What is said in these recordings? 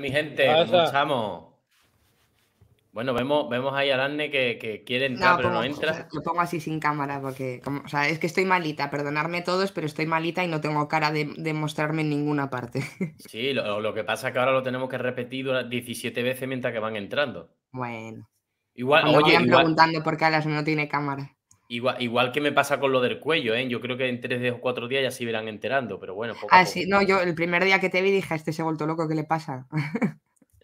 mi gente? ¿Cómo Bueno, vemos, vemos ahí a Arne que, que quiere entrar, pero no entra. lo pongo así sin cámara, porque o sea, es que estoy malita, perdonarme todos, pero estoy malita y no tengo cara de, mostrarme en ninguna parte. Sí, lo, que pasa es que ahora lo tenemos que repetir 17 veces mientras que van entrando. Bueno. Igual, oye, me preguntando por qué Alas no tiene cámara. Igual, que me pasa con lo del cuello, ¿eh? Yo creo que en tres o cuatro días ya se irán enterando, pero bueno. Poco ah, sí, no, yo el primer día que te vi dije, este se ha vuelto loco, ¿qué le pasa?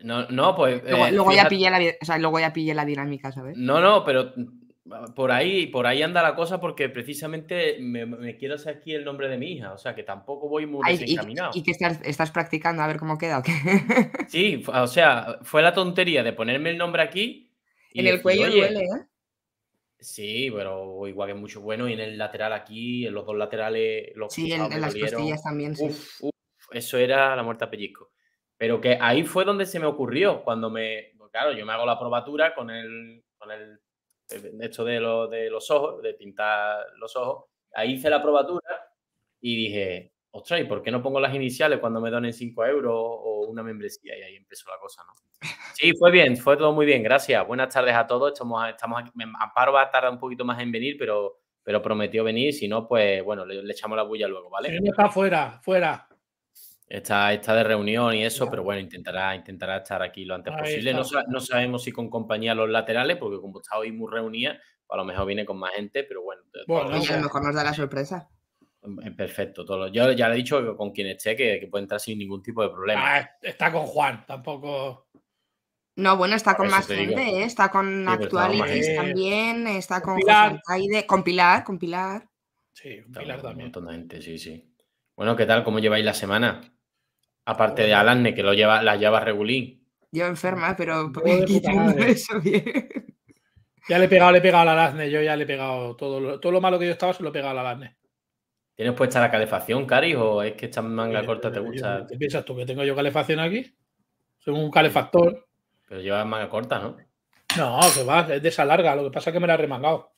No, no, pues. Luego, ya pillé la, dinámica, ¿sabes? No, no, pero mm, por ahí, por ahí anda la cosa porque precisamente me, quiero hacer aquí el nombre de mi hija, o sea que tampoco voy muy desencaminado. Y, y que estás, practicando a ver cómo queda o Sí, o sea, fue la tontería de ponerme el nombre aquí. en el cuello duele, ¿eh? Sí, pero igual que mucho bueno. Y en el lateral aquí, en los dos laterales, los Sí, en, las costillas también. Uf, eso era la muerte a pellizco. Pero que ahí fue donde se me ocurrió, cuando me. Pues claro, yo me hago la probatura con el. Con el eh, esto de, lo, de los ojos, de pintar los ojos. Ahí hice la probatura y dije, ostras, ¿y por qué no pongo las iniciales cuando me donen 5 euros o una membresía? Y ahí empezó la cosa, ¿no? Sí, fue bien, fue todo muy bien, gracias. Buenas tardes a todos, estamos, estamos Amparo va a tardar un poquito más en venir, pero, pero prometió venir, si no, pues bueno, le, echamos la bulla luego, ¿vale? está fuera, fuera. Está, está de reunión y eso, pero bueno, intentará, intentará estar aquí lo antes posible. No, sabemos si con compañía los laterales, porque como está hoy muy reunida, a lo mejor viene con más gente, pero bueno. bueno, a lo mejor nos da la sorpresa. Eh, perfecto, todo. Yo ya le he dicho con quien esté que, puede entrar sin ningún tipo de problema. Ah, está con Juan, tampoco. No, bueno, está con más gente, ¿eh? está con Actualities también, está con, Juan, Pilar. con Pilar, Sí, con Pilar también. sí, sí. Bueno, ¿qué tal? ¿Cómo lleváis la semana? Aparte de Alanne, que lo lleva, la lleva Regulín. Yo enferma, pero Ya le he pegado, le he pegado a la yo ya le he pegado todo lo, todo lo malo que yo estaba, se lo he pegado a la ¿Tienes puesta la calefacción, Cari? o es que esta manga eh, corta te eh, gusta? ¿Qué piensas tú? ¿Que tengo yo calefacción aquí? Soy un calefactor. Pero llevas manga corta, ¿no? No, que va, es de esa larga. Lo que pasa es que me la he remangado.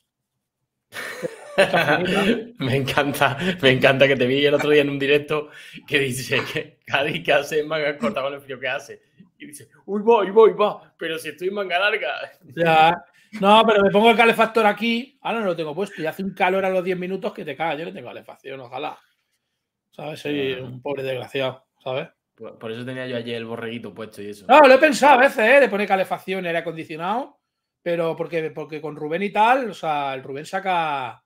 me encanta, me encanta que te vi el otro día en un directo que dice que Cari que hace manga corta con el frío que hace. Y dice, uy, voy, voy, va, pero si estoy en manga larga. Ya, no, pero me pongo el calefactor aquí. Ahora no lo tengo puesto y hace un calor a los 10 minutos que te caga. Yo no tengo calefacción, ojalá. ¿Sabes? Soy un pobre desgraciado, ¿sabes? Por, eso tenía yo ayer el borreguito puesto y eso. No, lo he pensado a veces, ¿eh? De poner calefacción, aire acondicionado. Pero porque, porque con Rubén y tal, o sea, el Rubén saca,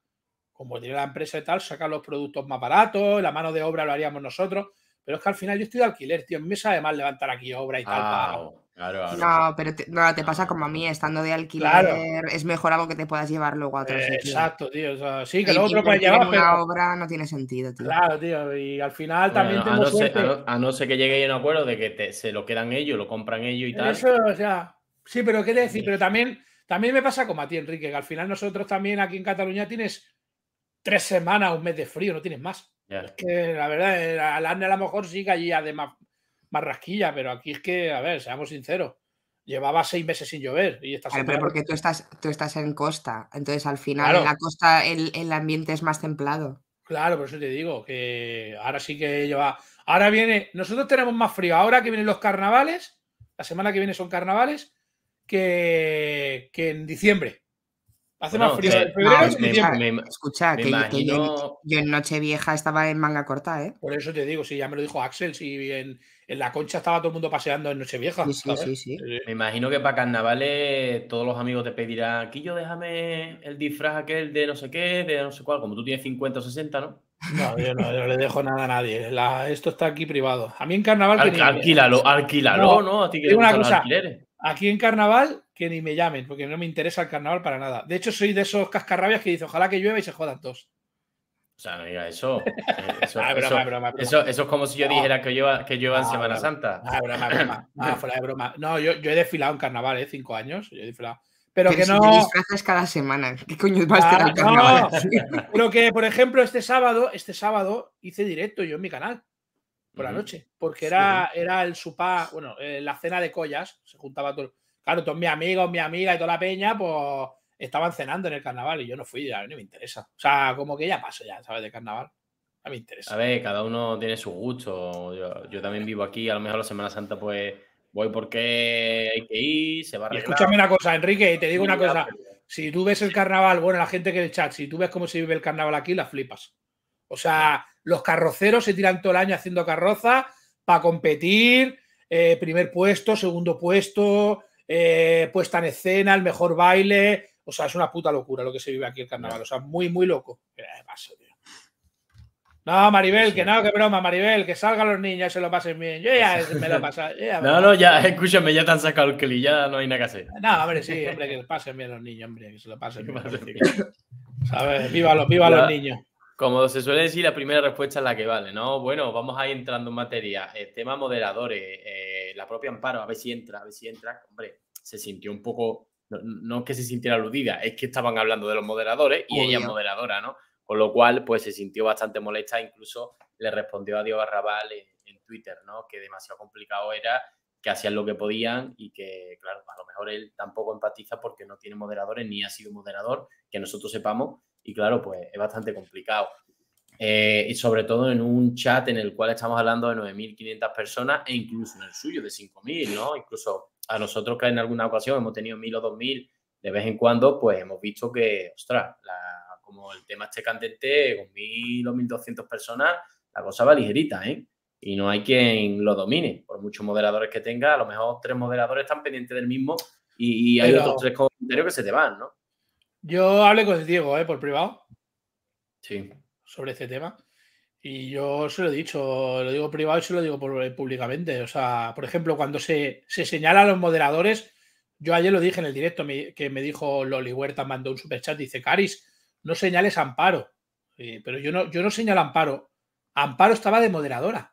como tiene la empresa y tal, saca los productos más baratos, la mano de obra lo haríamos nosotros. Pero es que al final yo estoy de alquiler, tío. A me sabe mal levantar aquí obra y tal. Ah, Para, no, pero te, no, te pasa como a mí, estando de alquiler, es mejor algo que te puedas llevar luego a otro sitio. Exacto, tío. sí, que lo otro puedes llevar. Una obra no tiene sentido, tío. Claro, tío. Y al final también. A no, sé a, no, ser, que llegue a un acuerdo de que se lo quedan ellos, lo compran ellos y tal. Eso, o sea, sí, pero qué decir, pero también, también me pasa como a ti, Enrique, que al final nosotros también aquí en Cataluña tienes tres semanas, un mes de frío, no tienes más. que la verdad, eh, la, a lo mejor sí allí además más pero aquí es que, a ver, seamos sinceros, llevaba seis meses sin llover y estás pero porque tú estás tú estás en costa entonces al final en la costa el, ambiente es más templado claro por eso te digo que ahora sí que lleva ahora viene nosotros tenemos más frío ahora que vienen los carnavales la semana que viene son carnavales que, que en diciembre Hace más frío. escucha, que, yo, en Nochevieja estaba en manga corta, ¿eh? Por eso te digo, si ya me lo dijo Axel, si sí, en, en la concha estaba todo el mundo paseando en Nochevieja. Sí, sí, eh, Me imagino que para carnavales todos los amigos te pedirán, yo déjame el disfraz aquel de no sé qué, de no sé cuál, como tú tienes 50 o 60, ¿no? No, yo no, le dejo nada a nadie. esto está aquí privado. A mí en carnaval. alquílalo, alquílalo, ¿no? ¿no? A que una cosa, Aquí en carnaval que ni me llamen, porque no me interesa el carnaval para nada. De hecho, soy de esos cascarrabias que dice, ojalá que llueva y se jodan todos. O sea, no eso. Eh, ah, eso, eso, es como si yo dijera que lleva, que en ah, Semana Santa. Ah, broma, broma. Ah, no, yo, he desfilado en carnaval, ¿eh? Cinco años. Yo he desfilado. Pero, que no. cada semana. ¿Qué coño vas a carnaval? Pero que, por ejemplo, este sábado, este sábado hice directo yo en mi canal por la noche. Porque era, era el supa, bueno, eh, la cena de collas. Se juntaba todo. Claro, todos mis amigos, mi amiga y toda la peña, pues estaban cenando en el carnaval y yo no fui, mí no me interesa. O sea, como que ya pasó ya, ¿sabes? De carnaval. A mí me interesa. A ver, cada uno tiene su gusto. Yo, también vivo aquí, a lo mejor la Semana Santa pues voy porque hay que ir, se va a Escúchame una cosa, Enrique, y te digo una cosa. Si tú ves el carnaval, bueno, la gente que en el chat, si tú ves cómo se vive el carnaval aquí, la flipas. O sea, los carroceros se tiran todo el año haciendo carroza para competir, eh, primer puesto, segundo puesto, eh, puesta en escena, el mejor baile, o sea, es una puta locura lo que se vive aquí el carnaval. O sea, muy, muy loco. No, Maribel, que no, que broma, Maribel, que salgan los niños y se lo pasen bien. Yo ya me lo pasé. no, no, ya, escúchame, ya te han sacado el clip, ya no hay nada que hacer. No, hombre, sí, hombre, que pasen bien los niños, hombre, que se lo pasen bien. ¿Sabes? Viva los, viva los niños. Como se suele decir, la primera respuesta es la que vale, ¿no? Bueno, vamos ahí entrando en materia. El tema moderadores, eh, la propia Amparo, a ver si entra, a ver si entra. Hombre, se sintió un poco no, es que se sintiera aludida, es que estaban hablando de los moderadores y ella es moderadora, ¿no? Con lo cual, pues se sintió bastante molesta, incluso le respondió a Diego Arrabal en Twitter, ¿no? Que demasiado complicado era, que hacían lo que podían y que, claro, a lo mejor él tampoco empatiza porque no tiene moderadores ni ha sido moderador, que nosotros sepamos, y claro, pues es bastante complicado. Eh, y sobre todo en un chat en el cual estamos hablando de 9.500 personas e incluso en el suyo de 5.000, ¿no? Incluso a nosotros que en alguna ocasión hemos tenido 1.000 o 2.000, de vez en cuando pues hemos visto que, ostras, como el tema este candente, con 1.000 o 1.200 personas, la cosa va ligerita, ¿eh? Y no hay quien lo domine, por muchos moderadores que tenga, a lo mejor tres moderadores están pendientes del mismo y, hay otros tres comentarios que se te van, ¿no? Yo hablé con el Diego, ¿eh? Por privado. Sí sobre este tema. Y yo se lo he dicho, lo digo privado y se lo digo públicamente. O sea, por ejemplo, cuando se, se señala a los moderadores, yo ayer lo dije en el directo que me dijo Loli Huerta, mandó un superchat, dice, Caris, no señales Amparo. pero yo no, yo no señalo Amparo. Amparo estaba de moderadora.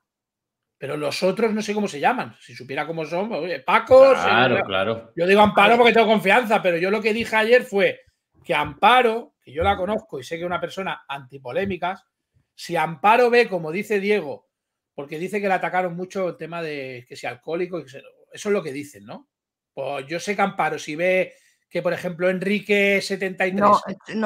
Pero los otros no sé cómo se llaman. Si supiera cómo son, pues, oye, Paco. Claro, claro. Yo digo Amparo porque tengo confianza, pero yo lo que dije ayer fue que Amparo que yo la conozco y sé que es una persona antipolémica, si Amparo ve, como dice Diego, porque dice que le atacaron mucho el tema de que sea alcohólico, eso es lo que dicen, ¿no? Pues yo sé que Amparo, si ve que, por ejemplo, Enrique 73. No,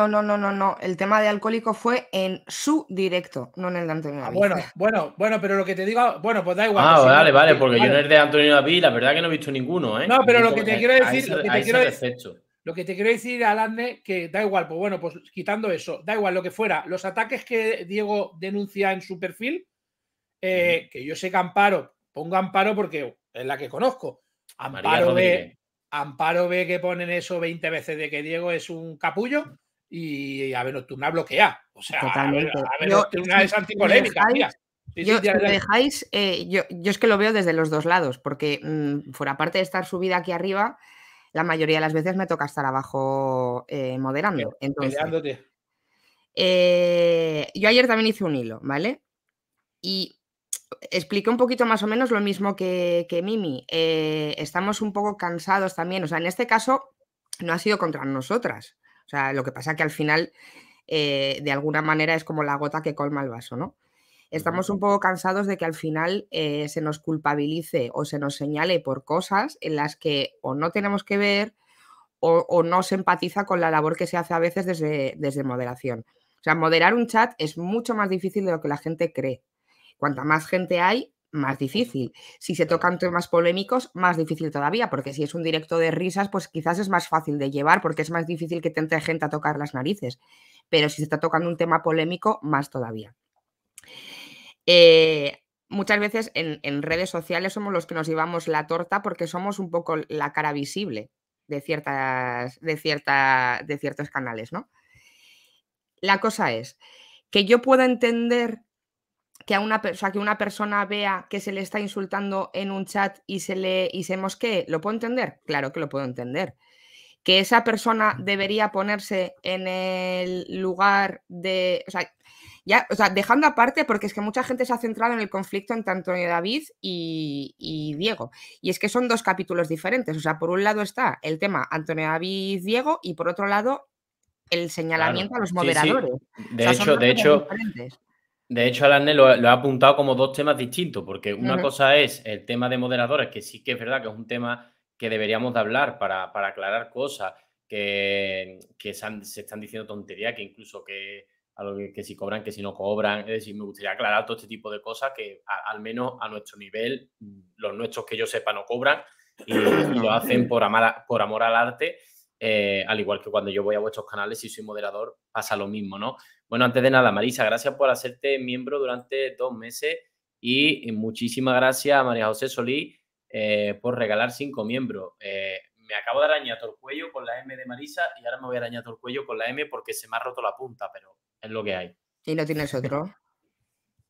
no, no, no, no, El tema de alcohólico fue en su directo, no en el de Antonio ah, bueno, bueno, bueno, pero lo que te digo, bueno, pues da igual. Ah, vale, vale, porque yo no es de Antonio David, la verdad que no he visto ninguno, ¿eh? No, pero lo que te quiero decir, lo que te quiero decir. Lo que te quiero decir, Alanne que da igual, pues bueno, pues quitando eso, da igual lo que fuera, los ataques que Diego denuncia en su perfil, eh, que yo sé que Amparo, pongo Amparo porque es la que conozco. Amparo ve, Amparo ve que ponen eso 20 veces de que Diego es un capullo y a ver, Nocturna bloquea. O sea, Totalmente. a ver, es antipolémica, yo, dejáis, eh, yo, es que lo veo desde los dos lados, porque mm, fuera parte de estar subida aquí arriba, la mayoría de las veces me toca estar abajo eh, moderando. Entonces, eh, yo ayer también hice un hilo, ¿vale? Y expliqué un poquito más o menos lo mismo que, que Mimi. Eh, estamos un poco cansados también. O sea, en este caso no ha sido contra nosotras. O sea, lo que pasa que al final, de alguna manera, es como la gota que colma el vaso, ¿no? Estamos un poco cansados de que al final eh, se nos culpabilice o se nos señale por cosas en las que o no tenemos que ver o, no se empatiza con la labor que se hace a veces desde, desde moderación. O sea, moderar un chat es mucho más difícil de lo que la gente cree. Cuanta más gente hay, más difícil. Si se tocan temas polémicos, más difícil todavía, porque si es un directo de risas, pues quizás es más fácil de llevar, porque es más difícil que te entre gente a tocar las narices. Pero si se está tocando un tema polémico, más todavía. Eh, muchas veces en, redes sociales somos los que nos llevamos la torta porque somos un poco la cara visible de, ciertas, de, cierta, de ciertos canales, ¿no? La cosa es que yo pueda entender que a una, persona que una persona vea que se le está insultando en un chat y se le y se mosquee, ¿lo puedo entender? Claro que lo puedo entender que esa persona debería ponerse en el lugar de, o sea, ya, o sea, dejando aparte, porque es que mucha gente se ha centrado en el conflicto entre Antonio David y, Diego. Y es que son dos capítulos diferentes. O sea, por un lado está el tema Antonio David-Diego y por otro lado el señalamiento a los moderadores. De, hecho, de hecho, de hecho, Alan lo, ha apuntado como dos temas distintos, porque una cosa es el tema de moderadores, que sí que es verdad que es un tema deberíamos de hablar para, aclarar cosas, que, se, están diciendo tontería que incluso que, a que, si cobran, que si no cobran. Es decir, me gustaría aclarar todo este tipo de cosas que al menos a nuestro nivel, los nuestros que yo sepa no cobran y, lo hacen por, amar por amor al arte. Eh, al igual que cuando yo voy a vuestros canales y soy moderador, pasa lo mismo, ¿no? Bueno, antes de nada, Marisa, gracias por hacerte miembro durante dos meses y muchísimas gracias a María José Solís eh, por regalar cinco miembros. Eh, me acabo de arañar todo el cuello con la M de Marisa y ahora me voy a arañar todo el cuello con la M porque se me ha roto la punta, pero es lo que hay. ¿Y no tienes otro?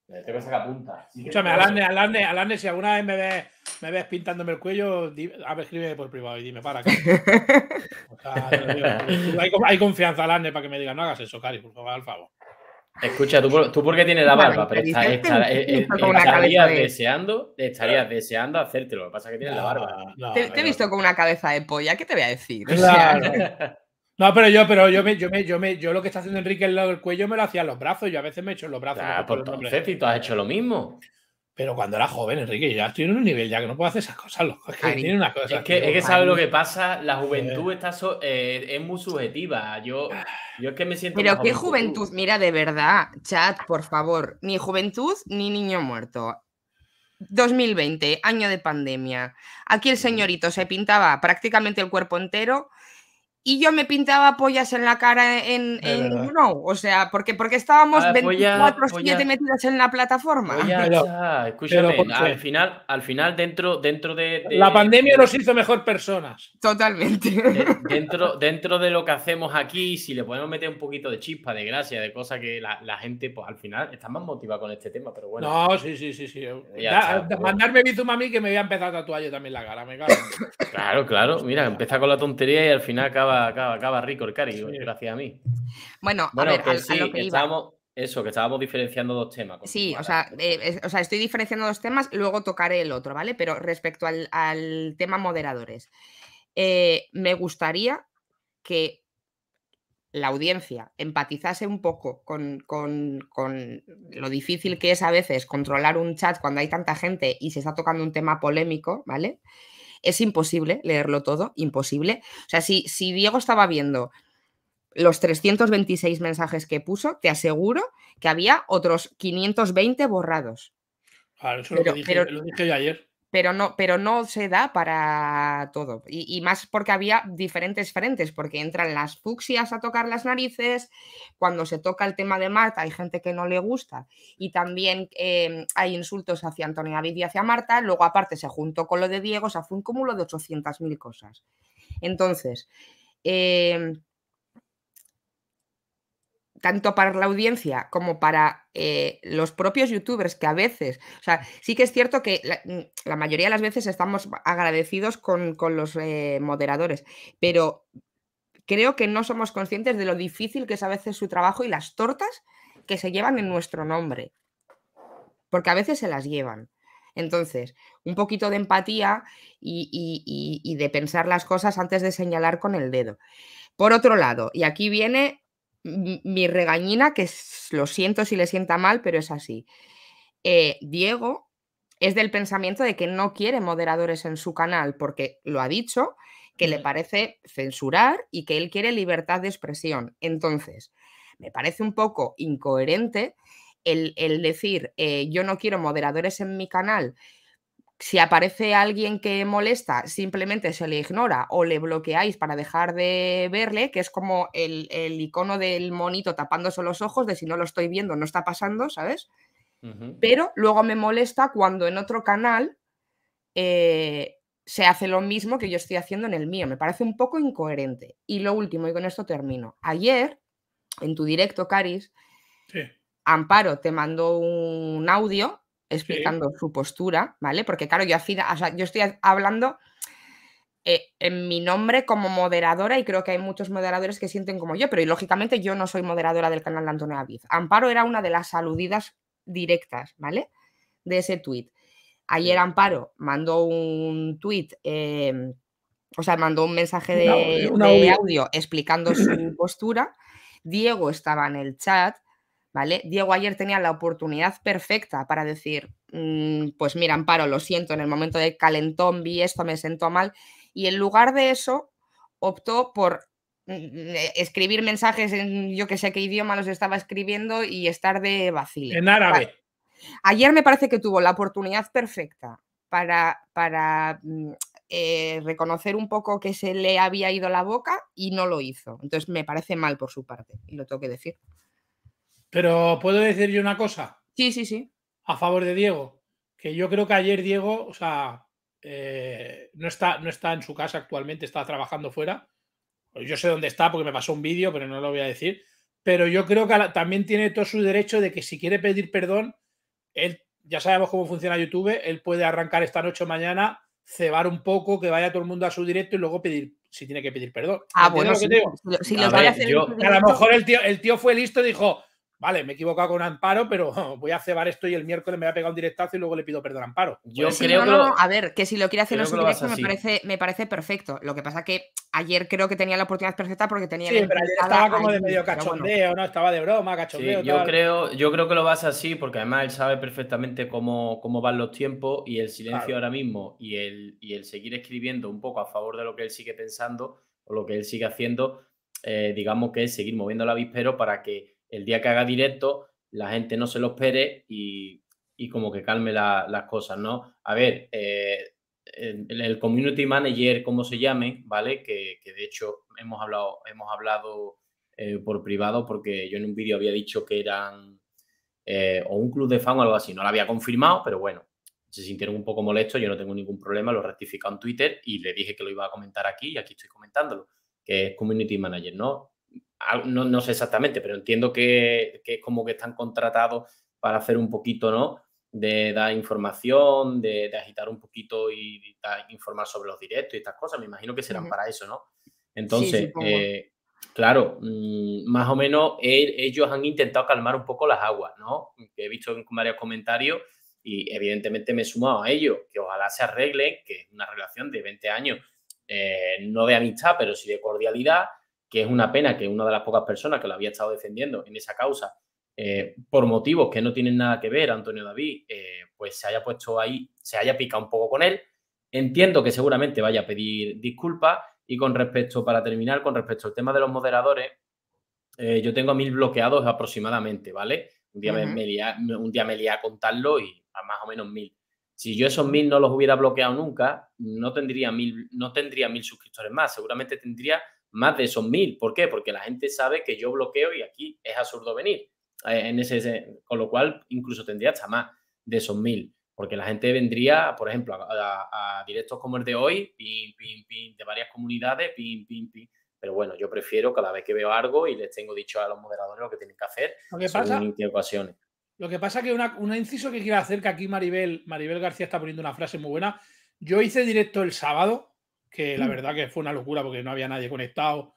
Eh, tengo que sacar punta. Escúchame, Alande, Alande, si alguna vez me ves, me ves pintándome el cuello, a ver, escríbeme por privado y dime, para. hay, hay, confianza, Alande, para que me diga, no hagas eso, Cari, por favor, al favor. Escucha, tú, porque tienes la barba, pero eh, eh, estarías, deseando, estarías deseando hacértelo. Lo que pasa es que tienes la barba. te, he visto con una cabeza de polla, ¿qué te voy a decir? No, pero yo, pero yo yo me, yo lo que está haciendo Enrique lado del cuello me lo hacía en los brazos. Yo a veces me hecho en los brazos. Ah, por pues entonces, tú has hecho lo mismo. Pero cuando era joven, Enrique, ya estoy en un nivel ya que no puedo hacer esas cosas. Es que que, es sabes lo que pasa, la juventud eh. está eh, es muy subjetiva. Yo, yo es que me siento. Pero qué juventud? mira, de verdad, chat, por favor. Ni juventud ni niño muerto. 2020, año de pandemia. Aquí el señorito se pintaba prácticamente el cuerpo entero y yo me pintaba pollas en la cara en, no, o sea, porque, porque estábamos 24-7 ah, metidos en la plataforma. escúchame, al final, al final dentro, dentro de, La pandemia nos hizo mejor personas. Totalmente. dentro, dentro de lo que hacemos aquí, si le podemos meter un poquito de chispa, de gracia, de cosas que la, gente, pues al final está más motivada con este tema, pero bueno. No, sí, sí, sí, sí. Pues. mandarme Bizum a mí que me voy a empezar a tatuar yo también la cara, Claro, claro. Mira, empieza con la tontería y al final acaba acaba, rico el cari, gracias a mí. Bueno, Eso, que estábamos diferenciando dos temas. Sí, eh, o sea, estoy diferenciando dos temas, luego tocaré el otro, ¿vale? Pero respecto al, tema moderadores, eh, me gustaría que la audiencia empatizase un poco con, con, lo difícil que es a veces controlar un chat cuando hay tanta gente y se está tocando un tema polémico, ¿vale? Es imposible leerlo todo, imposible. O sea, si, si Diego estaba viendo los 326 mensajes que puso, te aseguro que había otros 520 borrados. Claro, eso lo, que dije, lo dije yo ayer pero no, pero no se da para todo. Y, más porque había diferentes frentes, porque entran las fucsias a tocar las narices, cuando se toca el tema de Marta hay gente que no le gusta y también eh, hay insultos hacia Antonio David y hacia Marta, luego aparte se juntó con lo de Diego, se sea, fue un cúmulo de 800.000 cosas. Entonces, eh, tanto para la audiencia como para eh, los propios youtubers, que a veces, o sea, sí que es cierto que la, mm, mayoría de las veces estamos agradecidos con, los eh, moderadores, pero creo que no somos conscientes de lo difícil que es a veces su trabajo y las tortas que se llevan en nuestro nombre, porque a veces se las llevan. Entonces, un poquito de empatía y de pensar las cosas antes de señalar con el dedo. Por otro lado, y aquí viene mi regañina, que lo siento si le sienta mal, pero es así. Eh, Diego es del pensamiento de que no quiere moderadores en su canal, porque lo ha dicho, que le parece censurar y que él quiere libertad de expresión. Entonces, me parece un poco incoherente el, decir, eh, yo no quiero moderadores en mi canal si aparece alguien que molesta, simplemente se le ignora o le bloqueáis para dejar de verle, que es como el, icono del monito tapándose los ojos de si no lo estoy viendo, no está pasando, ¿sabes? Pero luego me molesta cuando en otro canal eh, se hace lo mismo que yo estoy haciendo en el mío. Me parece un poco incoherente. Y lo último, y con esto termino. Ayer, en tu directo, Caris, Amparo te mandó un audio explicando su postura, ¿vale? Porque claro, yo, yo estoy hablando eh, en mi nombre como moderadora y creo que hay muchos moderadores que sienten como yo, pero lógicamente yo no soy moderadora del canal de Antonio Aviz. Amparo era una de las aludidas directas, ¿vale? De ese tweet. Ayer Amparo mandó un tweet, em, o sea, mandó un mensaje de audio explicando su postura. Diego estaba en el chat Diego ayer tenía la oportunidad perfecta para decir, mm, pues mira, Amparo, lo siento, en el momento de calentón vi esto, me sentó mal, y en lugar de eso optó por mm, mm, eh, escribir mensajes en yo que sé qué idioma los estaba escribiendo y estar de vacile. En árabe. Ayer me parece que tuvo la oportunidad perfecta para, para eh, reconocer un poco que se le había ido la boca y no lo hizo. Entonces me parece mal por su parte y lo tengo que decir. Pero puedo decir yo una cosa. Sí, sí, sí. A favor de Diego. Que yo creo que ayer Diego, o sea, eh, no, está, no está en su casa actualmente, está trabajando fuera. Pues yo sé dónde está porque me pasó un vídeo, pero no lo voy a decir. Pero yo creo que también tiene todo su derecho de que si quiere pedir perdón, él ya sabemos cómo funciona YouTube, él puede arrancar esta noche o mañana, cebar un poco, que vaya todo el mundo a su directo y luego pedir, si tiene que pedir perdón. Ah, bueno, a, hacer. a lo mejor el el tío fue listo y dijo, Vale, me he equivocado con Amparo, pero voy a cebar esto y el miércoles me voy a pegar un directazo y luego le pido perdón a Amparo. Yo pues creo no, A ver, que si lo quiere hacer en su directo me parece, me parece perfecto. Lo que pasa que ayer creo que tenía la oportunidad perfecta porque tenía. Sí, pero ayer estaba como de medio cachondeo, ¿no? Estaba de broma, cachondeo. yo, Creo, yo creo que lo vas así porque además él sabe perfectamente cómo, van los tiempos y el silencio ahora mismo y el, y el seguir escribiendo un poco a favor de lo que él sigue pensando o lo que él sigue haciendo, eh, digamos que es seguir moviendo el avispero para que el día que haga directo la gente no se lo espere y, como que calme las cosas, ¿no? A ver, eh, el, community manager, como se llame, ¿vale? Que, de hecho hemos hablado, hemos hablado eh, por privado porque yo en un vídeo había dicho que eran eh, o un club de fans o algo así. No lo había confirmado, pero bueno, se sintieron un poco molestos, yo no tengo ningún problema, lo he en Twitter y le dije que lo iba a comentar aquí y aquí estoy comentándolo, que es community manager, ¿no? no, no sé exactamente, pero entiendo que, es como que están contratados para hacer un poquito, ¿no? De dar información, de, agitar un poquito y, informar sobre los directos y estas cosas. Me imagino que serán para eso, ¿no? Entonces, eh, claro, mm, más o menos e, ellos han intentado calmar un poco las aguas, ¿no? he visto en varios comentarios y evidentemente me he sumado a ellos. que ojalá se arreglen, que es una relación de 20 años, eh, no de amistad, pero sí de cordialidad, que es una pena que una de las pocas personas que lo había estado defendiendo en esa causa, eh, por motivos que no tienen nada que ver, Antonio David, eh, pues se haya puesto ahí, se haya picado un poco con él. Entiendo que seguramente vaya a pedir disculpas y con respecto, para terminar, con respecto al tema de los moderadores, eh, yo tengo a mil bloqueados aproximadamente, ¿vale? Un día, me, un día me lié a contarlo y a más o menos mil. Si yo esos mil no los hubiera bloqueado nunca, no tendría no tendría mil suscriptores más, seguramente tendría más de esos mil. ¿Por qué? Porque la gente sabe que yo bloqueo y aquí es absurdo venir. Eh, en ese, con lo cual, incluso tendría hasta más de esos mil. Porque la gente vendría, por ejemplo, a, directos como el de hoy, pin, de varias comunidades, pin, pin, Pero bueno, yo prefiero cada vez que veo algo y les tengo dicho a los moderadores lo que tienen que hacer en que ocasiones. Lo que pasa que una, un inciso que quiero hacer, que aquí Maribel, Maribel García está poniendo una frase muy buena. Yo hice directo el sábado, que la mm. verdad que fue una locura porque no había nadie conectado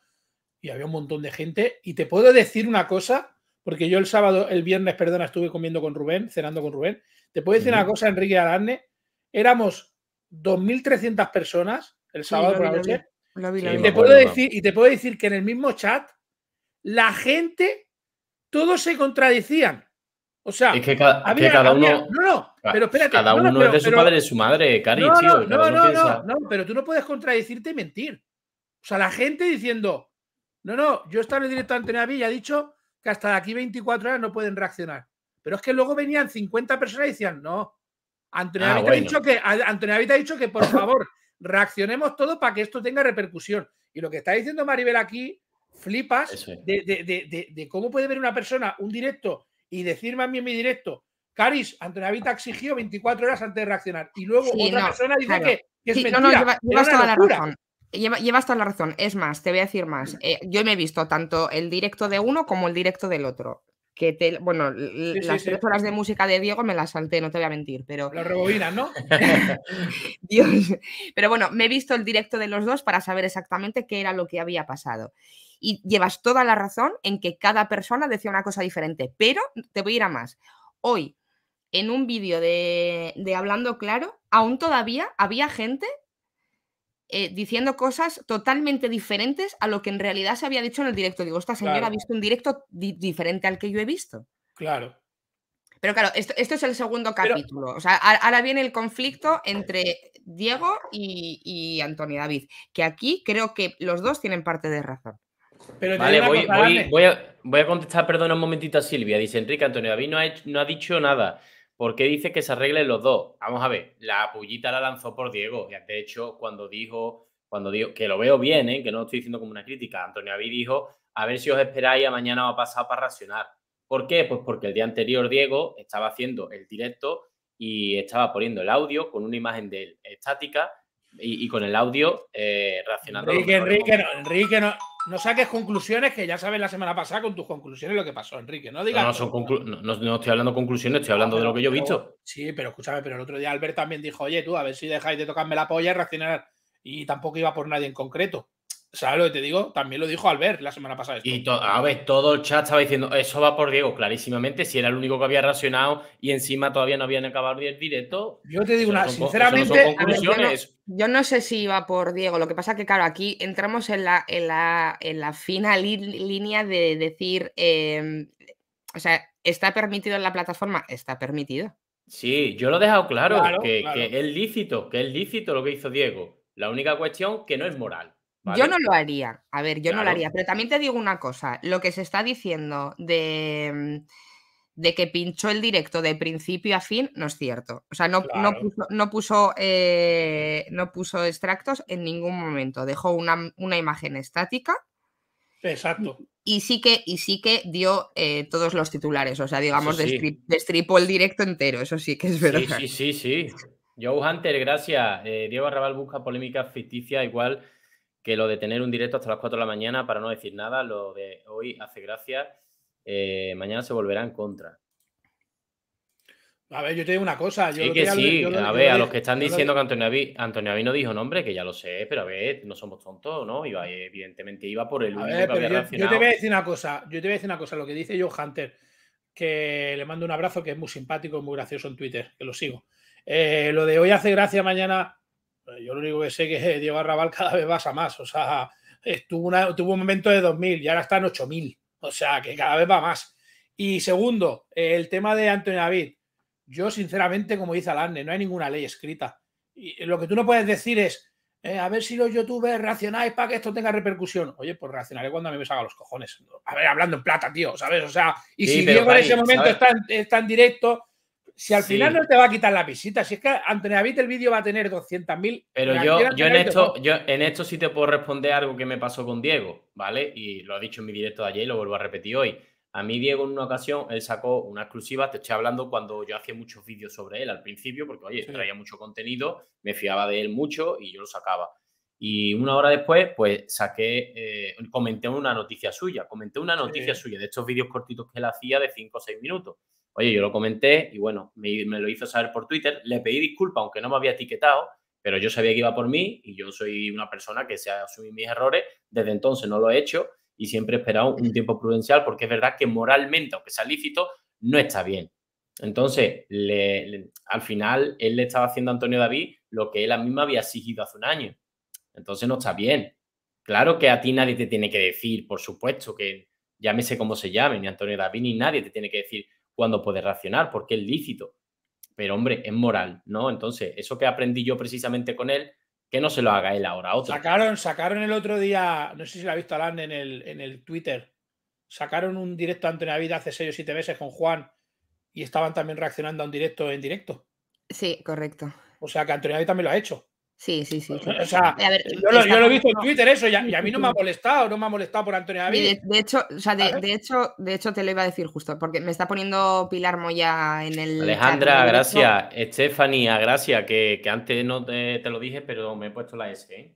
y había un montón de gente. Y te puedo decir una cosa, porque yo el sábado, el viernes, perdona, estuve comiendo con Rubén, cenando con Rubén. Te puedo decir una cosa, Enrique Adarne, éramos 2.300 personas el sábado por la noche. Y, te puedo decir, y te puedo decir que en el mismo chat la gente, todos se contradecían. O sea, es que, cada uno. No, no, ah, pero Cada uno es de su padre y de su madre, Cari, no, No, no, pero tú no puedes contradecirte y mentir. O sea, la gente diciendo, no, no, yo estaba en directo ante Antena y ha dicho que hasta aquí 24 horas no pueden reaccionar. Pero es que luego venían 50 personas y decían, no. Antonio ah, ha dicho que, Antonio ha dicho que, por favor, reaccionemos todo para que esto tenga repercusión. Y lo que está diciendo Maribel aquí, flipas de cómo puede ver una persona un directo y decirme a mí en mi directo, Caris, Antonavita exigió 24 horas antes de reaccionar. Y luego otra persona dice que, es mentira. No, no, lleva, llevas toda la razón. Es más, te voy a decir más. Eh, yo me he visto tanto el directo de uno como el directo del otro. Que bueno, las tres horas de música de Diego me las salté, no te voy a mentir, pero. Lo rebobinas, ¿no? Dios. Pero bueno, me he visto el directo de los dos para saber exactamente qué era lo que había pasado. Y llevas toda la razón en que cada persona decía una cosa diferente, pero te voy a ir a más. Hoy, en un vídeo de, Hablando Claro, aún todavía había gente eh, diciendo cosas totalmente diferentes a lo que en realidad se había dicho en el directo. Digo, esta señora ha visto un directo diferente al que yo he visto. Claro. Pero claro, esto, es el segundo capítulo. ahora viene el conflicto entre Diego y, y Antonio David, que aquí creo que los dos tienen parte de razón vale, voy, voy, a, voy, a, contestar, perdona un momentito a Silvia. Dice Enrique Antonio David no ha, no ha dicho nada. ¿Por qué dice que se arreglen los dos? Vamos a ver, la pullita la lanzó por Diego. De hecho, cuando dijo, cuando dijo, que lo veo bien, ¿eh? que no lo estoy diciendo como una crítica, Antonio David dijo, a ver si os esperáis a mañana va a pasar para racionar. ¿Por qué? Pues porque el día anterior Diego estaba haciendo el directo y estaba poniendo el audio con una imagen de estática y, con el audio eh, racionando. Enrique, Enrique, no, Enrique, no no saques conclusiones que ya sabes la semana pasada con tus conclusiones lo que pasó, Enrique. No digas. No, son no estoy hablando de conclusiones, estoy hablando de lo que yo he visto. Sí, pero escúchame, pero el otro día Albert también dijo, oye, tú, a ver si dejáis de tocarme la polla y reaccionar. Y tampoco iba por nadie en concreto. ¿Sabes lo que te digo? También lo dijo Albert la semana pasada. Y a ver, todo el chat estaba diciendo, eso va por Diego, clarísimamente, si era el único que había racionado y encima todavía no habían acabado el directo. Yo te digo una, sinceramente, yo, no, sé si va por Diego, lo que pasa que, claro, aquí entramos en la, en la, fina línea de decir, em, o sea, ¿está permitido en la plataforma? Está permitido. Sí, yo lo he dejado claro, que, claro. que es lícito, que es lícito lo que hizo Diego. La única cuestión que no es moral. Yo no lo haría. A ver, yo no lo haría. Pero también te digo una cosa. Lo que se está diciendo de, mm, de que pinchó el directo de principio a fin no es cierto. O sea, no, no puso, eh, no puso, extractos en ningún momento. Dejó una, imagen estática. Exacto. Y sí que, y sí que dio eh, todos los titulares. O sea, digamos, de destripó el directo entero. Eso sí que es verdad. Sí, sí, sí. Joe Hunter, gracias. Eh, Diego Arrabal busca polémica ficticia igual que lo de tener un directo hasta las 4 de la mañana para no decir nada, lo de hoy hace gracia, eh, mañana se volverá en contra. A ver, yo te digo una cosa. sí, que sí. a ver, a los que están diciendo que Antonio Avi, no dijo nombre, que ya lo sé, pero a ver, no somos tontos, ¿no? Eh, evidentemente iba por el único yo, te voy a decir una cosa, yo te voy a decir una cosa, lo que dice Joe Hunter, que le mando un abrazo, que es muy simpático, muy gracioso en Twitter, que lo sigo. Eh, lo de hoy hace gracia, mañana eh, yo lo único que sé es que Diego Arrabal cada vez pasa más. O sea, estuvo tuvo un momento de 2.000 y ahora está en 8.000. O sea, que cada vez va más. Y segundo, el tema de Antonio David. Yo, sinceramente, como dice Alarne, no hay ninguna ley escrita. Y lo que tú no puedes decir es, eh, a ver si los youtubers reaccionáis para que esto tenga repercusión. Oye, pues reaccionaré cuando a mí me salga los cojones. A ver, hablando en plata, tío, ¿sabes? O sea, y si Diego en ese momento está en, está en, directo si al final no te va a quitar la visita, si es que Antonio David el vídeo va a tener 200.000. Pero yo, yo, en esto, yo en esto sí te puedo responder algo que me pasó con Diego, ¿vale? Y lo ha dicho en mi directo de ayer lo vuelvo a repetir hoy. A mí Diego en una ocasión, él sacó una exclusiva, te estoy hablando cuando yo hacía muchos vídeos sobre él al principio, porque oye, traía mucho contenido, me fiaba de él mucho y yo lo sacaba. Y una hora después, pues saqué, eh, comenté una noticia suya, comenté una noticia suya de estos vídeos cortitos que él hacía de 5 o 6 minutos. Oye, yo lo comenté y bueno, me, lo hizo saber por Twitter. Le pedí disculpa, aunque no me había etiquetado, pero yo sabía que iba por mí y yo soy una persona que se ha asumido mis errores. Desde entonces no lo he hecho y siempre he esperado un tiempo prudencial porque es verdad que moralmente, aunque sea lícito, no está bien. Entonces, al final, él le estaba haciendo a Antonio David lo que él a misma había exigido hace un año. Entonces, no está bien. Claro que a ti nadie te tiene que decir, por supuesto, que llámese como se llame, ni Antonio David, ni nadie te tiene que decir cuando puede reaccionar, porque es lícito. Pero hombre, es moral, ¿no? Entonces, eso que aprendí yo precisamente con él, que no se lo haga él ahora otro. Sacaron, sacaron el otro día, no sé si lo ha visto Alan en el, en el Twitter, sacaron un directo ante Navidad hace seis o siete meses con Juan y estaban también reaccionando a un directo en directo. Sí, correcto. O sea que Antonio también lo ha hecho. Sí, sí, sí. O sea, yo, lo, he visto en Twitter eso y a, mí no me ha molestado, no me ha molestado por Antonio David. De, hecho, de, hecho, de hecho te lo iba a decir justo, porque me está poniendo Pilar Moya en el. Alejandra, gracias. Estefanía, gracias, que, que, antes no te, lo dije, pero me he puesto la S. ¿eh?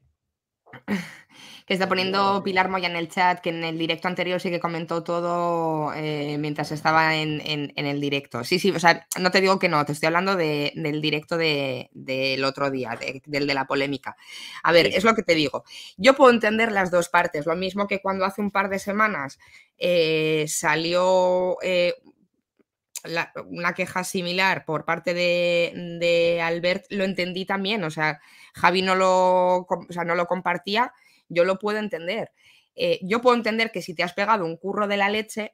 Está poniendo Pilar Moya en el chat que en el directo anterior sí que comentó todo eh, mientras estaba en, el directo. Sí, sí, o sea, no te digo que no, te estoy hablando del directo del otro día, del de la polémica. A ver, es lo que te digo. Yo puedo entender las dos partes, lo mismo que cuando hace un par de semanas eh, salió... Eh, una queja similar por parte de, Albert, lo entendí también. O sea, Javi no lo, no lo compartía, yo lo puedo entender. Eh, yo puedo entender que si te has pegado un curro de la leche,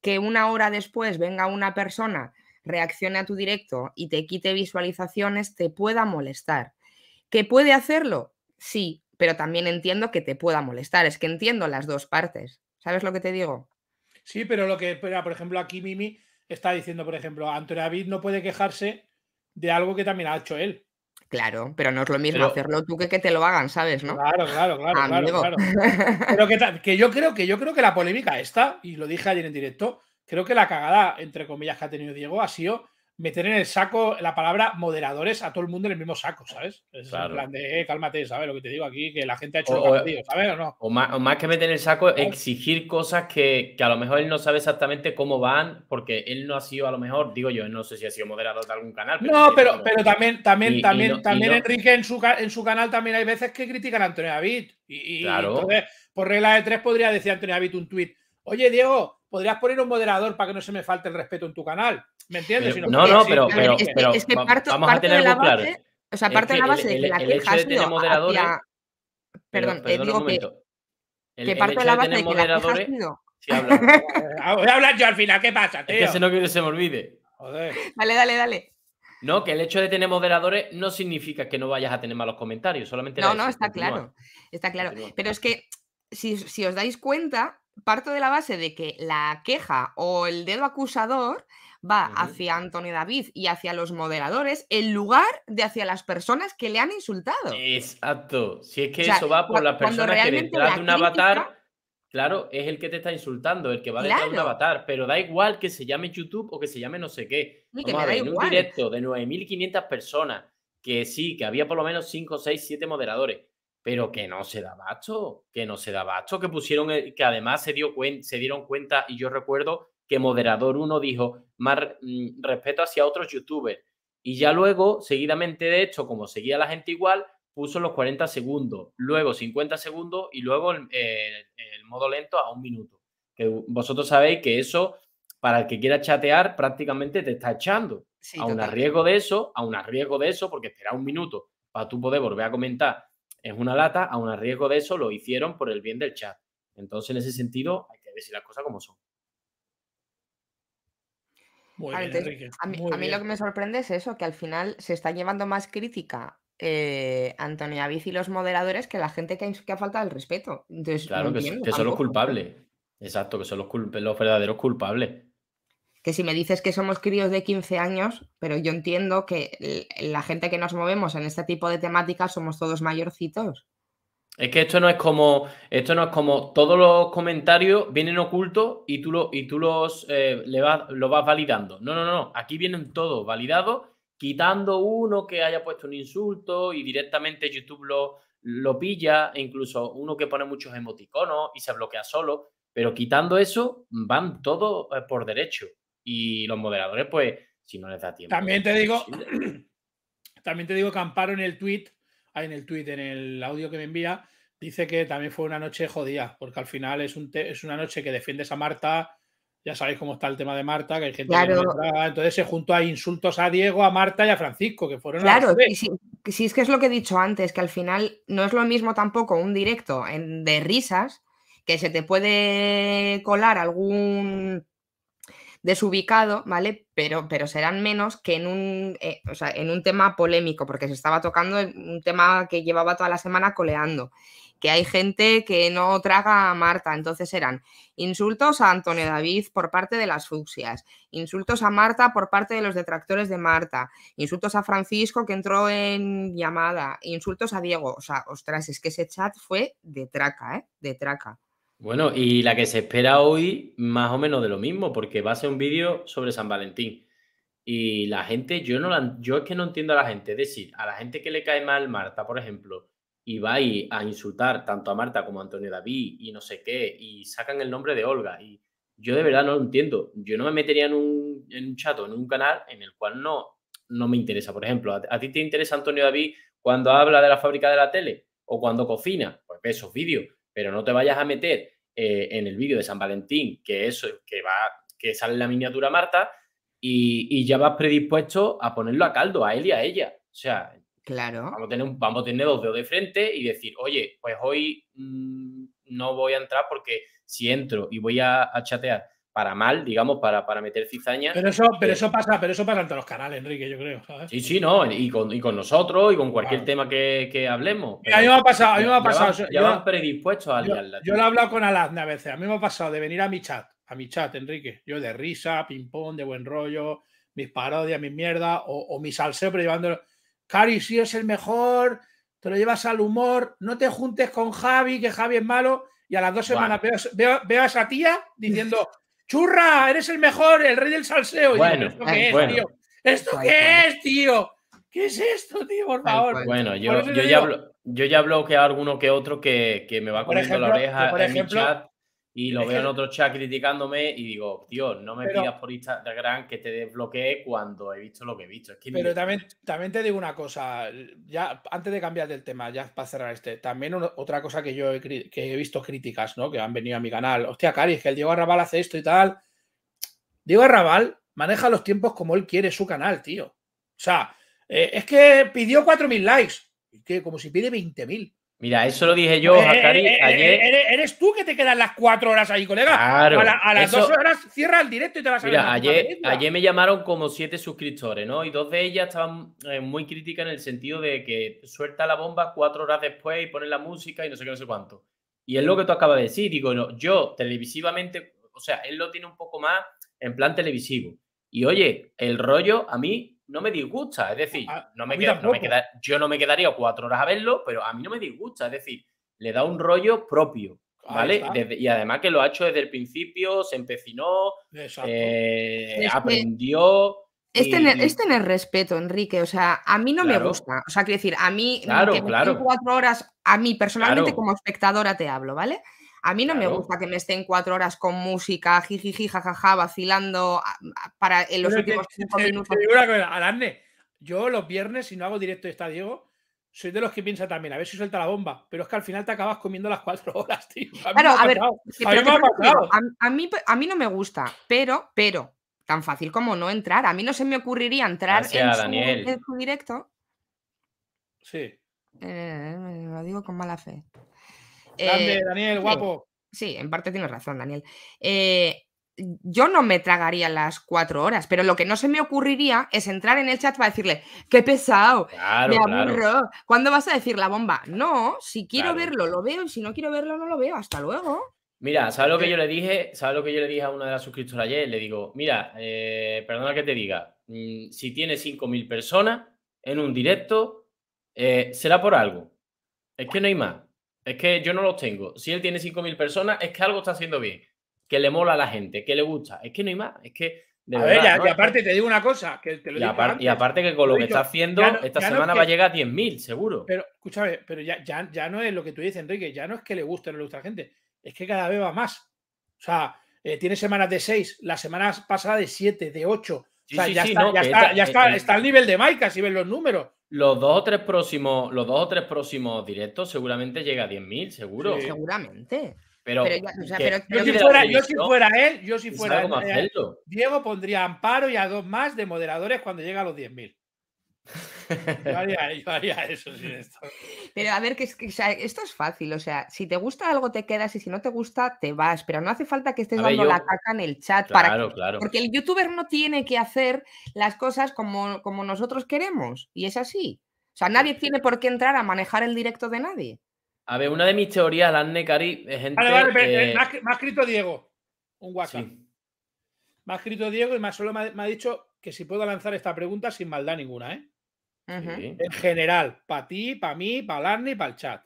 que una hora después venga una persona, reaccione a tu directo y te quite visualizaciones, te pueda molestar. ¿Que puede hacerlo? Sí, pero también entiendo que te pueda molestar. Es que entiendo las dos partes. ¿Sabes lo que te digo? Sí, pero lo que, espera, por ejemplo, aquí Mimi está diciendo, por ejemplo, Antonio David no puede quejarse de algo que también ha hecho él. Claro, pero no es lo mismo hacerlo tú que que te lo hagan, ¿sabes? ¿no? Claro, claro, claro, claro, claro. Pero que, que, yo creo que yo creo que la polémica esta, y lo dije ayer en directo, creo que la cagada, entre comillas, que ha tenido Diego ha sido meter en el saco la palabra moderadores a todo el mundo en el mismo saco, ¿sabes? plan de, eh, cálmate, ¿sabes? Lo que te digo aquí, que la gente ha hecho lo que ¿sabes? ¿O, no? o, más, que meter en el saco, oh. exigir cosas que, a lo mejor él no sabe exactamente cómo van, porque él no ha sido, a lo mejor, digo yo, no sé si ha sido moderador de algún canal. no, pero, pero también, también, también, también Enrique en su, en su canal también hay veces que critican a Antonio David. Y, claro. entonces, por regla de tres, podría decir Antonio David un tuit. Oye, Diego, ¿podrías poner un moderador para que no se me falte el respeto en tu canal? ¿Me entiendes? no, no, pero, es, que parto, vamos a tener claro. O sea, parte de la base de que la queja de tener moderadores, Perdón, te digo que, el, que parte de la base de, que la queja habla. Ah, yo al final, ¿qué pasa, Es que se no quiere se me olvide. Joder. Dale, dale, dale. No, que el hecho de tener moderadores no significa que no vayas a tener malos comentarios, solamente... No, no, está claro, está claro. Pero es que, si, si os dais cuenta, parto de la base de que la queja o el dedo acusador va hacia Anthony David y hacia los moderadores en lugar de hacia las personas que le han insultado. Exacto. Si es que eso va por las personas que detrás de un avatar, claro, es el que te está insultando, el que va detrás de un avatar, pero da igual que se llame YouTube o que se llame no sé qué. en un directo de 9.500 personas, que sí, que había por lo menos 5, 6, 7 moderadores pero que no se da bacho que no se da bacho, que pusieron, que además se, dio se dieron cuenta, y yo recuerdo que Moderador uno dijo, más mm, respeto hacia otros youtubers. Y ya luego, seguidamente de esto, como seguía la gente igual, puso los 40 segundos, luego 50 segundos y luego el, modo lento a un minuto. Que vosotros sabéis que eso, para el que quiera chatear, prácticamente te está echando. a un arriesgo de eso, a un arriesgo de eso, porque espera un minuto para tú poder volver a comentar es una lata, a un arriesgo de eso lo hicieron por el bien del chat. Entonces, en ese sentido, hay que decir las cosas como son. A mí, lo que me sorprende es eso, que al final se está llevando más crítica eh, Antonia y los moderadores que la gente que, que ha faltado el respeto. Entonces, claro, que, son los culpables. Exacto, que son los, los, verdaderos culpables. Que si me dices que somos críos de 15 años, pero yo entiendo que la gente que nos movemos en este tipo de temáticas somos todos mayorcitos. Es que esto no es como, esto no es como todos los comentarios vienen ocultos y tú, lo, y tú los eh, le vas, lo vas validando. No, no, no. Aquí vienen todos validados, quitando uno que haya puesto un insulto y directamente YouTube lo, lo pilla, e incluso uno que pone muchos emoticonos y se bloquea solo. Pero quitando eso, van todos eh, por derecho. Y los moderadores, pues, si no les da tiempo. También te digo, también te digo que Amparo en el tweet en el tweet, en el audio que me envía, dice que también fue una noche jodida, porque al final es, un es una noche que defiendes a Marta, ya sabéis cómo está el tema de Marta, que hay gente que entonces se juntó a insultos a Diego, a Marta y a Francisco, que fueron Claro, si, es que es lo que he dicho antes, que al final no es lo mismo tampoco un directo en, de risas, que se te puede colar algún desubicado, ¿vale? Pero, pero serán menos que en un, eh, en un tema polémico, porque se estaba tocando un tema que llevaba toda la semana coleando, que hay gente que no traga a Marta, entonces eran insultos a Antonio David por parte de las fucsias, insultos a Marta por parte de los detractores de Marta, insultos a Francisco que entró en llamada, insultos a Diego, o sea, ostras, es que ese chat fue de traca, ¿eh? De traca. Bueno, y la que se espera hoy, más o menos de lo mismo, porque va a ser un vídeo sobre San Valentín. Y la gente, yo no yo es que no entiendo a la gente. Es decir, a la gente que le cae mal Marta, por ejemplo, y va a insultar tanto a Marta como a Antonio David y no sé qué, y sacan el nombre de Olga. Y yo de verdad no lo entiendo. Yo no me metería en un, en un chat o en un canal en el cual no, no me interesa. Por ejemplo, ¿a, ti te interesa Antonio David cuando habla de la fábrica de la tele o cuando cocina? Pues esos vídeos pero no te vayas a meter eh, en el vídeo de San Valentín, que eso, que va, que sale la miniatura Marta, y, ya vas predispuesto a ponerlo a caldo, a él y a ella. O sea, claro. vamos, a tener, vamos a dos dedos de frente y decir, oye, pues hoy mm, no voy a entrar porque si entro y voy a chatear para mal, digamos, para, para meter cizaña. Pero eso, pero eh, eso pasa, pero eso pasa entre los canales, Enrique, yo creo. Y Sí, sí, no, y con, y con nosotros y con cualquier tema que, hablemos. a mí me ha pasado, a mí me ha pasado. Ya, a liarla. Yo, lo he hablado con Aladna a veces. A mí me ha pasado de venir a mi chat, a mi chat, Enrique. Yo de risa, ping-pong, de buen rollo, mis parodias, mis mierdas, o, mi salseo, pero llevándolo. Cari, si es el mejor, te lo llevas al humor, no te juntes con Javi, que Javi es malo, y a las dos semanas veo, a esa tía diciendo, Churra, eres el mejor, el rey del salseo. ¿Esto qué es, tío? ¿Esto qué es, tío? ¿Qué es esto, tío? Por favor. bueno, yo, ya hablo, yo ya alguno que otro que, que me va comiendo la oreja por en ejemplo, mi chat. Y lo veo en otro chat criticándome y digo, tío, no me pidas por Instagram que te desbloquee cuando he visto lo que he visto. pero también, también te digo una cosa, ya antes de cambiar del tema, ya para cerrar este, también otra cosa que yo he, visto críticas, ¿no? Que han venido a mi canal. Hostia, Cari, es que el Diego Arrabal hace esto y tal. Diego Arrabal maneja los tiempos como él quiere su canal, tío. O sea, eh, es que pidió 4.000 likes. Que como si pide 20.000. Mira, eso lo dije yo, eh, eh, Jacari, eh, ayer. Eres, tú que te quedas las cuatro horas ahí, colega. a, las dos horas cierra el directo y te vas a Mira, ayer, me llamaron como siete suscriptores, ¿no? Y dos de ellas estaban muy críticas en el sentido de que suelta la bomba cuatro horas después y ponen la música y no sé qué, no sé cuánto. Y es lo que tú acabas de decir. Digo, no, yo televisivamente, o sea, él lo tiene un poco más en plan televisivo. Y oye, el rollo a mí no me disgusta. Es decir, no me, queda, me yo no me quedaría cuatro horas a verlo, pero a mí no me disgusta. Es decir, le da un rollo propio. ¿Vale? y además que lo ha hecho desde el principio, se empecinó, este, aprendió. Es tener, respeto, Enrique. O sea, a mí no me gusta. O sea, quiero decir, a mí, claro, claro. cuatro horas, a mí personalmente como espectadora te hablo, ¿vale? A mí no me gusta que me estén cuatro horas con música, jijiji, jajaja, vacilando para en los últimos cinco minutos. yo los viernes, si no hago directo de está Diego, soy de los que piensa también, a ver si suelta la bomba, pero es que al final te acabas comiendo las cuatro horas, tío. A claro, a ver, a mí no me gusta, pero, pero, tan fácil como no entrar. A mí no se me ocurriría entrar en, su, directo. Sí. Eh, lo digo con mala fe. Eh, Daniel, guapo. Sí, en parte tienes razón, Daniel. Eh, yo no me tragaría las cuatro horas, pero lo que no se me ocurriría es entrar en el chat para decirle, qué pesado, me aburro, ¿cuándo vas a decir la bomba? No, si quiero verlo, lo veo, y si no quiero verlo, no lo veo, hasta luego. Mira, ¿sabes lo que eh yo le dije? ¿Sabes lo que yo le dije a una de las suscriptoras ayer? Le digo, mira, perdona que te diga, mm, si tienes 5.000 personas en un directo, será por algo. Es que no hay más. Es que yo no los tengo. Si él tiene 5.000 personas, es que algo está haciendo bien, que le mola a la gente, que le gusta. Es que no hay más, es que... De a ver, y aparte te digo una cosa, que y, aparte que con lo, que está haciendo, esta semana va a llegar a 10.000, seguro. Pero escúchame, pero ya, ya, no es lo que tú dices, Enrique, ya no es que le guste no le a la gente, es que cada vez va más. O sea, eh, tiene semanas de 6, las semanas pasadas de 7, de 8, ya está, al nivel de Maika, si ven los números. Los dos o tres próximos, los dos o tres próximos directos seguramente llega a 10.000, seguro. Seguramente. Pero, yo, si fuera, él, yo si fuera eh, Diego pondría Amparo y a dos más de moderadores cuando llega a los 10.000. Yo haría, eso sin esto. Pero a ver, que, esto es fácil. O sea, si te gusta algo te quedas y si no te gusta te vas. Pero no hace falta que estés dando la caca en el chat. para claro. Porque el youtuber no tiene que hacer las cosas como, nosotros queremos. Y es así. O sea, nadie tiene por qué entrar a manejar el directo de nadie. A ver, una de mis teorías, la Cari, es gente. Eh, me, ha, escrito Diego. Un WhatsApp. Me ha escrito Diego y más solo me ha dicho que si puedo lanzar esta pregunta sin maldad ninguna, ¿eh? En general, para ti, para mí, para Larny y para el chat.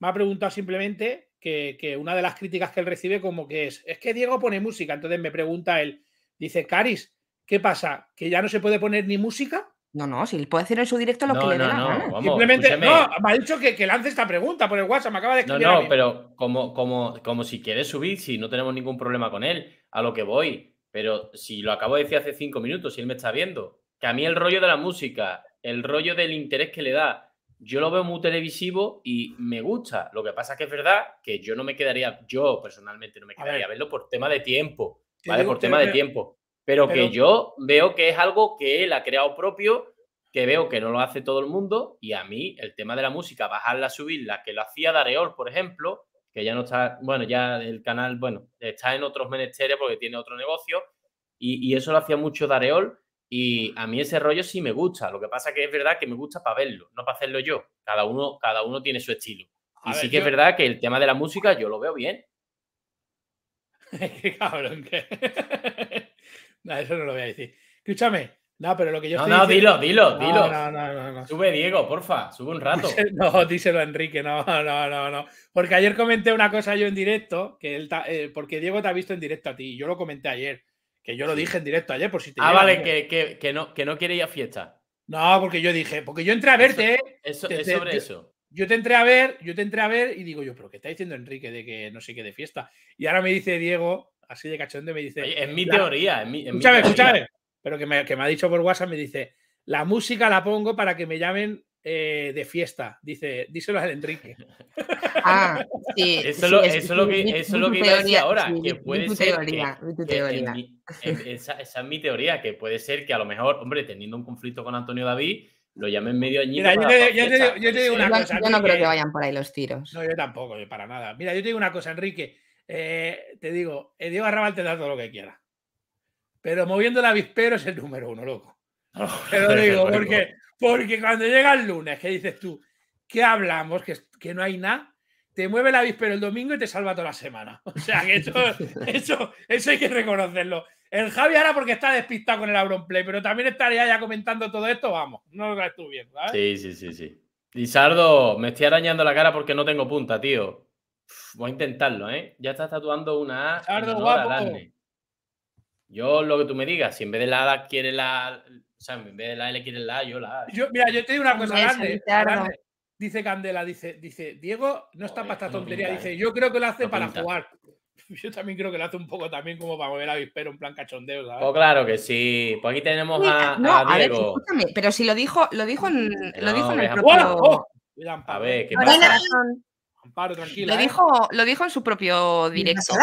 Me ha preguntado simplemente que, una de las críticas que él recibe como que es, es que Diego pone música, entonces me pregunta él, dice, Caris, ¿qué pasa? ¿Que ya no se puede poner ni música? No, no, si puede decir en su directo lo que le dé no, Simplemente, no, me ha dicho que, que, lance esta pregunta por el WhatsApp, me acaba de escribir. No, no, pero como, como, como si quieres subir, si no tenemos ningún problema con él, a lo que voy. Pero si lo acabo de decir hace cinco minutos, si él me está viendo, que a mí el rollo de la música, el rollo del interés que le da. Yo lo veo muy televisivo y me gusta. Lo que pasa es que es verdad que yo no me quedaría, yo personalmente no me quedaría a, verlo por tema de tiempo, ¿vale? Por tema de tiempo. Pero, que yo veo que es algo que él ha creado propio, que veo que no lo hace todo el mundo y a mí el tema de la música, bajarla, subirla, que lo hacía Dareol, por ejemplo, que ya no está, bueno, ya el canal, bueno, está en otros menesteres porque tiene otro negocio y, y eso lo hacía mucho Dareol y a mí ese rollo sí me gusta. Lo que pasa es que es verdad que me gusta para verlo, no para hacerlo yo. Cada uno, cada uno tiene su estilo. y sí que es verdad que el tema de la música yo lo veo bien. Cabrón, que. no, eso no lo voy a decir. Escúchame. No, pero lo que yo. No, no, dilo, dilo, dilo. Sube, Diego, porfa, sube un rato. No, díselo a Enrique, no, no, no, no. Porque ayer comenté una cosa yo en directo, que él eh, porque Diego te ha visto en directo a ti, yo lo comenté ayer. Que yo lo dije en directo ayer, por si te. Ah, vale, que, no, que no quiere ir a fiesta. No, porque yo dije, porque yo entré a verte. ¿eh? Eso, es sobre eso. Yo te entré a ver, yo te entré a ver y digo yo, pero ¿qué está diciendo Enrique de que no sé qué de fiesta? Y ahora me dice Diego, así de cachonde, me dice. en es mi teoría, es mi. escúchame, escúchame. Pero que me ha dicho por WhatsApp, me dice, la música la pongo para que me llamen eh, de fiesta. Dice, díselo al Enrique. Ah, sí. Eso es, lo que, iba a decir ahora, que puede ser. esa, es mi teoría, que puede ser que a lo mejor, hombre, teniendo un conflicto con Antonio David. Lo llamen medio añito yo digo una cosa. no creo que vayan por ahí los tiros. No, yo tampoco, para nada. Mira, yo te digo una cosa, Enrique. Eh, te digo, eh, Diego Arrabal te da todo lo que quiera. Pero moviendo la avispero es el número uno, loco. Te lo digo, porque porque cuando llega el lunes, que dices tú, ¿qué hablamos? Que, no hay nada. Te mueve la víspera el domingo y te salva toda la semana. O sea, que eso, eso, hay que reconocerlo. El Javi ahora porque está despistado con el play pero también estaría ya comentando todo esto, vamos, no lo tú viendo, Sí, sí, sí, sí. Sardo, me estoy arañando la cara porque no tengo punta, tío. voy a intentarlo, ¿eh? Ya estás tatuando una A. Lizardo, Yo lo que tú me digas, si en vez de la A quiere la, o sea, en vez de la L quieren la A, yo la mira, yo te digo una cosa grande, Dice Candela, dice, dice, Diego no está para esta tontería. dice, eh? yo creo que lo hace para jugar. Yo también creo que lo hace un poco también como para mover a Vispero, en plan cachondeo, ¿sabes? Pues claro que sí. Pues aquí tenemos a, Diego. pero si lo dijo, lo dijo en, lo dijo en el propio. ¡Oh! a ver, ¿qué pasa? Amparo, tranquila. ¿eh? Lo, dijo, en su propio directo.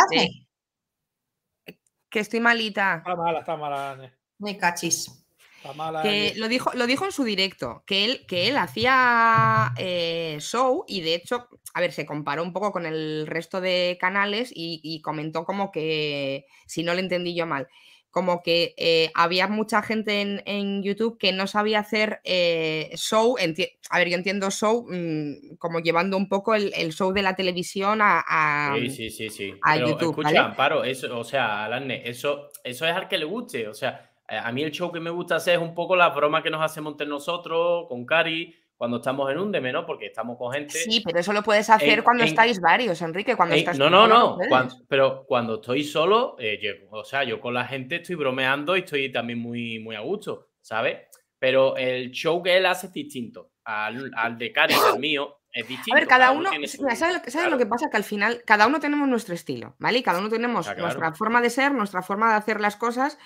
Que estoy malita. Está mala, está mala. Muy cachis que lo dijo, lo dijo en su directo, que él, que él hacía eh, show y de hecho, a ver, se comparó un poco con el resto de canales y, comentó como que, si no le entendí yo mal, como que eh, había mucha gente en, YouTube que no sabía hacer eh, show, a ver, yo entiendo show mm, como llevando un poco el, show de la televisión a, a, sí, YouTube. Escucha, Amparo, eso, o sea, eso, eso es al que le guste, o sea eh, a mí el show que me gusta hacer es un poco la broma que nos hacemos entre nosotros, con Cari, cuando estamos en un de ¿no? Porque estamos con gente. Sí, pero eso lo puedes hacer cuando estáis varios, Enrique, cuando No, no, no. pero cuando estoy solo, eh, o sea, yo con la gente estoy bromeando y estoy también muy, muy a gusto, ¿sabes? Pero el show que él hace es distinto al, de Cari, al mío. Es distinto, a ver, cada, uno, ¿sabes, lo que pasa? Que al final cada uno tenemos nuestro estilo, ¿vale? Y cada uno tenemos nuestra forma de ser, nuestra forma de hacer las cosas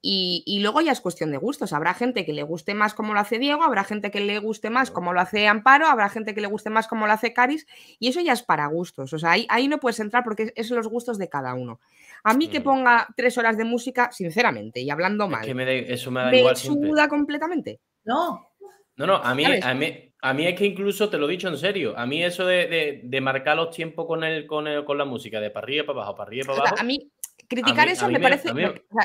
y, luego ya es cuestión de gustos. Habrá gente que le guste más como lo hace Diego, habrá gente que le guste más como lo hace Amparo, habrá gente que le guste más como lo hace Caris, y eso ya es para gustos. O sea, ahí, ahí no puedes entrar porque es, los gustos de cada uno. A mí que mm. ponga tres horas de música, sinceramente, y hablando mal, me eso me da me completamente. No. No, no, a mí, a mí, es que incluso, te lo he dicho en serio, a mí eso de, de, marcar los tiempos con, el, con, con la música, de para arriba, para abajo, para arriba, para abajo. a mí criticar eso me, parece...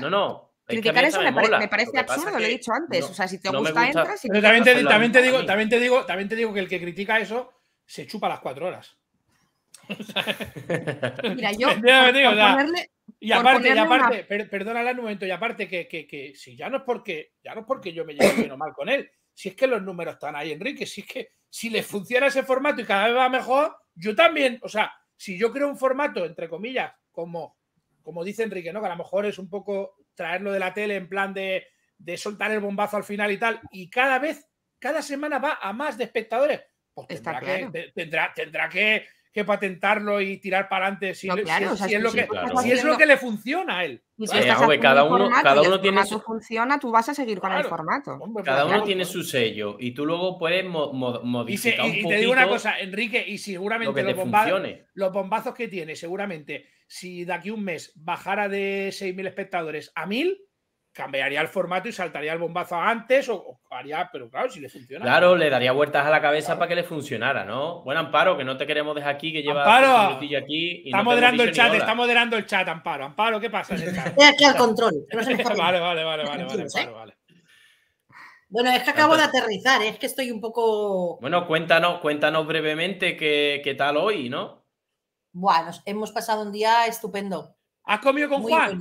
no, no, Criticar eso me, parece absurdo, lo he dicho antes. o sea, si te gusta, entras también te, también, te digo, también, te digo, también te digo que el que critica eso se chupa las cuatro horas. Mira, yo. y aparte, y aparte un momento, y aparte que, si ya no es porque ya no porque yo me llevo bien o mal con él, si es que los números están ahí, Enrique, si es que si le funciona ese formato y cada vez va mejor, yo también, o sea, si yo creo un formato, entre comillas, como, como dice Enrique, ¿no? Que a lo mejor es un poco traerlo de la tele en plan de, soltar el bombazo al final y tal, y cada vez, cada semana va a más de espectadores, pues tendrá, que, tendrá, tendrá que que patentarlo y tirar para adelante si, es, lo que, le funciona a él. cada uno, cada uno tiene su... funciona, tú vas a seguir con el formato. cada uno tiene su sello y tú luego puedes modificar y, te digo una cosa, Enrique, y seguramente los, bombazos, los, bombazos que tiene, seguramente, si de aquí un mes bajara de 6.000 espectadores a 1.000, cambiaría el formato y saltaría el bombazo antes o, haría, pero claro, si le funciona. Claro, le daría vueltas a la cabeza para que le funcionara, ¿no? Bueno, Amparo, que no te queremos dejar aquí, que lleva un aquí. Y está moderando el chat, está moderando el chat, Amparo. Amparo, ¿qué pasa Estoy aquí al control. vale, vale, vale, vale, vale, ¿eh? vale. Bueno, es que acabo de aterrizar, ¿eh? es que estoy un poco. Bueno, cuéntanos, cuéntanos brevemente qué, tal hoy, ¿no? Bueno, hemos pasado un día estupendo. ¿Has comido con Juan?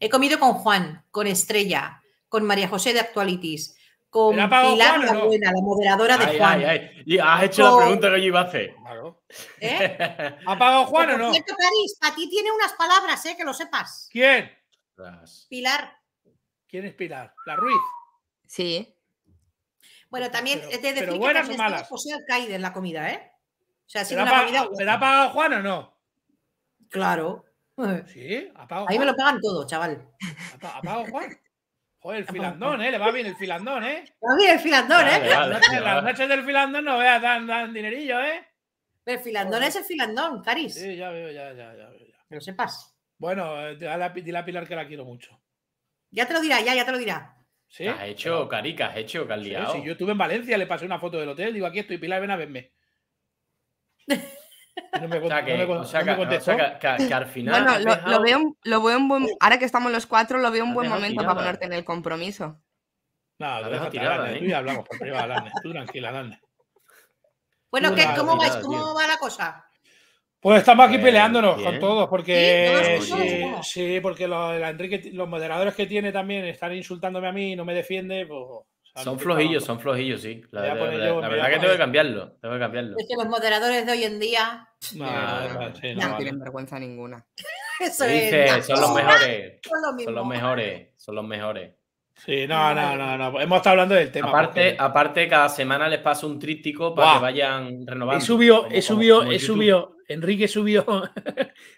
He comido con Juan, con Estrella, con María José de Actualities, con Pilar la buena, la moderadora de Juan. Y has hecho la pregunta que yo iba a hacer. Claro. ¿Eh? ¿Ha pagado Juan o no? A ti tiene unas palabras, eh, que lo sepas. ¿Quién? Pilar. ¿Quién es Pilar? ¿La Ruiz? Sí. Bueno, también es de decir que o malas. José alcaide en la comida, ¿eh? O sea, si comida una comida... ha pagado Juan o no? Claro. Sí, Ahí me lo pagan todo, chaval. Apago, Juan. Joder, el filandón, ¿eh? Le va bien el filandón, ¿eh? Le va bien el filandón, ¿eh? Las noches del filandón no veas, tan dinerillo, ¿eh? el filandón es el filandón, Caris. Sí, ya veo, ya, ya, ya. ya. Que lo sepas. Bueno, eh, dile a Pilar que la quiero mucho. Ya te lo dirá, ya, ya te lo dirá. ¿Sí? has hecho, carica, ¿Qué has hecho? ¿Qué yo estuve en Valencia, le pasé una foto del hotel, digo, aquí estoy, Pilar, ven a verme. No me, o que, no me, al final. Bueno, lo, veo, un buen. Ahora que estamos los cuatro, lo veo un buen momento para ponerte en ¿eh? el compromiso. No, lo dejo tirar. Tú ya ¿eh? hablamos por privado, Lane. Tú tranquila, Dani. Bueno, ¿qué, ¿cómo, ¿cómo va la cosa? Pues estamos aquí peleándonos con todos, porque sí, porque los, Enrique, los moderadores que tiene también están insultándome a mí y no me defiende. Pues, son flojillos, son flojillos, sí. La, verdad que tengo que cambiarlo, tengo que cambiarlo. Es que los moderadores de hoy en día Ah, no, tienen vergüenza ninguna. son los mejores. Son, los mejores. Son los mejores. Sí, no, no, no, Hemos estado hablando del tema. Pues, aparte, aparte cada semana les paso un tríptico para que vayan renovando. He subió, he subió, he subió, Enrique subió,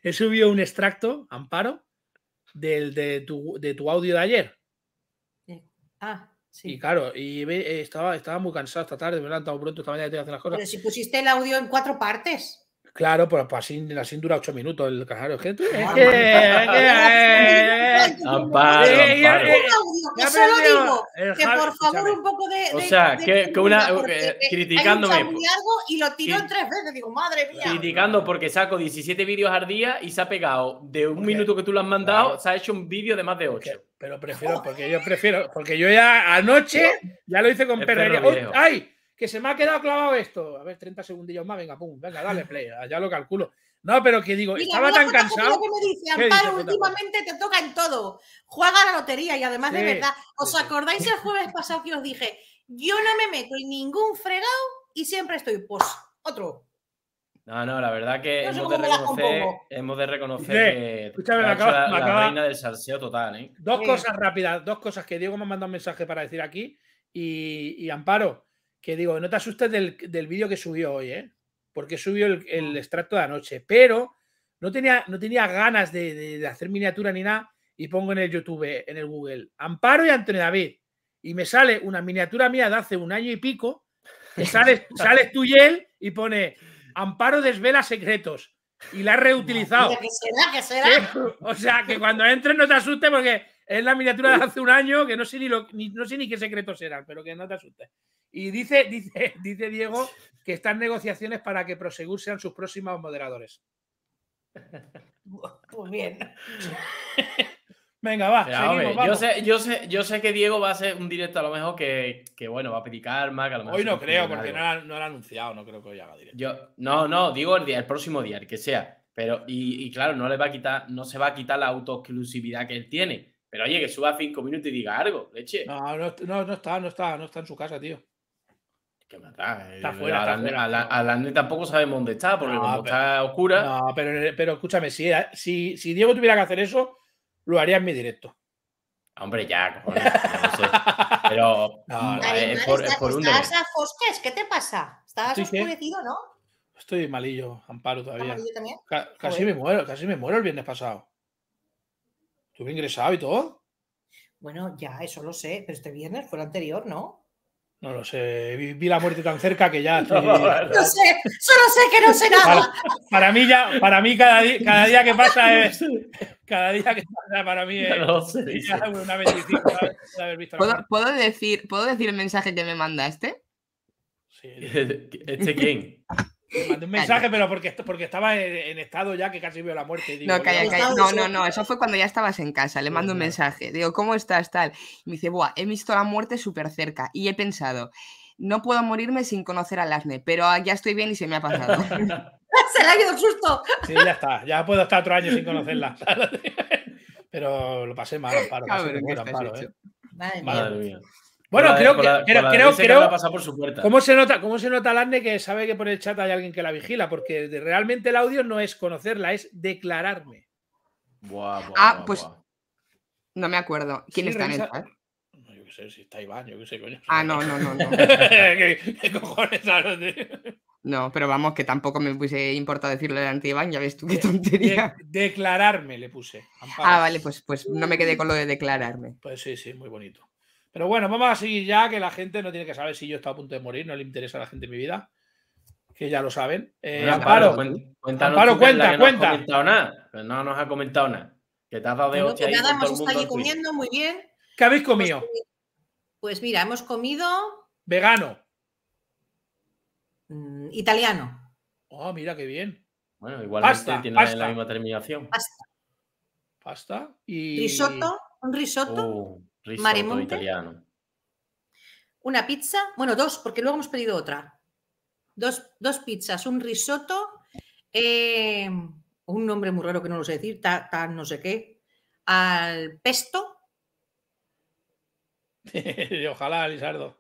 he subió un extracto, Amparo, del, de, tu, audio de ayer. Ah. Sí. Y claro, y eh, estaba, estaba muy cansado esta tarde, me he pronto esta mañana que hacer las cosas. Pero si pusiste el audio en cuatro partes. Claro, pero así, así dura ocho minutos el canario. amparo Yo solo digo que por favor un poco de. o sea, que, una. criticándome. y lo tiró tres veces. Digo, madre mía. Criticando porque saco 17 vídeos al día y se ha pegado de un minuto que tú lo has mandado, se ha hecho un vídeo de más de ocho. Pero prefiero, porque yo prefiero, porque yo ya anoche ya lo hice con perrería. ¡Ay! que se me ha quedado clavado esto. A ver, 30 segundillos más, venga, pum, venga, dale play, ya lo calculo. No, pero que digo, estaba tan cansado. Que me dice, Amparo, últimamente te toca en todo. Juega la lotería y además de verdad, ¿os acordáis el jueves pasado que os dije? Yo no me meto en ningún fregado y siempre estoy, pues, otro. No, no, la verdad que hemos, de reconocer, hemos de reconocer la, reina del salseo total. ¿eh? Dos cosas rápidas, dos cosas que Diego me ha mandado un mensaje para decir aquí y Amparo que digo, no te asustes del, vídeo que subió hoy, ¿eh? porque subió el, ah. extracto de anoche, pero no tenía, no tenía ganas de, hacer miniatura ni nada y pongo en el YouTube, en el Google, Amparo y Antonio David. Y me sale una miniatura mía de hace un año y pico, que sale sales tú y él y pone Amparo desvela secretos y la he reutilizado. ¿Qué será? O sea, que cuando entres no te asustes porque es la miniatura de hace un año que no sé ni, no sé ni qué secretos eran, pero que no te asustes. Y dice, dice, dice Diego que están negociaciones para que Prosegur sean sus próximos moderadores. Pues bien. Venga, va. Yo, sé, yo, sé, que Diego va a hacer un directo a lo mejor que, bueno, va a pedir más hoy no creo, porque no lo, no ha anunciado, no creo que hoy haga directo. Yo, no, no, digo el, día, el próximo día, el que sea. Pero, y, y, claro, no le va a quitar, no se va a quitar la autoexclusividad que él tiene. Pero oye, que suba cinco minutos y diga algo, leche. No, no, no, está, no está, no está en su casa, tío. ¿Qué me está, eh, está fuera. A, la, a tampoco sabemos dónde está, porque está oscura. No, pero, pero escúchame, si, si, Diego tuviera que hacer eso, lo haría en mi directo. Hombre, ya, cojones. Pero es, por, a fosques? ¿Qué te pasa? ¿Estás oscurecido, no? Estoy malillo, amparo todavía. también? casi me muero, casi me muero el viernes pasado. ¿Tuve ingresado y todo? Bueno, ya, eso lo sé, pero este viernes fue el anterior, ¿no? No lo sé, vi, la muerte tan cerca que ya. No, sé, solo sé que no sé nada. Para, mí, ya, para mí cada, día que pasa es. Cada día que pasa para mí es. una bendición ¿Puedo, decir, ¿Puedo decir el mensaje que me manda este? ¿Este quién? Le mandé un mensaje, pero porque, porque estaba en, estado ya que casi vio la muerte. no, no, No, eso fue cuando ya estabas en casa. Le pues mando un mensaje. Digo, ¿cómo estás? Tal. Y me dice, Buah, he visto la muerte súper cerca. Y he pensado, no puedo morirme sin conocer a Lasne, pero ah, ya estoy bien y se me ha pasado. se le ha ido el susto. Sí, ya está. Ya puedo estar otro año sin conocerla. pero lo pasé mal, Amparo. ¿eh? Madre, Madre mía. Bueno, creo que. Creo, creo, ¿Cómo se nota, cómo se nota que sabe que por el chat hay alguien que la vigila? Porque realmente el audio no es conocerla, es declararme. Buah, ah, pues. No me acuerdo. ¿Quién está en el chat? No, yo qué sé, si está Iván, yo qué sé, coño. Ah, no, no, no. no. ¿Qué, cojones No, pero vamos, que tampoco me puse importa decirle delante Iván, ya ves tú qué tontería. declararme le puse. Ah, vale, pues, pues no me quedé con lo de declararme. Pues sí, sí, muy bonito. Pero bueno, vamos a seguir ya, que la gente no tiene que saber si yo estado a punto de morir, no le interesa a la gente mi vida, que ya lo saben. Eh, cuéntanos cuenta, cuenta. No, nos ha comentado nada. Que te has dado de pues Nada, hemos estado allí comiendo muy bien. ¿Qué habéis comido? Pues, mira, hemos comido. Vegano. Mm, italiano. Oh, mira qué bien. Bueno, igual tiene la misma terminación. Pasta. Pasta y. Risotto, un risotto. Oh. Risotto italiano. Una pizza, bueno, dos, porque luego hemos pedido otra. Dos, dos pizzas, un risotto, em, un nombre muy raro que no lo sé decir, tan no sé qué, al pesto. Ojalá, Lisardo.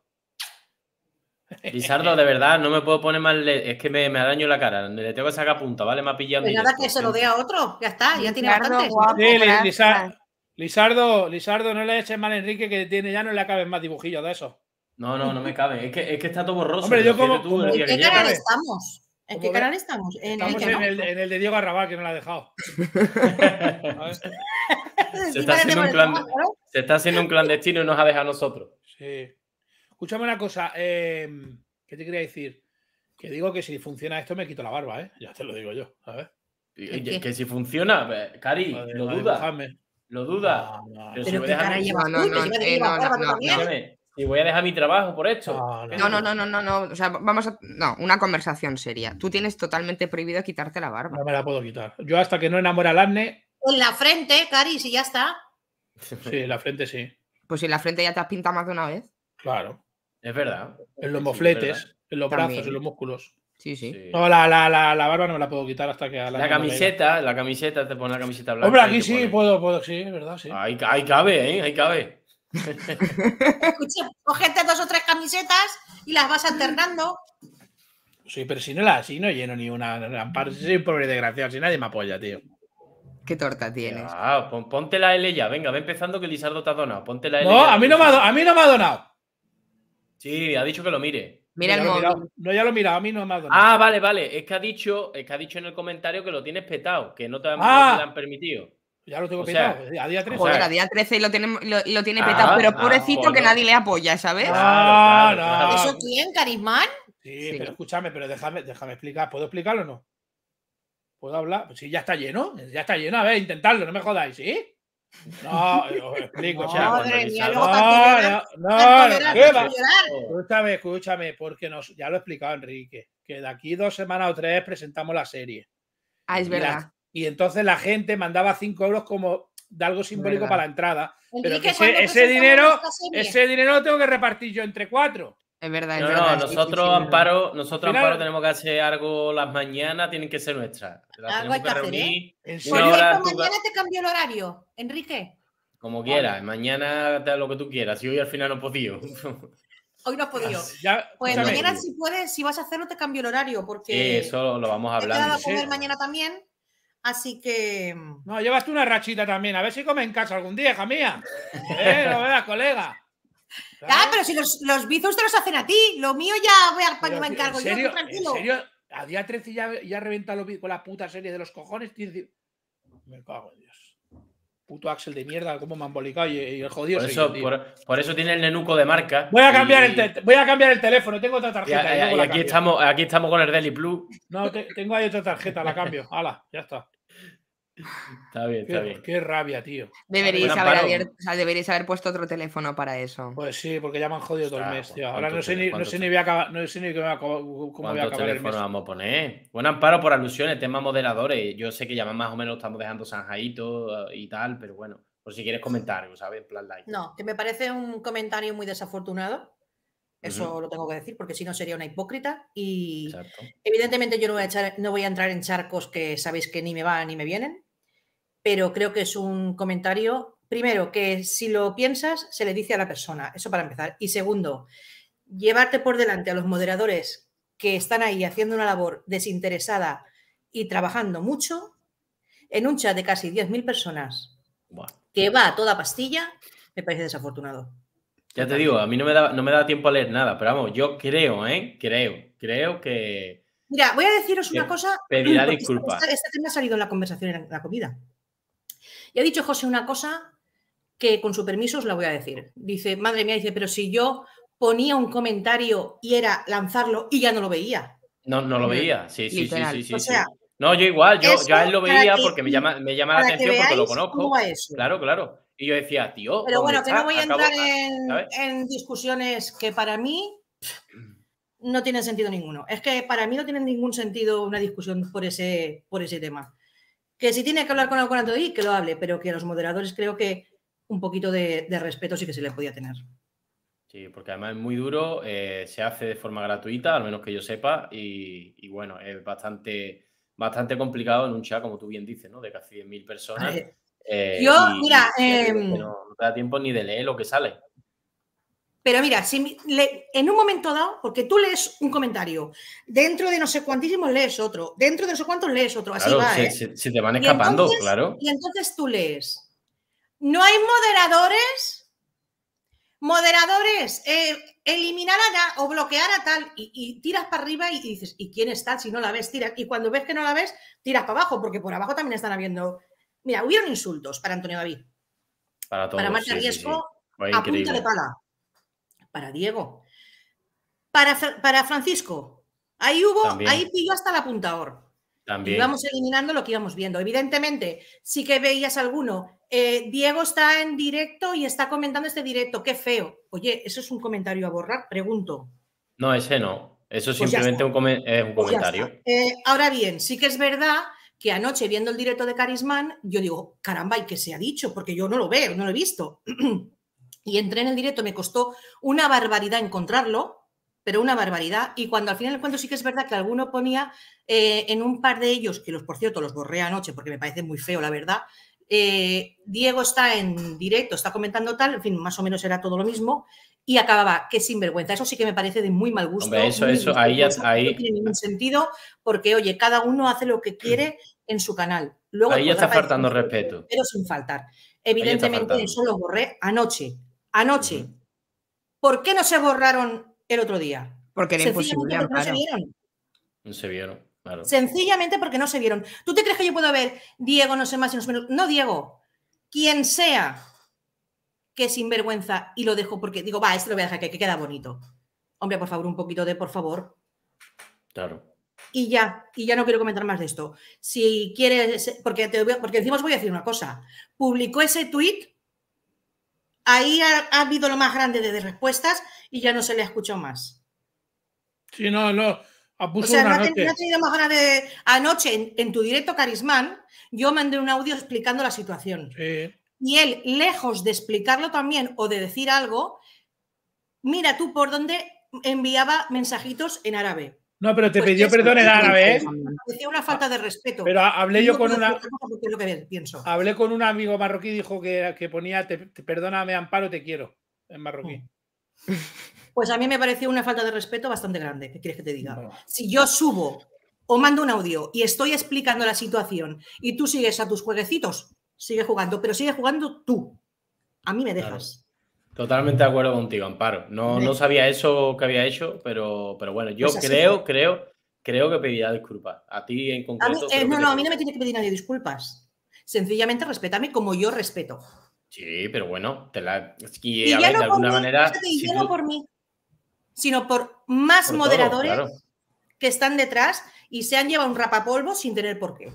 Lizardo, de verdad, no me puedo poner mal. Es que me, me daño la cara. Le tengo que sacar punta, ¿vale? Me ha pillado. Pues nada, que se lo dé a otro. Ya está, ya tiene bastante. Lizardo, Lizardo, no le eches mal a Enrique que tiene ya no le caben más dibujillos de eso. No, no, no me cabe. Es que, es que está todo borroso. Hombre, yo como, ¿En qué canal estamos? ¿En qué canal estamos? Estamos en el, de Diego Arrabal, que no lo ha dejado. se, está haciendo un clandestino y nos ha dejado a nosotros. Sí. Escúchame una cosa. Eh, ¿Qué te quería decir? Que digo que si funciona esto me quito la barba, ¿eh? Ya te lo digo yo. A Que, si funciona, pues, Cari, no duda. Lo duda. No, voy a dejar mi... no, trabajo por esto. No, no, no, no, no, vamos a. No, una conversación seria. Tú tienes totalmente prohibido quitarte la barba. No me la puedo quitar. Yo hasta que no enamora al Arne. En la frente, Cari, si ya está. Sí, en la frente sí. Pues si en la frente ya te has pintado más de una vez. Claro. Es verdad. En los mofletes, en los brazos, en los músculos. Sí, sí. No, la, la, la, la, barba no me la puedo quitar hasta que. la, camiseta, la camiseta, te pone la camiseta blanca. Hombre, aquí sí, puedo, puedo, sí, verdad, sí. Ahí, cabe, ¿eh? Ahí cabe. Escucha, cogete dos o tres camisetas y las vas alternando. Sí, pero si no la, no lleno ni una gran parte, soy pobre desgraciado, si nadie me apoya, tío. ¿Qué torta tienes? Ah, ponte la L ya, venga, va empezando que Lizardo te ha donado. Ponte la L. No, a mí no, ha, a mí no me ha donado. Sí, ha dicho que lo mire. Mira el modo No, ya lo he mirado, a mí no me ha dado Ah, vale, vale. Es que ha dicho, es que ha dicho en el comentario que lo tienes petado, que no te, ah. han permitido. Ya lo tengo o petado, eh, a día 13. a día 13 lo tiene, lo, tiene ah, petado, pero pobrecito que nadie le apoya, ¿sabes? Ah, no. ¿Eso quién, Carismán? Sí, pero escúchame, pero déjame, déjame explicar. ¿Puedo explicarlo o no? ¿Puedo hablar? Pues sí, ya está lleno. Ya está lleno. A ver, intentadlo, no me jodáis, ¿sí? No, os explico, No, no, no, escúchame, escúchame, porque nos, ya lo he explicado Enrique, que de aquí dos semanas o tres presentamos la serie. Ah, es verdad. Y, entonces la gente mandaba cinco euros como de algo simbólico para la entrada. pero ese, dinero, ese dinero lo tengo que repartir yo entre cuatro. Es verdad. No, no, nosotros, Amparo, nosotros, Amparo, tenemos que hacer algo las mañanas, tienen que ser nuestras. algo hay que, hacer, ¿eh? mañana te cambio el horario, Enrique. Como quieras, mañana te lo que tú quieras. Y hoy al final no he podido. Hoy no has podido. pues mañana, si puedes, si vas a hacerlo, te cambio el horario. Porque eso lo vamos a hablar. a comer mañana también. Así que. Mm. No, llevas una rachita también. A ver si comes en casa algún día, hija mía. eh, Lo veas, colega. Ya, Ah, pero si los, los bizos te los hacen a ti, lo mío ya voy a, pero, me encargo ¿en serio? tranquilo. ¿En serio? A día 13 ya, ya reventa los con la puta serie de los cojones. Tío. Me cago en Dios. Puto Axel de mierda, cómo me han bolicado y, el jodido. Por eso, por, eso, tiene el nenuco de marca. Voy a cambiar, el, voy a cambiar el teléfono, tengo otra tarjeta. Y, aquí, estamos, aquí estamos con el Deli Plus. No, tengo ahí otra tarjeta, la cambio. Hala, ya está. Está bien, está qué, bien. Qué rabia, tío. Deberíais, haber, puesto otro teléfono para eso. Pues sí, porque ya me han jodido todo el mes, tío. Ahora no sé, ni, cómo, voy a acabar vamos a poner? Buen amparo por alusiones, tema moderadores. Yo sé que ya más o menos estamos dejando Sanjaito eh, y tal, pero bueno, por si quieres comentar ¿sabes? No, que me parece un comentario muy desafortunado. Eso lo tengo que decir porque si no sería una hipócrita. Y evidentemente yo no voy, a echar, no voy a entrar en charcos que sabéis que ni me van ni me vienen pero creo que es un comentario, primero, que si lo piensas, se le dice a la persona, eso para empezar. Y segundo, llevarte por delante a los moderadores que están ahí haciendo una labor desinteresada y trabajando mucho en un chat de casi 10.000 personas que va a toda pastilla, me parece desafortunado. Ya te digo, a mí no me da, no me da tiempo a leer nada, pero vamos, yo creo, ¿eh? Creo, creo que... Mira, voy a deciros una cosa. Pedirá disculpas. Este, tema ha salido en la conversación en la comida. Y ha dicho José una cosa que con su permiso os la voy a decir. Dice, madre mía, dice, pero si yo ponía un comentario y era lanzarlo y ya no lo veía. No, no lo mm, veía, sí, sí, sí, sí, o sea, No, yo igual, yo, ya él lo veía porque me llama, la atención porque lo conozco. Claro, claro. Y yo decía, tío. Pero bueno, que no voy a entrar en, discusiones que para mí no tienen sentido ninguno. Es que para mí no tiene ningún sentido una discusión por ese, por ese tema. Que si tiene que hablar con alguna y que lo hable, pero que a los moderadores creo que un poquito de, respeto sí que se les podía tener. Sí, porque además es muy duro, eh, se hace de forma gratuita, al menos que yo sepa, y, bueno, es bastante, bastante complicado en un chat, como tú bien dices, ¿no? De casi 10.000 personas. Eh, yo, mira, em, no, te da tiempo ni de leer lo que sale. Pero mira, en un momento dado, porque tú lees un comentario, dentro de no sé cuantísimos lees otro, dentro de no sé cuántos lees otro, así va. Si, ¿eh? te van escapando, claro. Y entonces tú lees. No hay moderadores. Moderadores, eh, eliminar a, o bloquear a tal y, tiras para arriba y, dices, ¿y quién está? Si no la ves, tiras. Y cuando ves que no la ves, tiras para abajo, porque por abajo también están habiendo. Mira, hubieron insultos para Antonio David. Para todos. Para Marta a punta de pala para Diego. Para, para Francisco, ahí hubo, ahí pilló hasta el apuntador. También. Íbamos eliminando lo que íbamos viendo. Evidentemente, sí que veías alguno. Eh, Diego está en directo y está comentando este directo. Qué feo. Oye, ¿eso es un comentario a borrar? Pregunto. No, ese no. Eso es pues simplemente un, un pues comentario. Eh, ahora bien, sí que es verdad que anoche viendo el directo de Carismán, yo digo, caramba, ¿y qué se ha dicho? Porque yo no lo veo, no lo he visto. y entré en el directo, me costó una barbaridad encontrarlo, pero una barbaridad. Y cuando al final del cuento sí que es verdad que alguno ponía eh, en un par de ellos, que los por cierto los borré anoche porque me parece muy feo, la verdad. Eh, Diego está en directo, está comentando tal, en fin, más o menos era todo lo mismo. Y acababa, qué sinvergüenza. Eso sí que me parece de muy mal gusto. eso, eso, ahí, No tiene ningún sentido porque, oye, cada uno hace lo que mm. quiere en su canal. Luego, ahí está faltando respeto. Pero sin faltar. Evidentemente, eso lo borré anoche anoche. ¿Por qué no se borraron el otro día? Porque era imposible. no se vieron. No se vieron. Claro. Sencillamente porque no se vieron. ¿Tú te crees que yo puedo ver Diego, no sé más, no, sé menos? no Diego, quien sea que sinvergüenza y lo dejo porque digo, va, esto lo voy a dejar que, queda bonito. Hombre, por favor, un poquito de por favor. Claro. Y ya, y ya no quiero comentar más de esto. Si quieres, porque, te, porque encima os voy a decir una cosa. Publicó ese tweet ahí ha, habido lo más grande de respuestas y ya no se le escuchó más. Sí, no, no. O sea, no ha, tenido, más grande Anoche, en, tu directo, Carismán, yo mandé un audio explicando la situación. Y él, lejos de explicarlo también o de decir algo, mira tú por dónde enviaba mensajitos en árabe. No, pero te pues pidió perdón en árabe, ¿eh? Decía una falta de respeto. Pero hablé yo con una. Hablé con un amigo marroquí y dijo que, que ponía te, perdóname, amparo, te quiero en marroquí. Mm. Pues a mí me pareció una falta de respeto bastante grande. ¿Qué quieres que te diga? Si yo subo o mando un audio y estoy explicando la situación y tú sigues a tus jueguecitos, sigue jugando, pero sigue jugando tú. A mí me dejas. Totalmente de acuerdo contigo, Amparo. No, no sabía eso que había hecho, pero, pero bueno, yo pues creo, creo, creo que pedirá disculpas. A ti en concreto. Eh, no, no, a mí no me tiene que pedir nadie disculpas. Sencillamente respétame como yo respeto. Sí, pero bueno, te la. Y, de alguna manera. no por mí, sino por más moderadores que están detrás y se han llevado un rapapolvo sin tener por qué.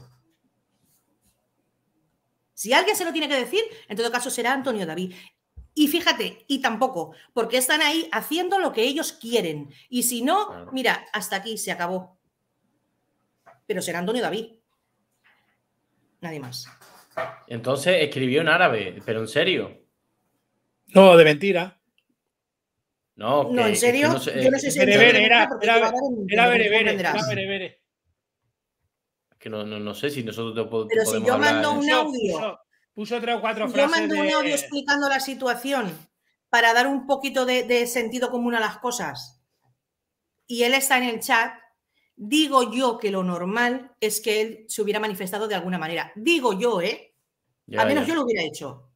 Si alguien se lo tiene que decir, en todo caso será Antonio David. Y fíjate, y tampoco, porque están ahí haciendo lo que ellos quieren. Y si no, mira, hasta aquí se acabó. Pero será Antonio David. Nadie más. Entonces escribió en árabe, pero en serio. No, de mentira. No, no en serio. no no si era, era, era berebere, Que no, no, sé si nosotros te, Pero si yo mando un audio Puso tres o cuatro frases. Yo mandé un audio explicando la situación para dar un poquito de, sentido común a las cosas. Y él está en el chat. Digo yo que lo normal es que él se hubiera manifestado de alguna manera. Digo yo, ¿eh? Al menos yo lo hubiera hecho.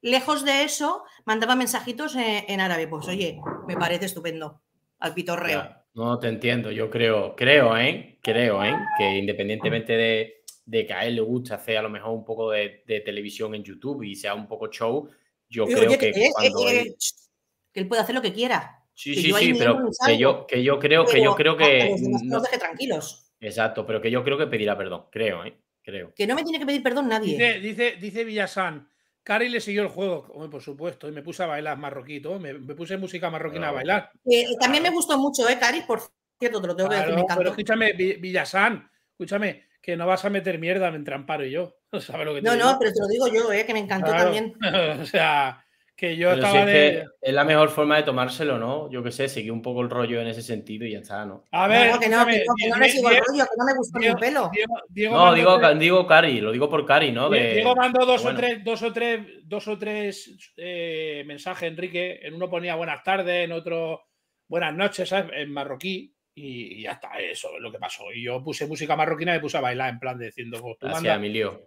Lejos de eso, mandaba mensajitos en, árabe. Pues oye, me parece estupendo. Al pitorreo. No, te entiendo. Yo creo, creo, ¿eh? Creo, ¿eh? Que independientemente de, de que a él le gusta hacer a lo mejor un poco de, televisión en YouTube y sea un poco show, yo creo que, que él... puede hacer lo que quiera. Sí, sí, sí, pero que yo, que yo creo que yo creo que. tranquilos. Exacto, pero que yo creo que pedirá perdón, creo, ¿eh? Creo. Que no me tiene que pedir perdón nadie. Dice, dice, Villasán, Cari le siguió el juego, por supuesto, y me puse a bailar marroquito, me, puse música marroquina a bailar. Eh, eh, también me gustó mucho, ¿eh, Cari? Por cierto, te lo tengo que decir, Pero escúchame, Villasán, escúchame, que no vas a meter mierda entre Amparo y yo. lo que no, no, pero te lo digo yo, eh, que me encantó también. o sea, que yo estaba es de... es la mejor forma de tomárselo, ¿no? Yo qué sé, seguí un poco el rollo en ese sentido y ya está, ¿no? A ver, no, que no, que eh, me eh, sigo el rollo, que no me gustó mi pelo. no, digo, digo Cari, lo digo por Cari, ¿no? De... Diego mandó dos, o tres, dos o tres, dos o tres eh, mensajes, Enrique. En uno ponía buenas tardes, en otro buenas noches, ¿sabes? En marroquí y, ya está, eso es lo que pasó. Y yo puse música marroquina y me puse a bailar en plan de diciendo, pues a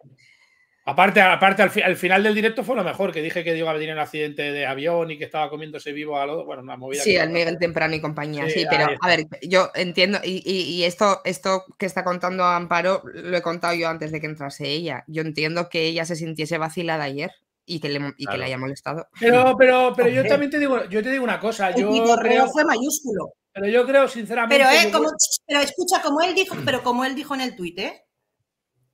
Aparte, aparte al, final del directo fue lo mejor, que dije que iba a venir un accidente de avión y que estaba comiéndose vivo a lo... Bueno, una movida. Sí, al Miguel Temprano y compañía, sí, pero a ver, yo entiendo, y, esto, esto que está contando Amparo lo he contado yo antes de que entrase ella. Yo entiendo que ella se sintiese vacilada ayer, y que le, haya molestado. Pero, pero, yo también te digo, yo te digo una cosa. Yo mi correo fue mayúsculo. Pero yo creo, sinceramente. Eh, pero, escucha, como él dijo, pero como él dijo en el tuit, ¿eh?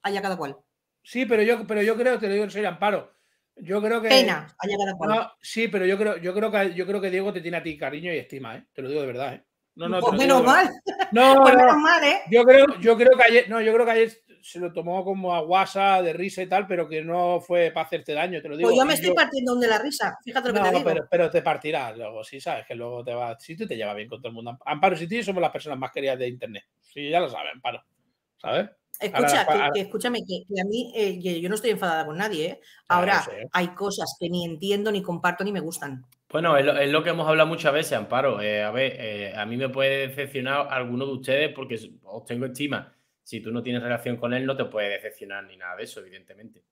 Allá cada cual. Sí, pero yo, pero yo creo, te lo digo en serio, Amparo. Yo creo que. Pena, allá cada sí, pero yo creo, yo creo que yo creo que Diego te tiene a ti cariño y estima, ¿eh? Te lo digo de verdad, ¿eh? No, no, pues menos mal. Pues no, menos mal, ¿eh? Yo creo, yo creo que ayer, no, yo creo que ayer se lo tomó como aguasa de risa y tal, pero que no fue para hacerte daño, te lo pues digo. yo me estoy partiendo de la risa, fíjate lo que te digo. Pero, pero te partirás luego, sí, sabes que luego te vas, sí, te llevas bien con todo el mundo. Amparo y yo somos las personas más queridas de internet. Sí, ya lo sabes, Amparo. ¿Sabes? Escucha, que, escúchame, que, a mí eh, yo no estoy enfadada con nadie. ¿eh? Ah, ahora hay cosas que ni entiendo, ni comparto, ni me gustan. Bueno, es lo, que hemos hablado muchas veces, Amparo. Eh, a ver, a mí me puede decepcionar alguno de ustedes porque os tengo estima si tú no tienes relación con él, no te puede decepcionar ni nada de eso, evidentemente.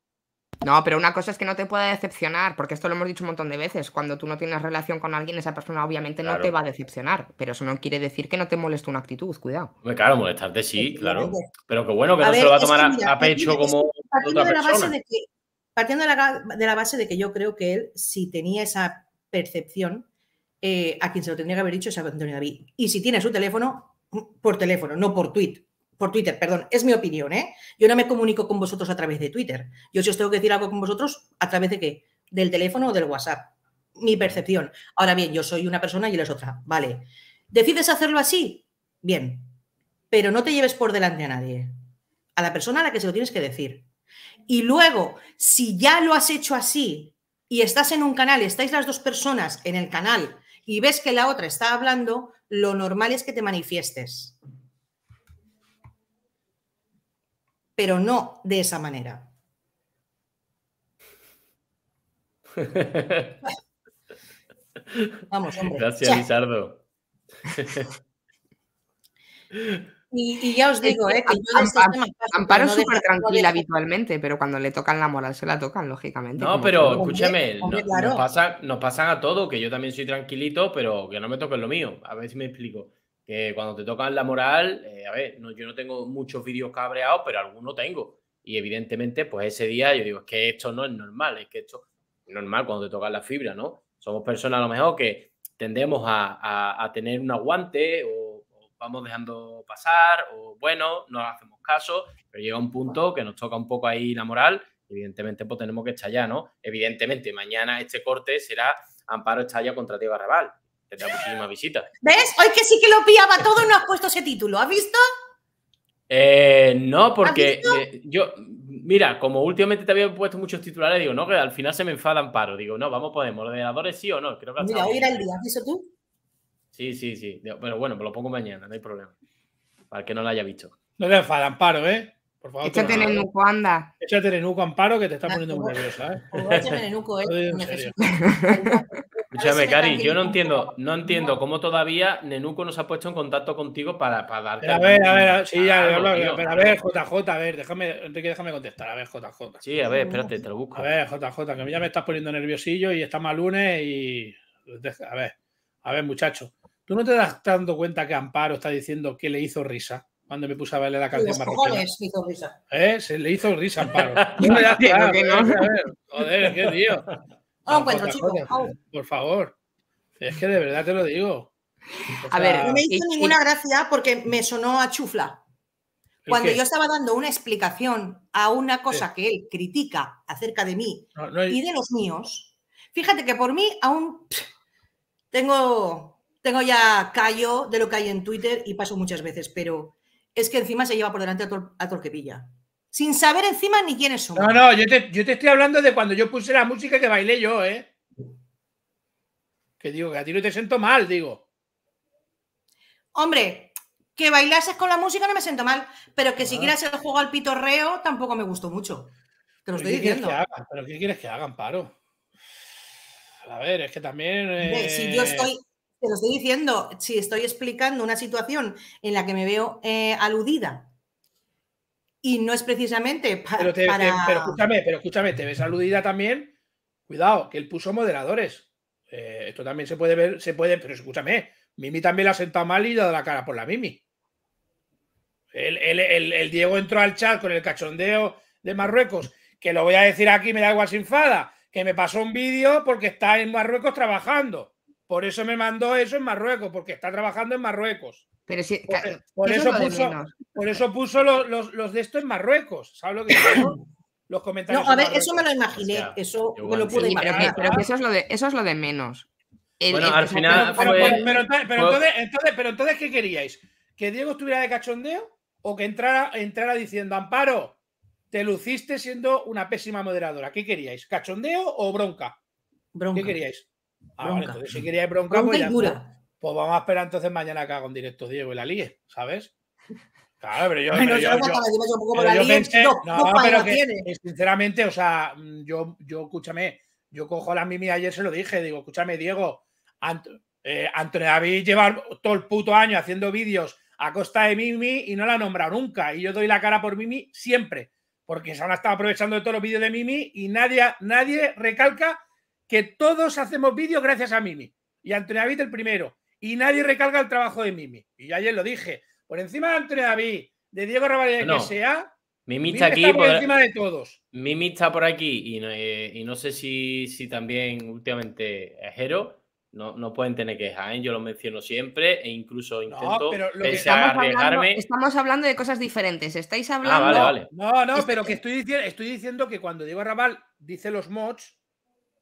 No, pero una cosa es que no te pueda decepcionar, porque esto lo hemos dicho un montón de veces. Cuando tú no tienes relación con alguien, esa persona obviamente no te va a decepcionar, pero eso no quiere decir que no te moleste una actitud, cuidado. Claro, molestarte sí, claro. Pero qué bueno, que no se lo va a tomar a pecho como partiendo de la Base de que, yo creo que él, si tenía esa percepción, eh, a quien se lo tendría que haber dicho es a Antonio David. Y si tiene su teléfono, mm, por teléfono, no por tweet por Twitter, perdón, es mi opinión, ¿eh? Yo no me comunico con vosotros a través de Twitter. Yo si os tengo que decir algo con vosotros, ¿a través de qué? Del teléfono o del WhatsApp. Mi percepción. Ahora bien, yo soy una persona y él es otra. Vale. ¿Decides hacerlo así? Bien. Pero no te lleves por delante a nadie. A la persona a la que se lo tienes que decir. Y luego, si ya lo has hecho así y estás en un canal, estáis las dos personas en el canal y ves que la otra está hablando, lo normal es que te manifiestes. pero no de esa manera. Vamos, hombre. Gracias, Lizardo. Y, ya os digo, eh, Que yo este Amparo, súper tranquila habitualmente, pero cuando le tocan la moral se la tocan, lógicamente. No, pero escúcheme, escúchame, nos, pasan, a todo, que yo también soy tranquilito, pero que no me toquen lo mío. A ver si me explico que cuando te tocan la moral, eh, a ver, yo no tengo muchos vídeos cabreados, pero algunos tengo. Y evidentemente, pues ese día yo digo, es que esto no es normal, es que esto es normal cuando te tocan la fibra, ¿no? Somos personas a lo mejor que tendemos a, tener un aguante o, vamos dejando pasar o bueno, no hacemos caso, pero llega un punto que nos toca un poco ahí la moral, evidentemente pues tenemos que estallar, ¿no? Evidentemente mañana este corte será Amparo Estalla contra Diego Arrabal da ¿Ves? Hoy que sí que lo pillaba todo no has puesto ese título, ¿has visto? Eh, no, porque eh, yo, mira, como últimamente te había puesto muchos titulares, digo, no, que al final se me enfadan paro. Digo, no, vamos, podemos, ordenadores sí o no. Creo que mira, hoy era el día, ¿has visto tú? Sí, sí, sí. Pero bueno, me lo pongo mañana, no hay problema. Para que no lo haya visto. No te enfadan paro, ¿eh? Por favor, Échate en nuco, anda. Échate en nuco, Amparo, que te está poniendo muy nerviosa. ¿eh? Échate en nuco, ¿eh? Escúchame, Cari, yo no entiendo, no entiendo cómo todavía Nenuco nos ha puesto en contacto contigo para, para darte. a ver, a ver, sí, ya, a pero a ver, JJ, a ver, déjame, Enrique, déjame contestar, a ver, JJ. Sí, a ver, espérate, te lo busco. A ver, JJ, que a mí ya me estás poniendo nerviosillo y estamos a lunes y. A ver, a ver, muchacho, ¿tú no te das dando cuenta que Amparo está diciendo que le hizo risa? cuando me puse a bailar la canción le hizo risa. ¿Eh? Se le hizo risa, Amparo. no, no, joder, qué tío. Por favor. Es que de verdad te lo digo. a ver, no me hizo ninguna gracia porque me sonó a chufla. Cuando yo estaba dando una explicación a una cosa que él critica acerca de mí y de los míos, fíjate que por mí aún tengo, tengo ya callo de lo que hay en Twitter y paso muchas veces, pero es que encima se lleva por delante a, a Torquepilla sin saber encima ni quiénes son. No, no, yo te, estoy hablando de cuando yo puse la música que bailé yo, ¿eh? Que digo, que a ti no te siento mal, digo. Hombre, que bailases con la música no me siento mal, pero que si ah. quieras el juego al pitorreo tampoco me gustó mucho. Te lo estoy diciendo. Que hagan? ¿Pero qué quieres que hagan, paro? A ver, es que también. Si yo eh, estoy. Te lo estoy diciendo, si estoy explicando una situación en la que me veo eh, aludida y no es precisamente para... pero escúchame, pero escúchame, te ves aludida también. Cuidado, que él puso moderadores. Eh, esto también se puede ver, se puede, pero escúchame, Mimi también la ha sentado mal y dado la cara por la Mimi. El, Diego entró al chat con el cachondeo de Marruecos, que lo voy a decir aquí, me da igual sin fada, que me pasó un vídeo porque está en Marruecos trabajando. Por eso me mandó eso en Marruecos, porque está trabajando en Marruecos. Pero si, por, e, eso puso, los, de esto en Marruecos. ¿Sabes lo que Los comentarios. No, a ver, eso me lo imaginé. eso me lo pude imaginar. Pero, eso, es lo de, eso es lo de menos. bueno, al final. Pero, fue... pero, entonces, entonces, pero entonces, ¿qué queríais? ¿Que Diego estuviera de cachondeo o que entrara, entrara diciendo, Amparo, te luciste siendo una pésima moderadora? ¿Qué queríais? ¿Cachondeo o bronca? ¿Qué queríais? Ah, Vale, entonces, si queríais bronca, bronca pues, dura. Pues vamos a esperar entonces mañana que haga directo Diego y la Ligue, ¿sabes? Claro, pero yo. no, pero que, sinceramente, o sea, yo, yo, escúchame, yo cojo a la Mimi ayer, se lo dije, digo, escúchame, Diego, eh, Antonio David lleva todo el puto año haciendo vídeos a costa de Mimi y no la ha nombrado nunca. Y yo doy la cara por Mimi siempre, porque se han estado aprovechando de todos los vídeos de Mimi y nadie, nadie recalca que todos hacemos vídeos gracias a Mimi. Y Antonio David el primero y nadie recarga el trabajo de Mimi. Y ayer lo dije, por encima de Antonio David, de Diego y de que sea, Mimi está aquí. por, encima de todos. Mimi está por aquí y no, eh, y no sé si, si también últimamente es No, no pueden tener que ¿eh? yo lo menciono siempre e incluso intento no, pero estamos hablando, estamos hablando, de cosas diferentes. Estáis ah, hablando. No, no, pero que eh, estoy diciendo, estoy diciendo que cuando Diego Rabal dice los mods,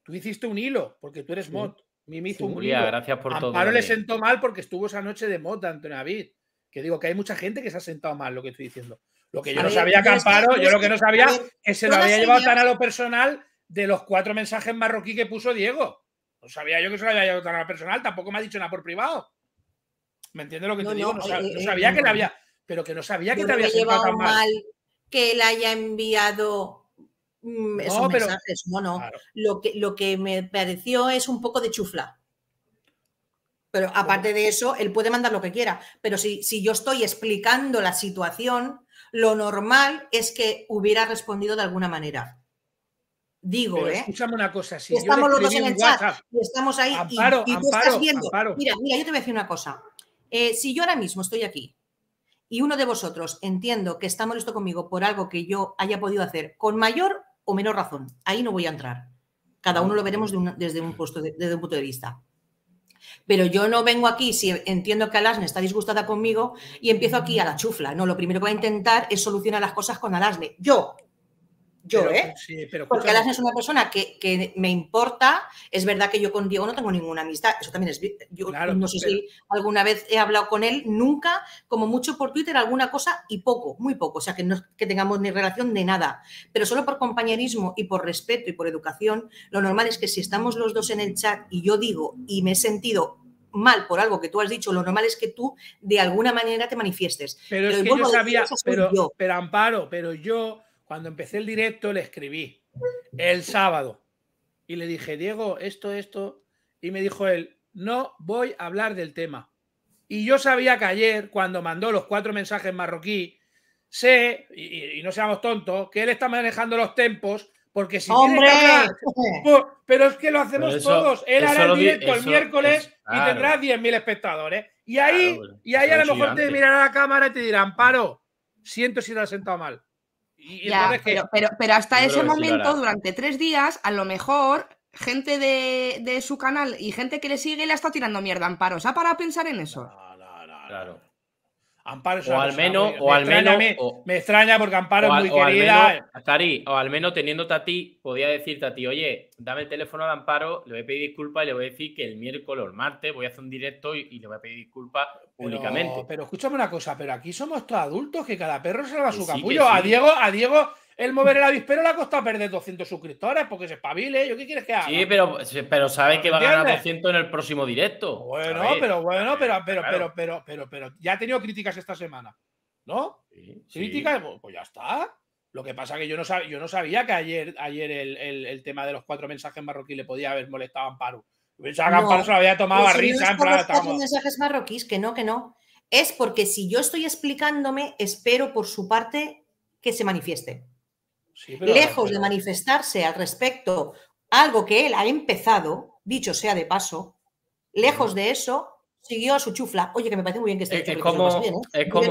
tú hiciste un hilo, porque tú eres mod. Mimi gracias por Amparo todo. Amparo le sentó mal porque estuvo esa noche de mota, Antonio David. Que digo que hay mucha gente que se ha sentado mal, lo que estoy diciendo. Lo que yo no sabía Camparo, yo lo que no sabía es que se lo había llevado tan a lo personal de los cuatro mensajes marroquí que puso Diego. No sabía yo que se lo había llevado tan a lo personal, tampoco me ha dicho nada por privado. ¿Me entiendes lo que te digo? No, eh, eh, sabía, eh, que la había, pero que no sabía que te había llevado tan mal. mal que él haya enviado Mm, esos mensajes. No, Lo, que, lo que me pareció es un poco de chufla. Pero aparte de eso, él puede mandar lo que quiera. Pero si, si yo estoy explicando la situación, lo normal es que hubiera respondido de alguna manera. Digo, ¿eh? una cosa. Si estamos los dos en el chat y estamos ahí y, tú estás viendo. Mira, mira, yo te voy a decir una cosa. Eh, si yo ahora mismo estoy aquí y uno de vosotros entiendo que está molesto conmigo por algo que yo haya podido hacer con mayor o menos razón. Ahí no voy a entrar. Cada uno lo veremos desde, un puesto de, desde punto de vista. Pero yo no vengo aquí si entiendo que Alasne está disgustada conmigo y empiezo aquí a la chufla. No, lo primero que voy a intentar es solucionar las cosas con Alasne. Yo, yo, ¿eh? Porque Alan es una persona que, me importa. Es verdad que yo con Diego no tengo ninguna amistad. Eso también es. Yo no sé si alguna vez he hablado con él, nunca, como mucho por Twitter, alguna cosa y poco, muy poco. O sea, que no tengamos ni relación de nada. Pero solo por compañerismo y por respeto y por educación, lo normal es que si estamos los dos en el chat y yo digo y me he sentido mal por algo que tú has dicho, lo normal es que tú de alguna manera te manifiestes. Pero, es que yo sabía, pero, pero Amparo, pero yo cuando empecé el directo le escribí el sábado y le dije, Diego, esto, esto. Y me dijo él, no voy a hablar del tema. Y yo sabía que ayer, cuando mandó los cuatro mensajes marroquí, sé, y, no seamos tontos, que él está manejando los tempos, porque si ¡Hombre! pero es que lo hacemos todos. Él hará el directo el miércoles y tendrá 10.000 espectadores. Y ahí, y ahí a lo mejor te mirará la cámara y te dirán, paro, siento si te has sentado mal pero, pero, hasta ese momento, durante tres días, a lo mejor gente de, de, su canal y gente que le sigue le ha estado tirando mierda Amparo. pensar en eso? claro. Amparo es o, al menos, o al menos, me, extraña porque Amparo es muy querida. Al o al menos teniéndote a ti, podía decirte a ti, oye, dame el teléfono de Amparo, le voy a pedir disculpas y le voy a decir que el miércoles o el martes voy a hacer un directo y, le voy a pedir disculpas públicamente. Pero escúchame una cosa, pero aquí somos todos adultos que cada perro salva pues su capullo. A Diego, a Diego el mover el avispero le ha costado perder 200 suscriptores porque se espabile. ¿Yo qué quieres que haga? Sí, pero, pero sabe que va a ganar 200 en el próximo directo. Bueno, pero bueno, pero, pero, pero, pero, pero, ya ha tenido críticas esta semana, ¿no? críticas, pues, pues ya está. Lo que pasa es que yo no, sabía, yo no sabía que ayer, ayer el, tema de los cuatro mensajes marroquíes le podía haber molestado a Amparo. Pensaba que Amparo se lo había tomado pues a risa. los cuatro mensajes marroquíes, que no, que no. Es porque si yo estoy explicándome, espero por su parte que se manifieste. Lejos de manifestarse al respecto algo que él ha empezado, dicho sea de paso, lejos de eso, siguió a su chufla. Oye, que me parece muy bien que esté eh, es, ¿eh? es como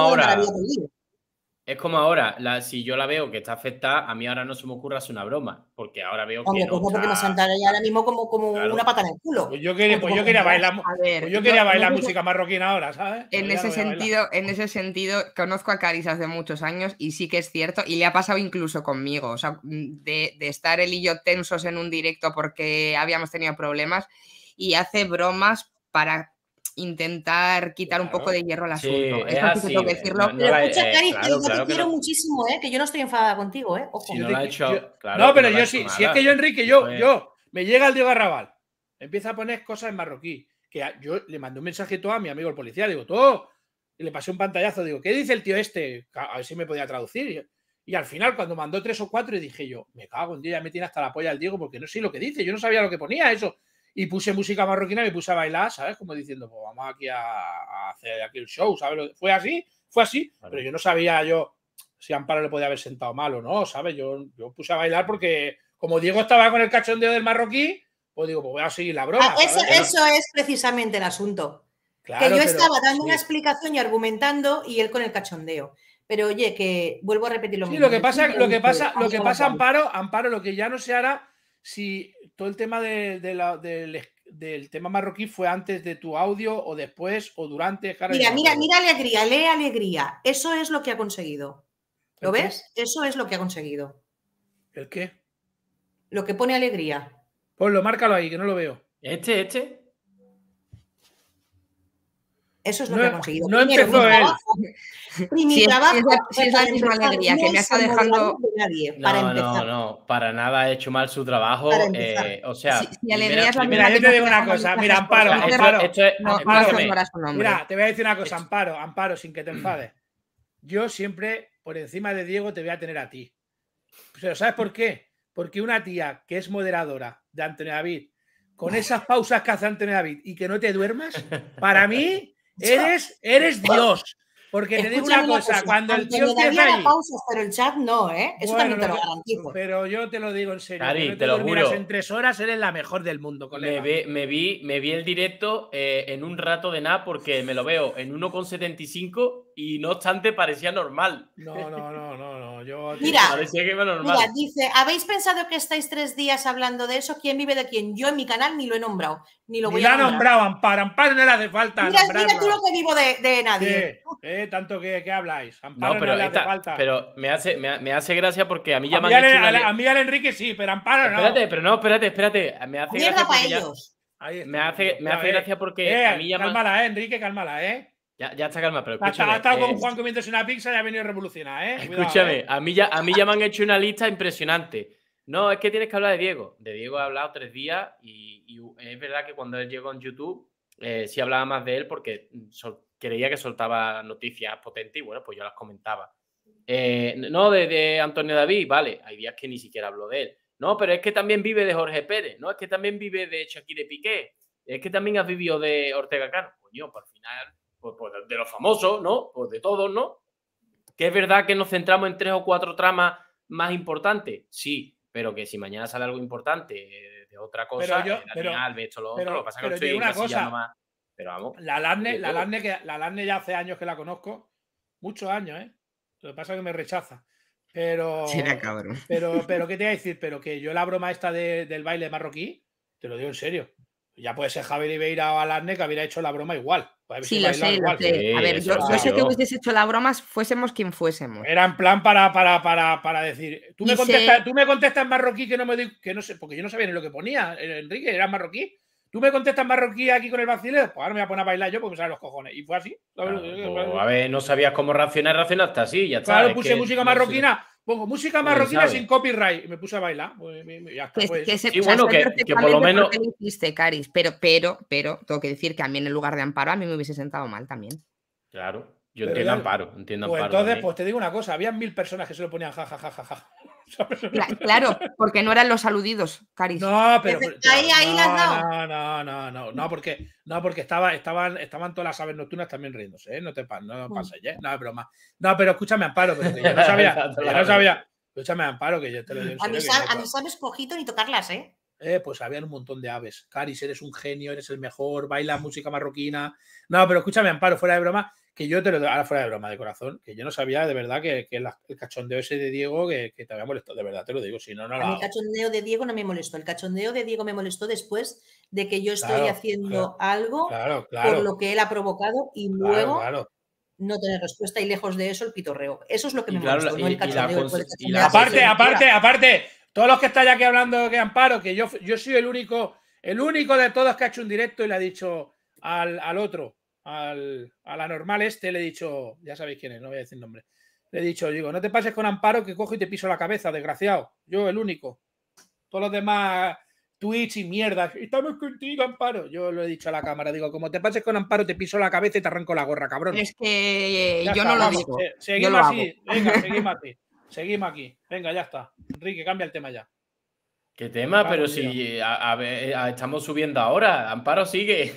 ahora. Es como ahora, la, si yo la veo que está afectada, a mí ahora no se me ocurre hacer una broma, porque ahora veo que. Pues porque me sentaré ahora mismo como, como una pata en el culo. Pues yo quería, pues, pues yo quería bailar, música marroquina ahora, ¿sabes? En pues ese, sentido, en ese sentido, conozco a Caris hace muchos años y sí que es cierto, y le ha pasado incluso conmigo, o sea, de, de estar él y yo tensos en un directo porque habíamos tenido problemas y hace bromas para intentar quitar un poco de hierro al asunto. es que decirlo. pero escucha, eh, te quiero muchísimo, ¿eh? que yo no estoy enfadada contigo, ¿eh? no, pero yo sí, si, es que yo, Enrique, yo, yo, me llega el Diego Arrabal, empieza a poner cosas en marroquí, que yo le mandé un mensaje todo a mi amigo el policía, digo, todo, y le pasé un pantallazo, digo, ¿qué dice el tío este? A ver si me podía traducir. Y al final, cuando mandó tres o cuatro, y dije yo, me cago en día, ya me tiene hasta la polla el Diego, porque no sé lo que dice, yo no sabía lo que ponía eso y puse música marroquina, me puse a bailar, ¿sabes? Como diciendo, pues vamos aquí a, hacer aquí el show, ¿sabes? Fue así, fue así, pero yo no sabía yo si Amparo le podía haber sentado mal o no, ¿sabes? Yo, yo puse a bailar porque como Diego estaba con el cachondeo del marroquí, pues digo, pues voy a seguir la broma. Ah, eso, es precisamente el asunto. que yo estaba dando una explicación y argumentando y él con el cachondeo. Pero oye, que vuelvo a repetir lo mismo. Lo que pasa, lo que pasa, lo que pasa, Amparo, Amparo, lo que ya no se hará si todo el tema del, tema marroquí fue antes de tu audio o después o durante. mira, mira, mira alegría, lee alegría. Eso es lo que ha conseguido. ¿Lo ves? Eso es lo que ha conseguido. ¿El qué? Lo que pone alegría. lo márcalo ahí, que no lo veo. ¿Este, este? Eso es lo que he em, conseguido. No empezó mi él. Mi si trabajo es, la misma alegría que me está dejando nadie, no, para empezar. no, no, para nada ha hecho mal su trabajo. Eh, o sea, si, la mira, yo te digo una cosa. Mira, Amparo, Amparo. Esto, no, mira, te voy a decir una cosa, Amparo, Amparo, sin que te enfades. Yo siempre, por encima de Diego, te voy a tener a ti. Pero ¿sabes por qué? Porque una tía que es moderadora de Antonio David, con esas pausas que hace Antonio David y que no te duermas, para mí Eres, eres Dios. Porque te digo una, cosa, cuando el tío empieza ahí... pero el chat no, ¿eh? Eso también te lo garantizo. Pero yo te lo digo en serio. te, lo juro. En tres horas eres la mejor del mundo, colega. Me, vi, me, vi, el directo eh, en un rato de nada porque me lo veo en 1,75 y no obstante parecía normal. No, no, no, no, no. Yo, mira, parecía que iba normal. Mira, dice, ¿habéis pensado que estáis tres días hablando de eso? ¿Quién vive de quién? Yo en mi canal ni lo he nombrado, ni lo voy a nombrado, Amparo, Amparo no le hace falta Mira, mira tú lo que vivo de, de nadie. Eh, tanto que, que habláis. Amparo no, pero, falta. pero me, hace, me, hace gracia porque a mí ya me han hecho a, lista a, mí al Enrique sí, pero Amparo no. Espérate, pero no, espérate, espérate. Me hace Mierda para ellos. Ya... me hace, me hace gracia porque eh, a mí ya Cálmala, eh, Enrique, cálmala, ¿eh? Ya, ya está calma, pero escúchame. Ha estado con eh, Juan comiéndose una pizza y ha venido revolucionada, ¿eh? escúchame, A, mí ya, a mí ya me han hecho una lista impresionante. No, es que tienes que hablar de Diego. De Diego ha hablado tres días y, es verdad que cuando él llegó en YouTube sí hablaba más de él porque creía que soltaba noticias potentes y bueno, pues yo las comentaba. Eh, no, de, Antonio David, vale, hay días que ni siquiera hablo de él. No, pero es que también vive de Jorge Pérez, no, es que también vive de de Piqué, es que también has vivido de Ortega Cano. Coño, por final, pues, pues, de los famosos, ¿no? Pues de todos, ¿no? Que es verdad que nos centramos en tres o cuatro tramas más importantes, sí, pero que si mañana sale algo importante eh, de otra cosa, eh, al final, esto, lo otro, lo pasa que estoy una cosa, más. Pero La Larne, la que, la ya hace años que la conozco. Muchos años, ¿eh? Lo que pasa es que me rechaza. Pero. cabrón. Pero, pero, ¿qué te iba a decir? Pero que yo la broma esta del baile marroquí, te lo digo en serio. Ya puede ser Javier Ibeira o Alarne que hubiera hecho la broma igual. Sí, lo sé, lo sé. A ver, yo, sé que hubieses hecho la broma fuésemos quien fuésemos. Era en plan para, para, para, para decir, tú me, contestas, tú me contestas marroquí que no me que no sé, porque yo no sabía ni lo que ponía, eh, Enrique, era marroquí. ¿Tú me contestas marroquí aquí con el vacilero, Pues ahora me voy a poner a bailar yo porque me salen los cojones. Y fue así. Eh, pues, eh, a ver, no sabías cómo reaccionar, hasta así, ya Claro, puse música marroquina. Pongo música marroquina sin copyright y me puse a bailar. Pues, y pues. bueno, que, por lo menos. pero, pero, pero, tengo que decir que a mí en el lugar de Amparo a mí me hubiese sentado mal también. Claro, yo entiendo Amparo, entiendo Amparo. Entonces, pues te digo una cosa: había mil personas que se lo ponían jajajajaja. Claro, porque no eran los aludidos, Caris. No, pero. Ahí, ahí las No, no, no, no, no, porque, no, porque estaban, estaban todas las aves nocturnas también riéndose, ¿eh? No te no mm. pases, ¿eh? No, es broma. No, pero escúchame, Amparo, yo no sabía, no sabía. Escúchame, Amparo, que yo te lo digo. A mí, sabes cojito ni tocarlas, ¿eh? Eh, pues había un montón de aves. Caris, eres un genio, eres el mejor, baila música marroquina. No, pero escúchame, Amparo, fuera de broma, que yo te lo ahora fuera de broma de corazón, que yo no sabía de verdad que, el cachondeo ese de Diego que, te había molestado, de verdad te lo digo, si no, no la... El cachondeo de Diego no me molestó, el cachondeo de Diego me molestó después de que yo estoy haciendo algo por lo que él ha provocado y luego no tener respuesta y lejos de eso el pitorreo. Eso es lo que me molesta, no Aparte, aparte, aparte, todos los que están aquí hablando de Amparo, que yo, yo soy el único, el único de todos que ha hecho un directo y le ha dicho al, al otro, al, la normal este, le he dicho, ya sabéis quién es, no voy a decir nombre. Le he dicho, digo, no te pases con Amparo que cojo y te piso la cabeza, desgraciado. Yo, el único. Todos los demás Twitch y mierda. Estamos contigo, Amparo. Yo lo he dicho a la cámara. Digo, como te pases con Amparo, te piso la cabeza y te arranco la gorra, cabrón. Es que eh, yo no lo digo. seguimos Venga, seguimos así. Seguimos aquí. Venga, ya está. Enrique, cambia el tema ya. ¿Qué tema? Pero si eh, a, estamos subiendo ahora, Amparo sigue.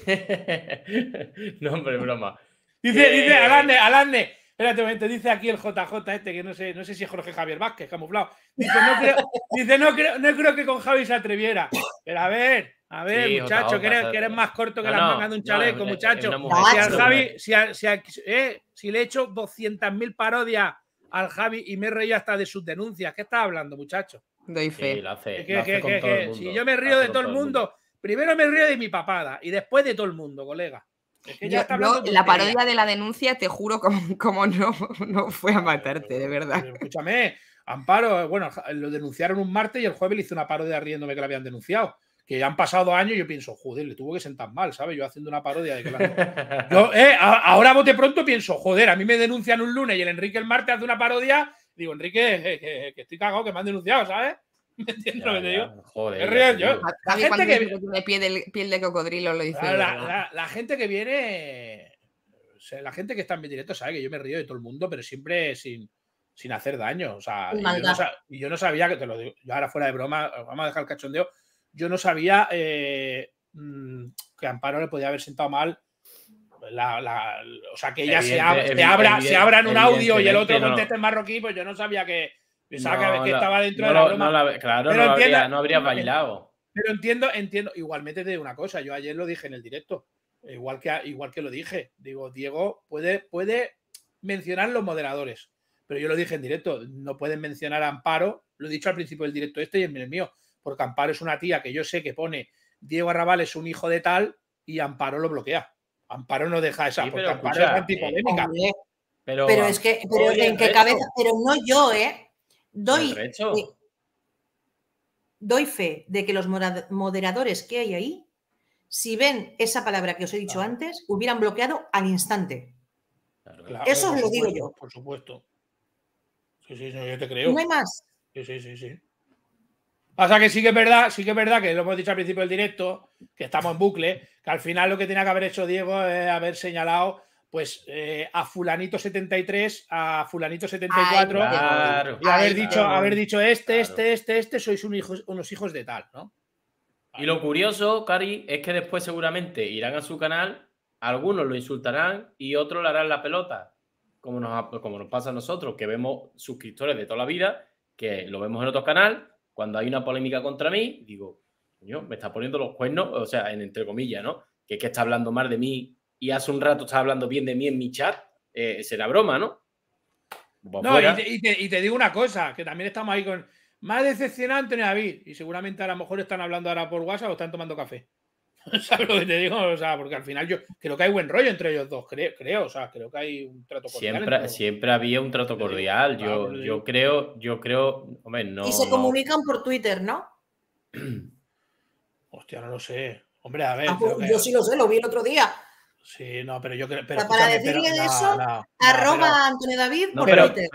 no, hombre, broma. Dice, eh, dice, alande, alande. Espérate un momento, dice aquí el JJ este, que no sé, no sé si es Jorge Javier Vázquez, camuflado. Dice, no creo, dice, no creo, no creo que con Javi se atreviera. Pero a ver, a ver, muchacho, que, eres, más corto que las mangas de un chaleco, muchacho. si Javi, si, si, eh, si le he hecho 200.000 parodias al Javi y me reía hasta de sus denuncias. ¿Qué estás hablando, muchacho? fe. Si yo me río de todo el mundo, primero me río de mi papada y después de todo el mundo, colega. la parodia de la denuncia, te juro, como, no, no fue a matarte, de verdad. escúchame, Amparo, eh, bueno, lo denunciaron un martes y el jueves le hice una parodia riéndome que la habían denunciado que ya han pasado años yo pienso, joder, le tuvo que sentar mal, ¿sabes? Yo haciendo una parodia de que eh, ahora bote pronto pienso, joder, a mí me denuncian un lunes y el Enrique el martes hace una parodia, digo, Enrique, eh, que, estoy cagado, que me han denunciado, ¿sabes? ¿Me entiendes lo que te digo? Joder, es real, yo. La, gente que piel de, cocodrilo lo dice. La, gente que viene, la gente que está en mi directo sabe que yo me río de todo el mundo, pero siempre sin, sin hacer daño. O sea, y yo, no, y yo, no, sabía que te lo digo, yo ahora fuera de broma, vamos a dejar el cachondeo yo no sabía eh, mm, que Amparo le podía haber sentado mal. o sea, que ella se, abra, se en un audio y el otro conteste en marroquí, pues yo no sabía que, estaba dentro de la broma. claro, no, habría, bailado. Pero entiendo, entiendo. Igualmente te digo una cosa, yo ayer lo dije en el directo, igual que, igual que lo dije. Digo, Diego puede, puede mencionar los moderadores, pero yo lo dije en directo, no pueden mencionar a Amparo, lo he dicho al principio del directo este y en el mío porque Amparo es una tía que yo sé que pone Diego Arrabal es un hijo de tal y Amparo lo bloquea. Amparo no deja esa, porque eh, pero, es pero, es que, pero en qué cabeza, pero no yo, ¿eh? Doy, doy fe de que los moderadores que hay ahí, si ven esa palabra que os he dicho antes, hubieran bloqueado al instante. Eso os lo digo yo. Por supuesto. Sí, sí, yo te creo. No hay más. Sí, sí, sí, sí. O sea que sí que es verdad, sí que es verdad que lo hemos dicho al principio del directo, que estamos en bucle, que al final lo que tenía que haber hecho Diego es haber señalado pues eh, a fulanito 73, a fulanito 74 y haber dicho, haber dicho este, este, este, este, sois un hijo, unos hijos de tal, ¿no? Y lo curioso, Cari, es que después seguramente irán a su canal, algunos lo insultarán y otros le harán la pelota, como nos, como nos pasa a nosotros, que vemos suscriptores de toda la vida, que lo vemos en otro canal cuando hay una polémica contra mí, digo, coño, me está poniendo los cuernos, o sea, en entre comillas, ¿no? Que es que está hablando mal de mí y hace un rato está hablando bien de mí en mi chat, eh, será broma, ¿no? Pues no, y te, digo una cosa, que también estamos ahí con. Más decepcionante, David. Y seguramente a lo mejor están hablando ahora por WhatsApp o están tomando café. ¿Sabes lo que te digo? O sea, porque al final yo creo que hay buen rollo entre ellos dos, creo, creo o sea, creo que hay un trato cordial. Siempre, siempre había un trato cordial, ah, yo, pues yo creo, yo creo, Y se comunican por Twitter, ¿no? Hostia, no lo sé. Hombre, a ver. Ah, pues, yo sí lo sé, lo vi el otro día. Sí, no, pero yo creo. Pero, para decirle eso, arroba Antonio David por pero, Twitter.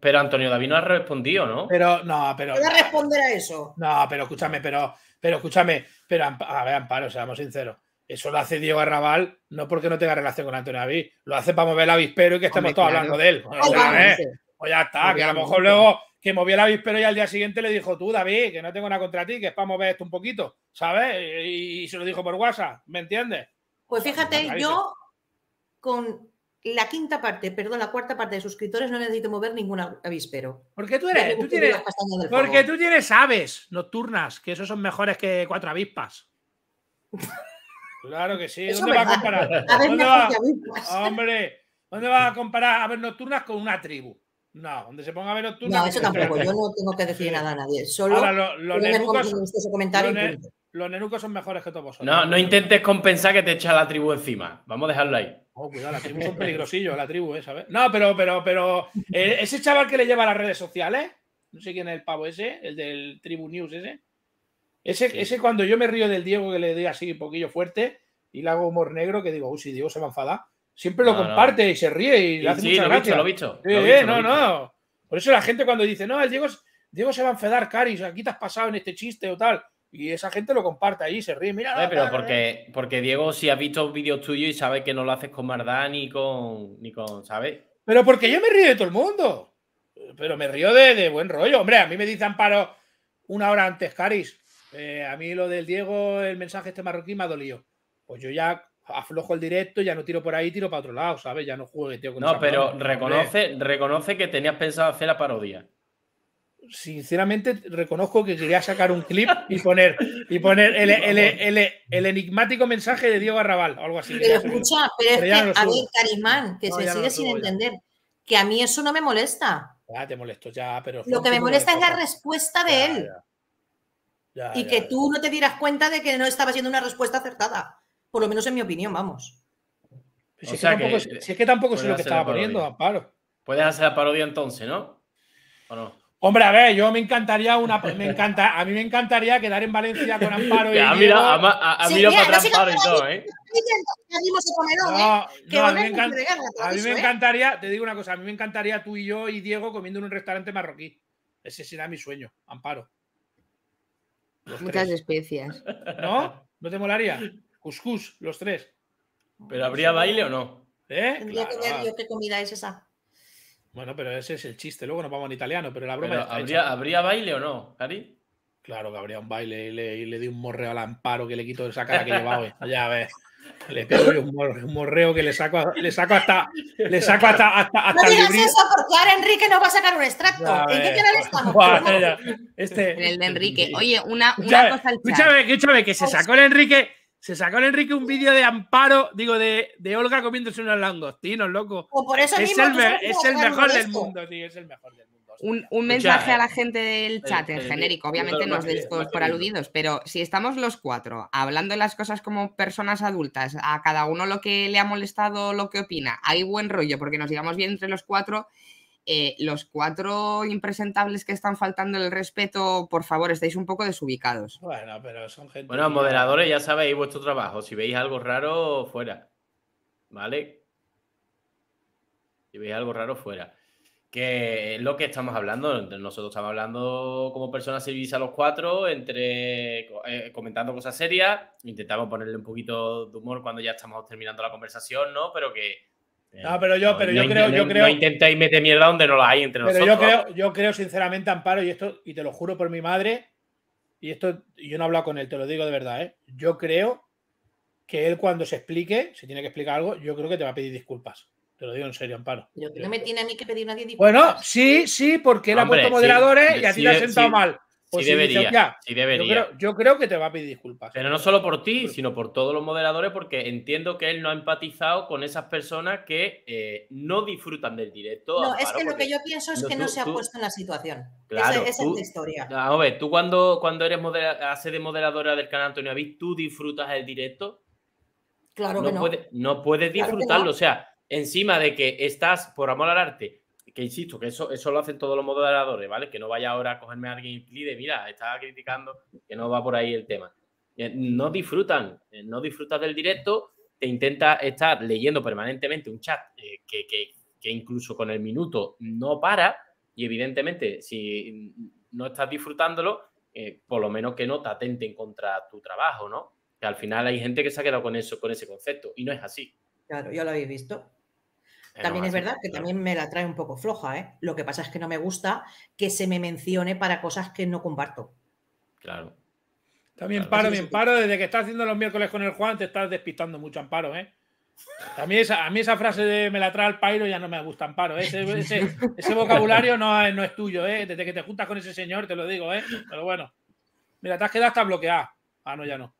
Pero, Antonio David no ha respondido, ¿no? Pero no, pero. Voy responder a eso. No, pero escúchame, pero pero escúchame, pero a ver, Amparo, seamos sinceros. Eso lo hace Diego Arrabal, no porque no tenga relación con Antonio David, lo hace para mover el avispero y que estemos todos hablando de él. O, pues ya está, que a lo mejor luego que movió el avispero y al día siguiente le dijo, tú, David, que no tengo nada contra ti, que es para mover esto un poquito, ¿sabes? y se lo dijo por WhatsApp, ¿me entiendes? Pues fíjate, pues yo con la quinta parte, perdón, la cuarta parte de suscriptores no necesito mover ningún avispero. Porque tú eres, tú tienes, porque tú tienes aves nocturnas, que esos son mejores que cuatro avispas. claro que sí. ¿Dónde va a comparar? ¿Dónde Hombre, ¿dónde vas a comparar aves nocturnas con una tribu? No, donde se ponga a ver nocturnas. No, eso pues, tampoco. Yo no tengo que decir nada a nadie. Solo los nenucos son mejores que todos vosotros. No, no intentes compensar que te echa la tribu encima. Vamos a dejarlo ahí. Oh, cuidado, la tribu son peligrosillos, la tribu, ¿eh? No, pero, pero, pero. Eh, ese chaval que le lleva a las redes sociales, no sé quién es el pavo ese, el del Tribu News ese. Ese, ese cuando yo me río del Diego que le doy así un poquillo fuerte y le hago humor negro, que digo, uy, si Diego se va a enfadar. Siempre lo comparte y se ríe y le hace sí, lo gracia. visto lo lo no, no. Por eso la gente cuando dice, no, el Diego, se va a enfadar, sea, aquí te has pasado en este chiste o tal y esa gente lo comparte ahí, se ríe, mira. pero porque, porque Diego si has visto vídeos tuyos y sabe que no lo haces con Mardán ni con, ni con, ¿sabes? Pero porque yo me río de todo el mundo. Pero me río de, buen rollo. Hombre, a mí me dicen, paro una hora antes, Caris. Eh, a mí lo del Diego, el mensaje este marroquí me ha dolido. Pues yo ya aflojo el directo, ya no tiro por ahí, tiro para otro lado, ¿sabes? Ya no juego. Tío, con no, pero reconoce, reconoce que tenías pensado hacer la parodia sinceramente reconozco que quería sacar un clip y poner, y poner el, enigmático mensaje de Diego Arrabal o algo así. Pero escucha, pero, es que, a mí Carismán, que se sigue sin entender, que a mí eso no me molesta. Ya te molesto, ya, pero. Lo que me molesta es la respuesta de él. y que tú no te dieras cuenta de que no estaba siendo una respuesta acertada. Por lo menos en mi opinión, vamos. Si, que tampoco, si es que tampoco sé lo que estaba poniendo, Amparo. Puedes hacer la parodia entonces, ¿no? ¿O no? Hombre, a ver, yo me encantaría una. Me encanta, a mí me encantaría quedar en Valencia con Amparo y. a a, para y todo, ¿eh? a mí, me, ¿eh? encantaría, te digo una cosa, a mí me encantaría tú y yo y Diego comiendo en un restaurante marroquí. Ese será mi sueño, Amparo. Muchas especias. ¿No? ¿No te molaría? Cuscús, los tres. ¿Pero habría baile o no? ¿Eh? Tendría que qué comida es esa. Bueno, pero ese es el chiste. Luego nos vamos en italiano, pero la broma pero ¿habría, baile o no, Cari? Claro que habría un baile y le, di un morreo al amparo que le quito esa cara que llevaba hoy. Ya ves. Le pego un, morreo, que le saco, le saco hasta. Le saco hasta, hasta, hasta no digas eso, porque ahora Enrique no va a sacar un extracto. ¿En qué canal estamos? este... En el de Enrique. Oye, una, una cosa. Escúchame, escúchame, que se sacó el Enrique se sacó en Enrique un vídeo de Amparo, digo, de, Olga comiéndose unos langostinos, loco. es el, es el mejor del mundo, tío, es el mejor del mundo. Un, mensaje a la gente del eh, chat en eh, genérico, obviamente nos deis todos por aludidos, pero si estamos los cuatro hablando de las cosas como personas adultas, a cada uno lo que le ha molestado, lo que opina, hay buen rollo porque nos llevamos bien entre los cuatro, eh, los cuatro impresentables que están faltando el respeto, por favor, estáis un poco desubicados. Bueno, pero son gente. Bueno, moderadores, ya sabéis vuestro trabajo. Si veis algo raro, fuera. ¿Vale? Si veis algo raro, fuera. Que es lo que estamos hablando. Nosotros estamos hablando como personas civiles a los cuatro, entre eh, comentando cosas serias. Intentamos ponerle un poquito de humor cuando ya estamos terminando la conversación, ¿no? Pero que no, pero yo, pero yo creo, yo creo. No intentéis meter mierda donde no la hay entre pero nosotros. Yo creo, yo creo sinceramente, Amparo, y esto, y te lo juro por mi madre, y esto, yo no he hablado con él, te lo digo de verdad, ¿eh? Yo creo que él cuando se explique, si tiene que explicar algo, yo creo que te va a pedir disculpas. Te lo digo en serio, Amparo. no me tiene a mí que pedir nadie disculpas. Bueno, sí, sí, porque él ha puesto moderadores y a ti te ha sentado mal debería, Yo, creo, que te va a pedir disculpas. Pero no solo por ti, sino por todos los moderadores, porque entiendo que él no ha empatizado con esas personas que eh, no disfrutan del directo. No, es que lo que yo pienso es que no se ha puesto en la situación. Claro, esa, es la historia. A ah, ver, tú cuando, cuando eres de moderadora del canal Antonio Avis, ¿tú disfrutas el directo? Claro que no. no puedes disfrutarlo. O sea, encima de que estás por amor al arte que insisto, que eso, eso lo hacen todos los moderadores, ¿vale? Que no vaya ahora a cogerme a alguien y de, mira, estaba criticando, que no va por ahí el tema. Eh, no disfrutan, eh, no disfrutas del directo, te intenta estar leyendo permanentemente un chat eh, que, que, que incluso con el minuto no para, y evidentemente, si no estás disfrutándolo, por lo menos que no te atenten contra tu trabajo, ¿no? Que al final hay gente que se ha quedado con eso, con ese concepto, y no es así. Claro, ya lo habéis visto. También es verdad que también me la trae un poco floja, ¿eh? Lo que pasa es que no me gusta que se me mencione para cosas que no comparto. Claro. También paro, bien paro. Desde que estás haciendo los miércoles con el Juan, te estás despistando mucho, Amparo, ¿eh? También a mí esa frase de me la trae al pairo ya no me gusta, Amparo. ¿eh? Ese, vocabulario no, es tuyo, ¿eh? Desde que te juntas con ese señor, te lo digo, ¿eh? Pero bueno. Mira, te has quedado hasta bloqueada. Ah, no, ya no.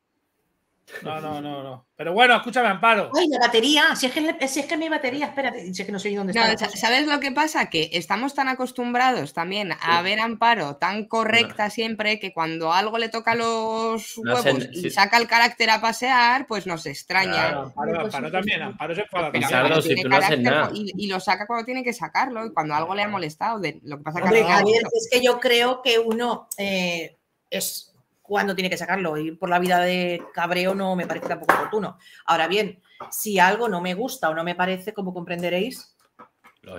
No, no, no, no. Pero bueno, escúchame, Amparo. Ay, la batería. Si es que, si es mi batería, espérate, si que no sé dónde está. ¿Sabes lo que pasa? Que estamos tan acostumbrados también a ver Amparo tan correcta siempre que cuando algo le toca los huevos y saca el carácter a pasear, pues nos extraña. Amparo, pues pues también, Amparo se puede Y, lo saca cuando tiene que sacarlo y cuando algo le ha molestado. De, lo que pasa es que yo creo que uno eh, es cuándo tiene que sacarlo. Y por la vida de cabreo no me parece tampoco oportuno. Ahora bien, si algo no me gusta o no me parece, como comprenderéis,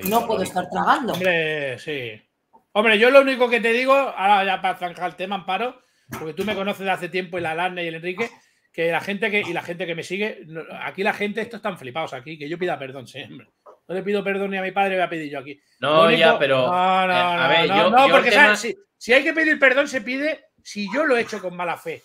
no puedo estar tragando. Hombre, sí. Hombre, yo lo único que te digo, ahora ya para zanjar el tema, Amparo, porque tú me conoces de hace tiempo y la Lana y el Enrique, que la gente que, y la gente que me sigue, aquí la gente, estos están flipados aquí, que yo pida perdón siempre. No le pido perdón ni a mi padre, voy a pedir yo aquí. No, ya, pero. No, porque sabes, si, hay que pedir perdón, se pide si yo lo he hecho con mala fe.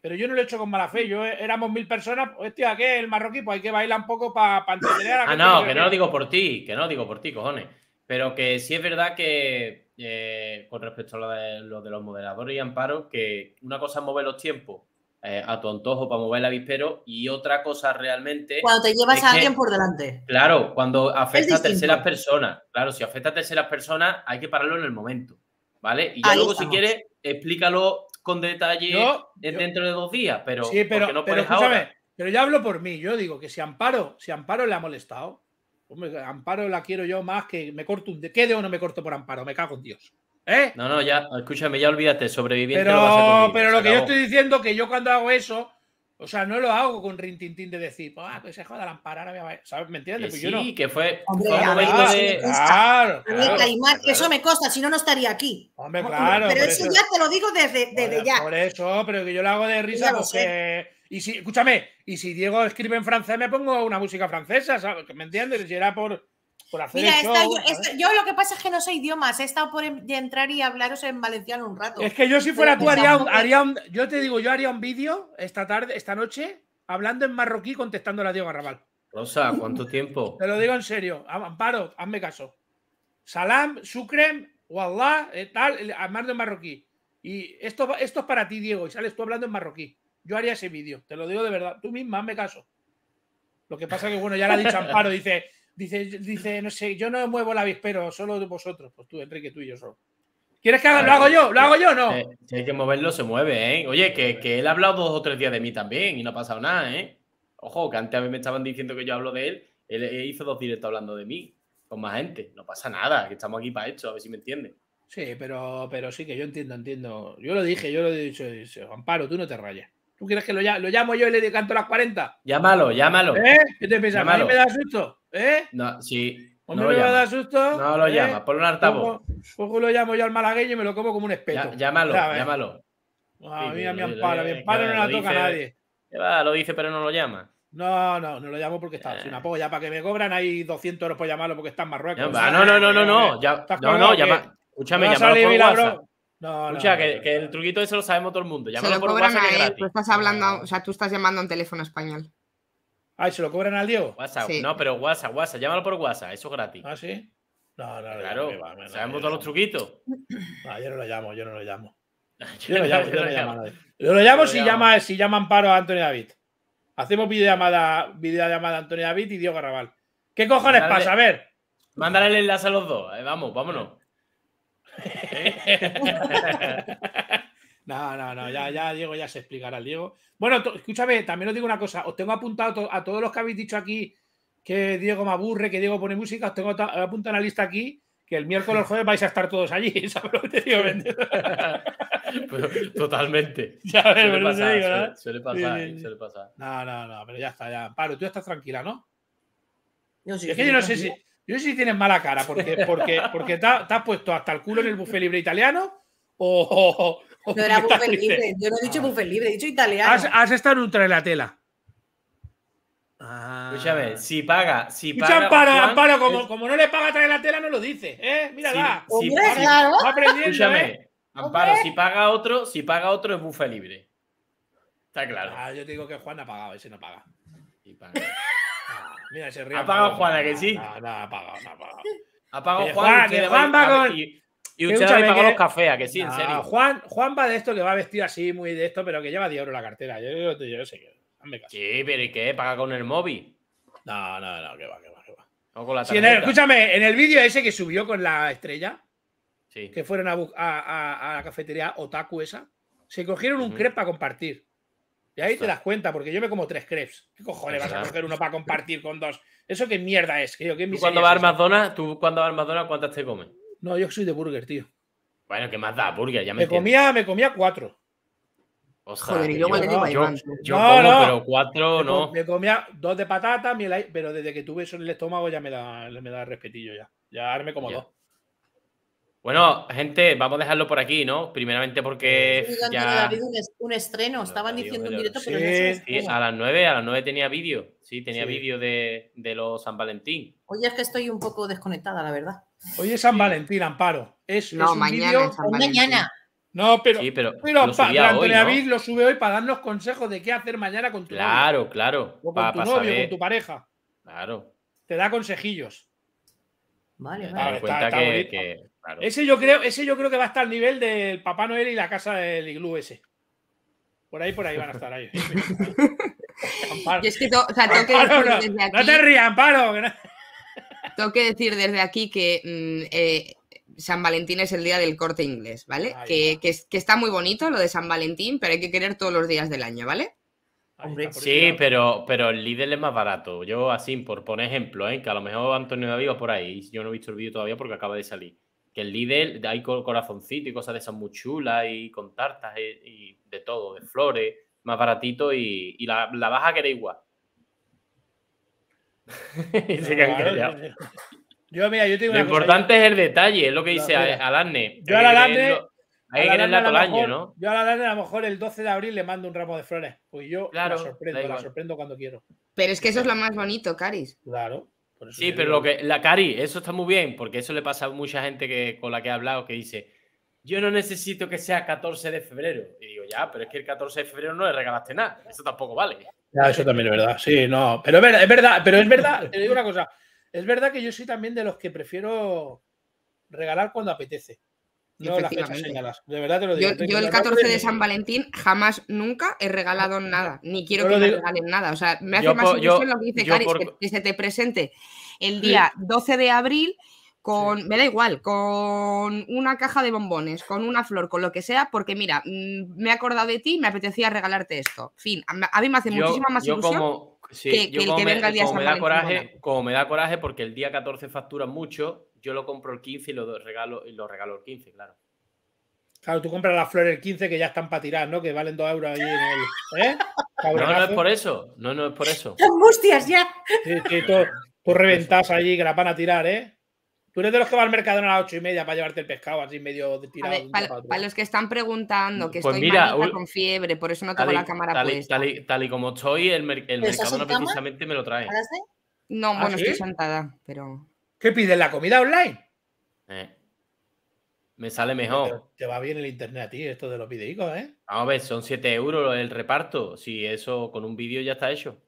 Pero yo no lo he hecho con mala fe. Yo eh, éramos mil personas. Hostia, pues, aquí el marroquí, pues hay que bailar un poco para entender a Ah, no, que, no lo digo por ti, que no lo digo por ti, cojones. Pero que sí es verdad que eh, con respecto a lo de, los moderadores y amparos, que una cosa es mover los tiempos eh, a tu antojo para mover el avispero y otra cosa realmente... Cuando te llevas a alguien por delante. Claro, cuando afecta a terceras personas. Claro, si afecta a terceras personas hay que pararlo en el momento. ¿Vale? Y luego si quieres explícalo con detalle dentro de dos días, pero, sí, no puedes ahora? pero ya hablo por mí. Yo digo que si Amparo, si Amparo le ha molestado, Amparo la quiero yo más que me corto un. ¿Qué o no me corto por Amparo? Me cago en Dios. ¿eh? No, no, ya, escúchame, ya olvídate, sobreviviente. Pero, lo pero lo que yo estoy diciendo es que yo cuando hago eso, o sea, no lo hago con rintintín de decir, ah, pues se joda la amparada a ¿Sabes? ¿Me entiendes? Pues sí, yo no. que fue, un momento de. Claro, a mí, eso me costa, si no, no estaría aquí. Hombre, claro. Pero eso, ya te lo digo desde, desde ya. Por eso, pero que yo lo hago de risa porque. Y si, escúchame, y si Diego escribe en francés, me pongo una música francesa, ¿sabes? ¿Me entiendes? Si era por. Mira, yo, lo que pasa es que no sé idiomas, he estado por entrar y hablaros en valenciano un rato. Es que yo si fuera tú haría un, yo te digo, yo haría un vídeo esta tarde, esta noche, hablando en marroquí contestando a la Diego arrabal Rosa, ¿cuánto tiempo? Te lo digo en serio, Amparo, hazme caso. Salam, sucrem, Wallah, eh, tal, hablando en marroquí. Y esto, esto es para ti, Diego, y sales tú hablando en marroquí. Yo haría ese vídeo, te lo digo de verdad, tú misma, hazme caso. Lo que pasa es que, bueno, ya lo ha dicho Amparo, dice, Dice, dice, no sé, yo no muevo la pero solo vosotros. Pues tú, Enrique, tú y yo solo. ¿Quieres que haga, lo hago yo? ¿Lo hago yo o no? si hay que moverlo, se mueve, ¿eh? Oye, que, él ha hablado dos o tres días de mí también y no ha pasado nada, ¿eh? Ojo, que antes a me estaban diciendo que yo hablo de él. Él hizo dos directos hablando de mí con más gente. No pasa nada, que estamos aquí para esto, a ver si me entiende. Sí, pero, pero sí que yo entiendo, entiendo. Yo lo dije, yo lo he dicho, dice, Amparo, tú no te rayas. ¿Tú quieres que lo, llamo yo y le decanto a las 40? Llámalo, llámalo. ¿Eh? ¿Qué te piensas? ¿A mí me da susto? ¿Eh? No, sí. ¿O no me, da susto? No lo ¿Eh? llama, por un altavoz. Ojo, lo llamo yo al malagueño y me lo como como un espejo? llámalo, llámalo. A mí mira, mi amparo, mi amparo no la toca a nadie. lo dice, pero no lo llama. No, no, no lo llamo porque está. Si Es una ah. polla. Para que me cobran ahí 200 euros por llamarlo porque está en Marruecos. No, no, no, no, no. no, no, no, llama. Eh. Escúchame, llama. WhatsApp. No, Escucha, que, el truquito eso lo sabemos todo el mundo. Llámalo se lo por cobran WhatsApp a él. Tú pues estás hablando, ah. o sea, tú estás llamando a un teléfono español. Ay, ah, ¿se lo cobran al Diego? WhatsApp, no, pero WhatsApp, WhatsApp, llámalo por WhatsApp, eso es gratis. ¿Ah, sí? No, no, claro. sabemos todos los truquitos. yo no lo llamo, yo no lo llamo. Yo, lo llamo, yo, no lo llamo. Yo lo llamo, si, Llama, si llaman paro a Antonio David. Hacemos videollamada, videollamada a Antonio David y Diego Garrabal. ¿Qué cojones pasa? A ver. Mándale el enlace a los dos. Eh, vamos, vámonos. no, no, no, ya, ya Diego ya se explicará Diego. Bueno, escúchame, también os digo una cosa, os tengo apuntado a todos los que habéis dicho aquí que Diego me aburre, que Diego pone música, os tengo apuntado la lista aquí que el miércoles el jueves vais a estar todos allí, totalmente. Ya suele, pasar, ¿no? No, no, no, pero ya está, ya. Paro, tú estás tranquila, ¿no? es que yo no sé si yo no sé si tienes mala cara porque, porque, porque te, has puesto hasta el culo en el buffet libre italiano o. no era buffet libre, yo no he dicho buffet libre, he dicho italiano. Has, has estado en un tela. Ah. Escúchame, si paga, si paga. Amparo, Amparo, como, como no le paga traer la tela, no lo dice, ¿eh? mira Si, si, Escúchame, ¿eh? Amparo, si paga otro, si paga otro es buffet libre. Está claro. Ah, yo te digo que Juan ha pagado, ese no paga. Y paga. Mira, se ríe. Apaga Juana, que sí. No, no, apaga, apaga. Apaga Juan, que Juan va con. Y, y usted le pagó los cafés, que sí, en serio. Juan, Juan va de esto que va vestido así, muy de esto, pero que lleva 10 euros la cartera. Yo, yo, sé que. Sí, pero ¿y qué? ¿Paga con el móvil? No, no, no, que va, que va, que va. con la sí, escúchame, en el vídeo ese que subió con la estrella, que fueron a, la cafetería Otaku esa, se cogieron un crepe para compartir. Y ahí te das cuenta, porque yo me como tres crepes. ¿Qué cojones vas a coger uno para compartir con dos? ¿Eso qué mierda es? ¿Qué, qué qué cuando vas ¿Tú cuando vas a cuántas te comes? No, yo soy de burger, tío. Bueno, ¿qué más da? Burger, ya me, comía, Me comía cuatro. sea. Joder, yo, no, yo, yo como, pero cuatro no. Me comía dos de patata, pero desde que tuve eso en el estómago ya me da, me da respetillo ya. Ya arme como dos. Bueno, gente, vamos a dejarlo por aquí, ¿no? Primeramente porque ya... un, estreno, estaban diciendo un directo, pero no sí, a las 9, a las 9 tenía vídeo, sí, tenía vídeo de, de, los San Valentín. Oye, es que estoy un poco desconectada, la verdad. Hoy es San Valentín, Amparo. no, mañana. Es mañana. No, pero, pero, pero lo David lo sube hoy para darnos consejos de qué hacer mañana con tu Claro, claro. O con tu novio, con tu pareja. Claro. Te da consejillos. Vale, vale. Está, que, ese, yo creo, ese yo creo que va a estar al nivel del Papá Noel y la casa del iglú ese. Por ahí, por ahí van a estar ahí. desde aquí, no, te rías, Amparo. Tengo que decir desde aquí que mm, eh, San Valentín es el día del corte inglés, ¿vale? Que, está muy bonito lo de San Valentín, pero hay que querer todos los días del año, ¿vale? sí, pero, pero el líder es más barato. Yo, así, por poner ejemplo, ¿eh? que a lo mejor Antonio David va por ahí. Yo no he visto el vídeo todavía porque acaba de salir que el líder hay corazoncito y cosas de esas muy chulas y con tartas eh, y, de todo, de flores, más baratito y, la, baja que era igual. mira, yo tengo lo importante es el detalle, es lo que dice Alanne. Yo la Alarne. Hay que todo el año, ¿no? Yo a Alarne a lo mejor el 12 de abril le mando un ramo de flores. Pues yo claro, la sorprendo, la sorprendo cuando quiero. Pero es que eso es lo más bonito, Caris. Claro. Sí, pero lo que. La Cari, eso está muy bien, porque eso le pasa a mucha gente que, con la que he hablado que dice: Yo no necesito que sea 14 de febrero. Y digo, ya, pero es que el 14 de febrero no le regalaste nada. Eso tampoco vale. Ya, eso también es verdad. Sí, no. Pero es verdad, es verdad pero es verdad, te digo una cosa. Es verdad que yo soy también de los que prefiero regalar cuando apetece. Yo, el 14 de San Valentín jamás, nunca he regalado nada, ni quiero que me regalen nada. O sea, me hace más ilusión lo que dice Caris, que, se te presente el día 12 de abril con, me da igual, con una caja de bombones, con una flor, con lo que sea, porque mira, mm, me he acordado de ti, Y me apetecía regalarte esto. Fin, a mí me hace muchísima más ilusión. que, el que venga el día como San da coraje, Como me da coraje porque el día 14 factura mucho yo lo compro el 15 y lo regalo, y lo regalo el 15, claro. Claro, tú compras las flores el 15 que ya están para tirar, ¿no? Que valen 2 euros ahí en el. ¿eh? No, no es por eso. No, no es por eso. ¡Angustias ya! Sí, tú, reventas allí que la van a tirar, ¿eh? Tú eres de los que va al mercado a las ocho y media para llevarte el pescado así medio tirado. A para, los que están preguntando, que pues estoy con fiebre, por eso no tengo la cámara tal, Tal y, como estoy, el, mercado no precisamente me lo trae. No, ¿Ah, bueno, estoy sentada, pero... ¿Qué piden la comida online. Eh, me sale mejor. Te, va bien el internet a esto de los videicos, ¿eh? Vamos a ver, son 7 euros el reparto. Si eso con un vídeo ya está hecho.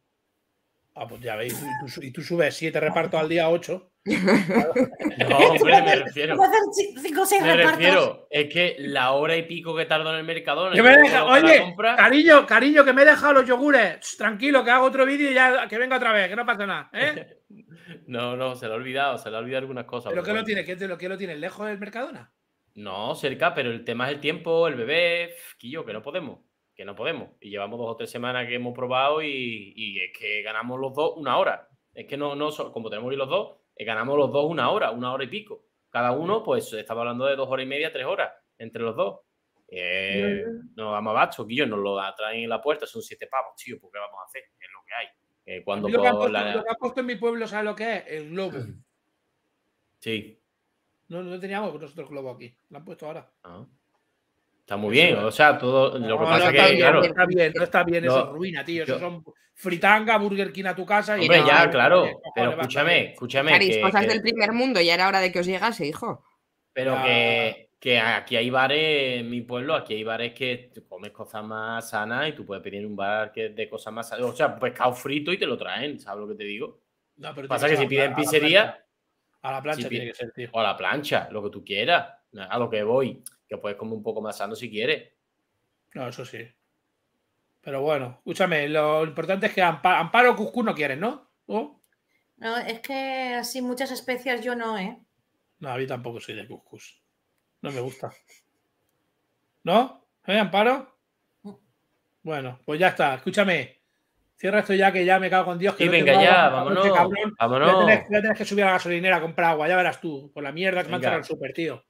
Ah, pues ya veis, y tú, tú subes 7 repartos al día, 8. No, hombre, me refiero. me refiero, es que la hora y pico que tardo en el Mercadona En oye, cariño, cariño, que me he dejado los yogures. Tranquilo, que hago otro vídeo y ya que venga otra vez, que no pasa nada. ¿eh? no, no, se lo ha olvidado, se le ha olvidado algunas cosas. ¿Pero qué lo tiene? ¿Qué, lo, que lo tiene? ¿Lejos del Mercadona? No, cerca, pero el tema es el tiempo, el bebé, quillo, que no podemos. Que no podemos. Y llevamos dos o tres semanas que hemos probado y, es que ganamos los dos una hora. Es que no, no, como tenemos que ir los dos, eh, ganamos los dos una hora, una hora y pico. Cada uno, pues estaba hablando de dos horas y media, tres horas entre los dos. Eh, nos vamos abajo, yo nos lo traen en la puerta, son siete pavos, tío, ¿por pues, qué vamos a hacer? Es lo que hay. Eh, cuando lo, ha en mi pueblo, ¿sabes lo que es? El globo. Sí. No, no teníamos nosotros globo aquí, lo han puesto ahora. Ah. Está muy bien, o sea, todo lo que pasa es que, no está bien, no está bien, eso es ruina, tío. eso son fritanga, Burger King a tu casa y. Hombre, ya, eh, claro. pero escúchame, escúchame. cosas del primer mundo, ya era hora de que os llegase, hijo. Pero que, que aquí hay bares en mi pueblo, aquí hay bares que comes cosas más sanas y tú puedes pedir un bar que de cosas más sanas. O sea, pescado frito y te lo traen, ¿sabes lo que te digo? No, pero pasa que si piden pizzería. A la plancha, tiene que O a la plancha, lo que tú quieras a lo que voy, que puedes comer un poco más sano si quieres. No, eso sí. Pero bueno, escúchame, lo importante es que Amparo, Amparo no quieres, ¿no? No, es que así muchas especias yo no, ¿eh? No, a mí tampoco soy de cuscús. No me gusta. ¿No? ¿Eh, Amparo? Mm. Bueno, pues ya está. Escúchame. Cierra esto ya que ya me cago con Dios. y venga ya, vámonos. Ya tienes, que subir a la gasolinera a comprar agua, ya verás tú. con la mierda que venga. me el super, tío.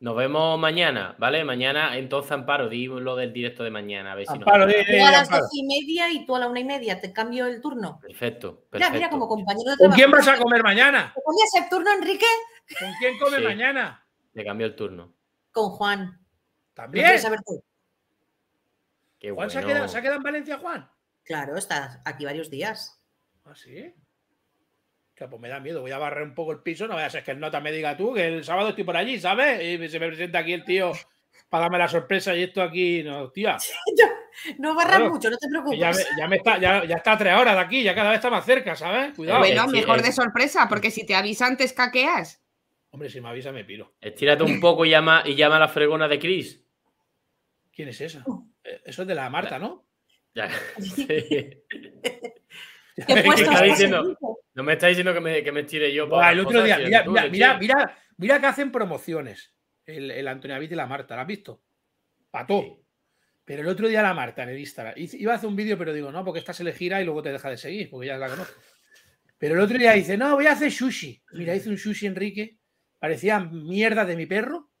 Nos vemos mañana, ¿vale? Mañana, entonces, Amparo, di lo del directo de mañana. A ver si nos... a las dos y media y tú a la una y media. Te cambio el turno. Perfecto. Mira, mira, como compañero de ¿Con quién vas a comer mañana? ¿Te cambias el turno, Enrique? ¿Con quién comes mañana? Te cambio el turno. Con Juan. ¿También? saber tú? Qué ¿Juan se, ha se ha en Valencia, Juan? Claro, está aquí varios días. ¿Ah, sí? pues me da miedo, voy a barrer un poco el piso, no vayas a ser que el nota me diga tú que el sábado estoy por allí, ¿sabes? Y se me presenta aquí el tío para darme la sorpresa y esto aquí, no, tía. no barras mucho, no te preocupes. Ya, está, a tres horas de aquí, ya cada vez está más cerca, ¿sabes? Cuidado. Bueno, mejor de sorpresa, porque si te avisan te escaqueas. Hombre, si me avisa me piro. Estírate un poco y llama, y llama a la fregona de Chris. ¿Quién es esa? Uh. Eh, eso es de la Marta, ¿no? Ya. ¿Qué está diciendo? No me estáis diciendo que me, que estire yo para. el otro día, mira, mira, mira, que hacen promociones el, el Antonio David y la Marta, ¿la has visto? Pató. Pero el otro día la Marta en el Instagram. Iba a hacer un vídeo, pero digo, no, porque estás se gira y luego te deja de seguir, porque ya la conozco. Pero el otro día dice, no, voy a hacer sushi. Mira, hice un sushi, Enrique. Parecía mierda de mi perro.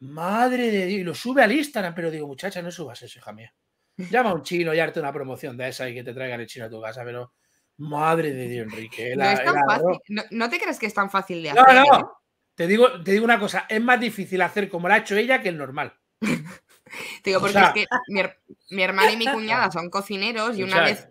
Madre de Dios. Y lo sube al Instagram, pero digo, muchacha, no subas eso, hija mía. Llama a un chino y harte una promoción de esa y que te traigan el chino a tu casa, pero Madre de Dios, Enrique. no, es tan fácil. No, te crees que es tan fácil de hacer. No, no. ¿eh? Te digo, te digo una cosa, es más difícil hacer como la ha hecho ella que el normal. te digo, porque es que mi, hermana y mi cuñada son cocineros y una vez,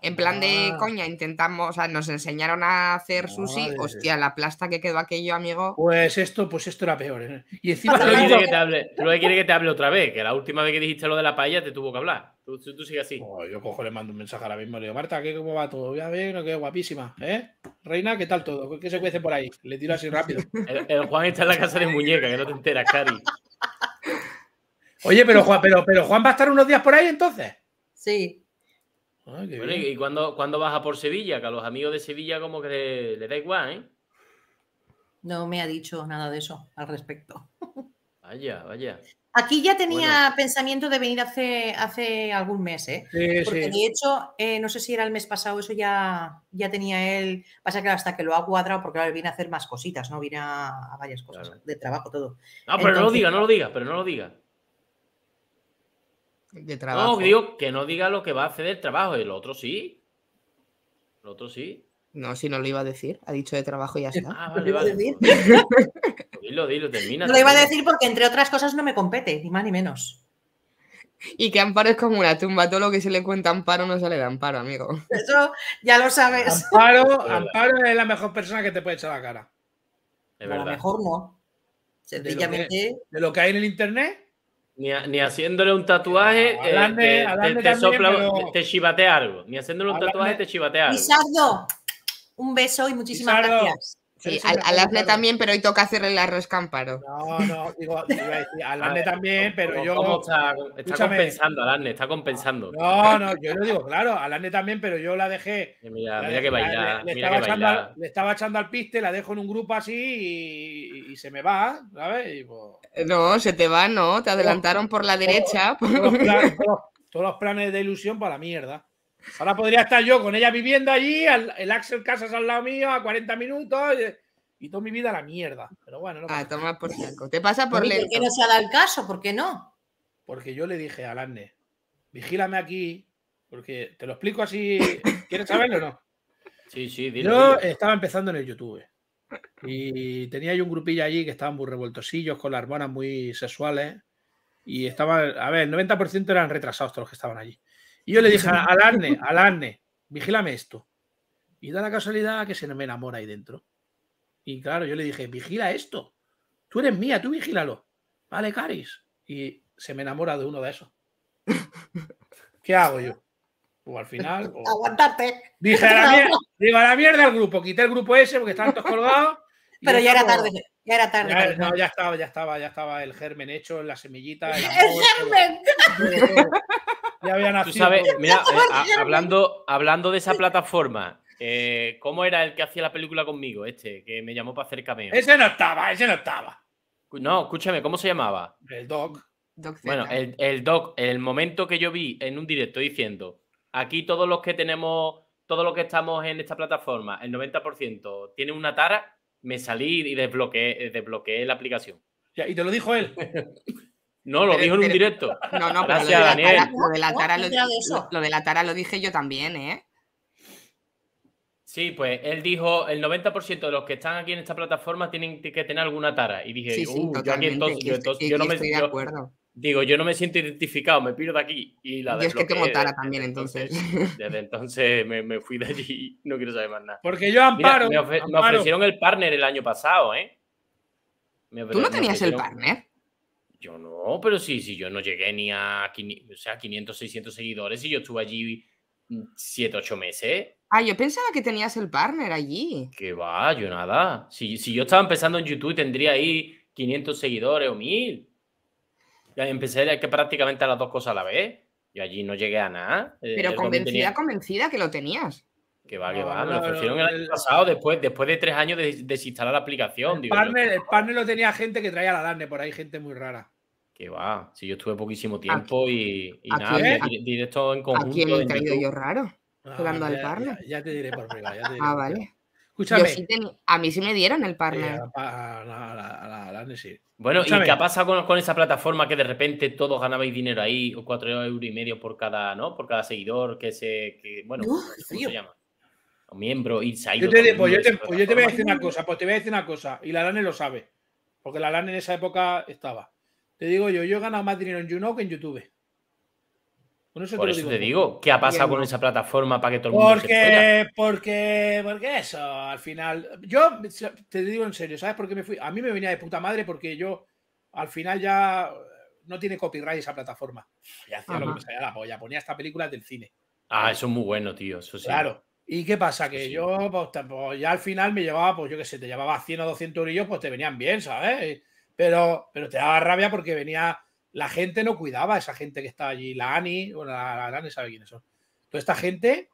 en plan de ah. coña, intentamos, o sea, nos enseñaron a hacer sushi. Hostia, la plasta que quedó aquello, amigo. Pues esto, pues esto era peor. ¿eh? Y encima. quiere que te hable, quiere que te hable otra vez, que la última vez que dijiste lo de la paella te tuvo que hablar. Tú, sigues así. yo cojo, le mando un mensaje ahora mismo. Le digo, Marta, ¿qué, ¿cómo va todo? Ya no, qué guapísima. ¿Eh? Reina, ¿qué tal todo? ¿Qué se cuece por ahí? Le tiro así rápido. el, Juan está en la casa de muñeca, que no te enteras, Cari. Oye, pero Juan, pero, pero Juan va a estar unos días por ahí entonces. Sí. ¿y, cuándo, vas a por Sevilla? Que a los amigos de Sevilla como que le, le da igual, ¿eh? No me ha dicho nada de eso al respecto. Vaya, vaya. Aquí ya tenía pensamiento de venir hace, hace algún mes, ¿eh? Porque de hecho, eh, no sé si era el mes pasado, eso ya, ya tenía él. Pasa que hasta que lo ha cuadrado, porque ahora viene a hacer más cositas, ¿no? Viene a, varias cosas de trabajo, todo. No, pero no lo diga, no lo diga, pero no lo diga. De trabajo. No, digo que no diga lo que va a hacer el trabajo, el otro sí. El otro sí. No, si no lo iba a decir, ha dicho de trabajo y ya está. Ah, ¿Lo Iba a decir? Dilo, termina. Lo iba a decir porque, entre otras cosas, no me compete, ni más ni menos. Y que Amparo es como una tumba, todo lo que se le cuenta Amparo no sale de Amparo, amigo. Eso ya lo sabes. Amparo, es la mejor persona que te puede echar la cara. A lo mejor no. Sencillamente. De lo, que, hay en el internet. Ni, haciéndole un tatuaje eh, te, sopla, chivatea algo. Ni haciéndole un tatuaje te chivatea algo. un beso y muchísimas gracias. Eh, sí, al, también, pero hoy toca hacerle arroz camparo. No, no, digo, iba al también, pero yo. está, está compensando, al está compensando. No, no, yo lo digo, claro, al también, pero yo la dejé. Mira, mira que baila. Le, mira estaba que Echando, estaba echando al piste, la dejo en un grupo así y, se me va, ¿sabes? Pues, eh, no, se te va, no, te adelantaron por la derecha. todos los planes de ilusión para la mierda. Ahora podría estar yo con ella viviendo allí, el Axel Casas al lado mío, a 40 minutos y, toda mi vida a la mierda. Pero bueno, no ah, pasa. Ah, toma por Te pasa por leer. ¿Por qué no se ha dado el caso? ¿Por qué no? Porque yo le dije a Lanne, vigílame aquí, porque te lo explico así. ¿Quieres saberlo o no? Sí, sí, dilo. Yo estaba empezando en el YouTube. Y tenía yo un grupillo allí que estaban muy revueltosillos, con las hermanas muy sexuales. Y estaban, a ver, el 90% eran retrasados todos los que estaban allí. Y yo le dije al Arne, al Arne, vigílame esto. Y da la casualidad que se me enamora ahí dentro. Y claro, yo le dije, vigila esto. Tú eres mía, tú vigílalo. Vale, Caris. Y se me enamora de uno de esos. ¿Qué hago yo? O pues al final. Pues Aguantarte. Dije a la mierda, digo, a la mierda el grupo. Quité el grupo ese porque están todos colgados. Pero ya era tarde. Ya era tarde. Ya, no, ya estaba, ya estaba, ya estaba el germen hecho, la semillita. ¡El, ¡El germen! ¿Tú sabes, mira, eh, hablando, hablando de esa plataforma, eh, ¿cómo era el que hacía la película conmigo? Este, que me llamó para hacer cameo. Ese no estaba, ese no estaba. No, escúchame, ¿cómo se llamaba? El Doc. bueno, el, el Doc, el momento que yo vi en un directo diciendo, aquí todos los que tenemos, todos los que estamos en esta plataforma, el 90% tiene una tara, me salí y desbloqueé, desbloqueé la aplicación. y te lo dijo él. No, lo dijo en un directo. No, no, Gracias, pero Daniel. lo de la tara lo, dije yo también, ¿eh? Sí, pues él dijo, el 90% de los que están aquí en esta plataforma tienen que tener alguna tara. Y dije, uh, yo aquí entonces, no me Digo, yo no me siento identificado, me pido de aquí. Y la es que tengo tara también, entonces. Desde entonces me, fui de allí, no quiero saber más nada. Porque yo amparo. me, ofrecieron el partner el año pasado, ¿eh? ¿Tú no tenías el partner? Yo no, pero sí, sí, yo no llegué ni a o sea, 500, 600 seguidores y yo estuve allí 7, mm, 8 meses. Ah, yo pensaba que tenías el partner allí. Que va, yo nada. Si, si yo estaba empezando en YouTube tendría ahí 500 seguidores o 1000. Ya empecé que prácticamente a las dos cosas a la vez. Y allí no llegué a nada. Eh, pero convencida, convencida que lo tenías. Que va, que va. me lo pusieron el año pasado, después, después de tres años de desinstalar la aplicación. El, partner, el partner lo tenía gente que traía la DANE por ahí, gente muy rara va, si yo estuve poquísimo tiempo y, nada, directo en conjunto. ¿A quién he caído yo raro? Ah, jugando al Parla. Ya, te diré por privado. Ya te ah, vale. Escúchame. A mí sí me dieron el Parla. sí. Bueno, ¿y qué ha pasado con, esa plataforma que de repente todos ganabais dinero ahí, o cuatro euros y medio por cada, ¿no? Por cada seguidor que se. bueno, ¿cómo se llama? miembro, y yo te, voy a decir una cosa, pues te voy a decir una cosa, y la Lane lo sabe, porque la Lane en esa época estaba. Te digo yo, yo he ganado más dinero en YouNow que en YouTube. Por eso, te, digo. ¿qué ha pasado con esa plataforma para que todo el mundo porque, se porque, porque eso, al final. Yo te digo en serio, ¿sabes por qué me fui? A mí me venía de puta madre porque yo al final ya eh, no tiene copyright esa plataforma. Y hacía lo que me salía la polla, ponía esta películas del cine. Ah, eso es muy bueno, tío. Claro. ¿Y qué pasa? Que yo, pues, ya al final me llevaba, pues yo qué sé, te llevaba 100 o 200 euros, pues te venían bien, ¿sabes? pero, pero te daba rabia porque venía, la gente no cuidaba esa gente que estaba allí, la Ani, bueno, la, la Ani sabe quiénes son. Toda esta gente,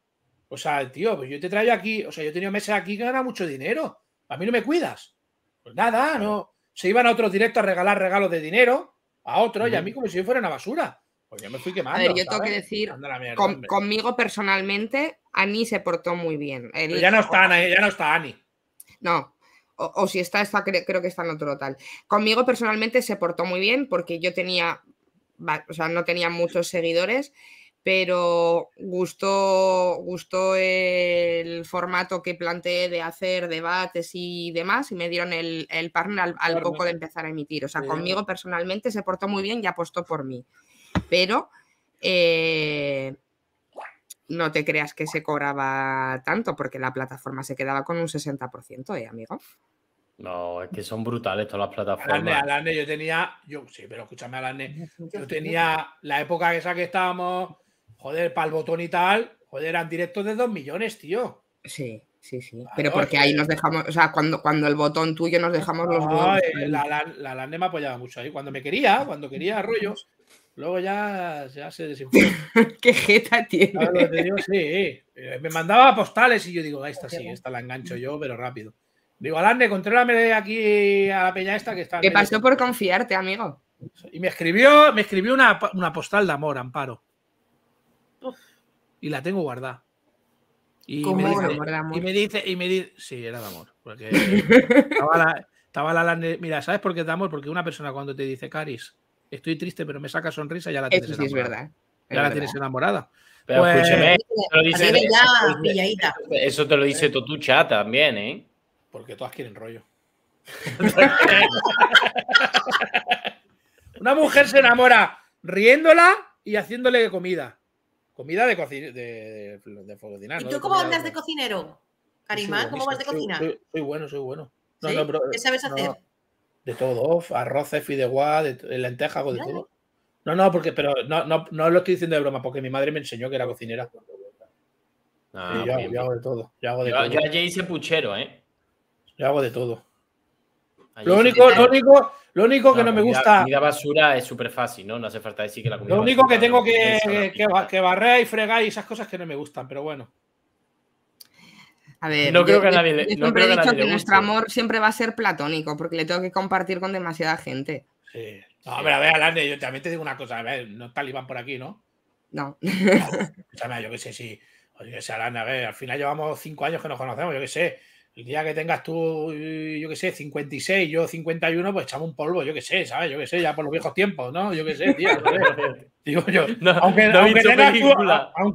o sea, tío, pues yo te traigo aquí, o sea, yo he tenido meses aquí que gana mucho dinero, a mí no me cuidas. Pues nada, no. Se iban a otros directos a regalar regalos de dinero a otros y a mí como si yo fuera una basura. Pues yo me fui quemando. A ver, yo tengo que decir, conmigo personalmente, Ani se portó muy bien. ya no está, ya no está Ani. No, o, si está, creo, que está en otro tal. Conmigo personalmente se portó muy bien porque yo tenía, o sea, no tenía muchos seguidores, pero gustó, gustó el formato que planteé de hacer debates y demás y me dieron el, el partner al, poco de empezar a emitir. O sea, conmigo personalmente se portó muy bien y apostó por mí. Pero... Eh, no te creas que se cobraba tanto, porque la plataforma se quedaba con un 60%, ¿eh, amigo? No, es que son brutales todas las plataformas. yo tenía, yo sí, pero escúchame, Alane, yo tenía la época esa que estábamos, joder, para el botón y tal, joder, eran directos de 2 millones, tío. Sí, sí, sí. pero porque ahí nos dejamos, o sea, cuando, cuando el botón tuyo nos dejamos los dos. La, la, me apoyaba mucho ahí, cuando me quería, cuando quería, rollos. Luego ya, se desinfló. ¿Qué jeta tiene? Eh, me mandaba postales y yo digo, ahí esta sí, esta la engancho yo, pero rápido. Digo, Alande, contrólame aquí a la peña esta que está. Que pasó por confiarte, amigo. Y me escribió, me escribió una, postal de amor, Amparo. Y la tengo guardada. Y, ¿Cómo me dice, y me dice, y me dice, sí, era de amor. estaba la, estaba mira, ¿sabes por qué es de amor? Porque una persona cuando te dice, Caris, estoy triste, pero me saca sonrisa, ya la tienes Eso sí es verdad. ya la tienes enamorada. Pero pues escúcheme. te lo eso, te lo dice Totucha también, ¿eh? Porque todas quieren rollo. Una mujer se enamora riéndola y haciéndole comida. Comida de, cocina de, de, ¿Y tú cómo andas de cocinero, Karimán? ¿Cómo vas de cocina? Soy, bueno, soy bueno. ¿Qué sabes hacer? De todo, arroz, fideuá, de, eh, hago de todo. No, no, porque, pero no, no, no lo estoy diciendo de broma, porque mi madre me enseñó que era cocinera. Ah, yo, hago, de todo. Yo, hago de todo. yo hice puchero, ¿eh? Yo hago de todo. Lo único, lo único, lo único, que no, me gusta. La basura es súper fácil, ¿no? No hace falta decir que la comida. Lo único que tengo que, que, que, barrer y fregar y esas cosas que no me gustan, pero bueno. A ver, no creo que nadie le, siempre no he dicho que, nuestro amor siempre va a ser platónico, porque le tengo que compartir con demasiada gente. Sí. a ver, a ver, Alan, yo también te digo una cosa, a ver, no es talibán por aquí, ¿no? No. escúchame, yo qué sé, si. Oye, a ver, al final llevamos cinco años que nos conocemos, yo qué sé. El día que tengas tú, yo qué sé, 56, yo 51, pues echamos un polvo, yo qué sé, ¿sabes? Yo qué sé, ya por los viejos tiempos, ¿no? Yo qué sé, tío. Digo yo, aunque,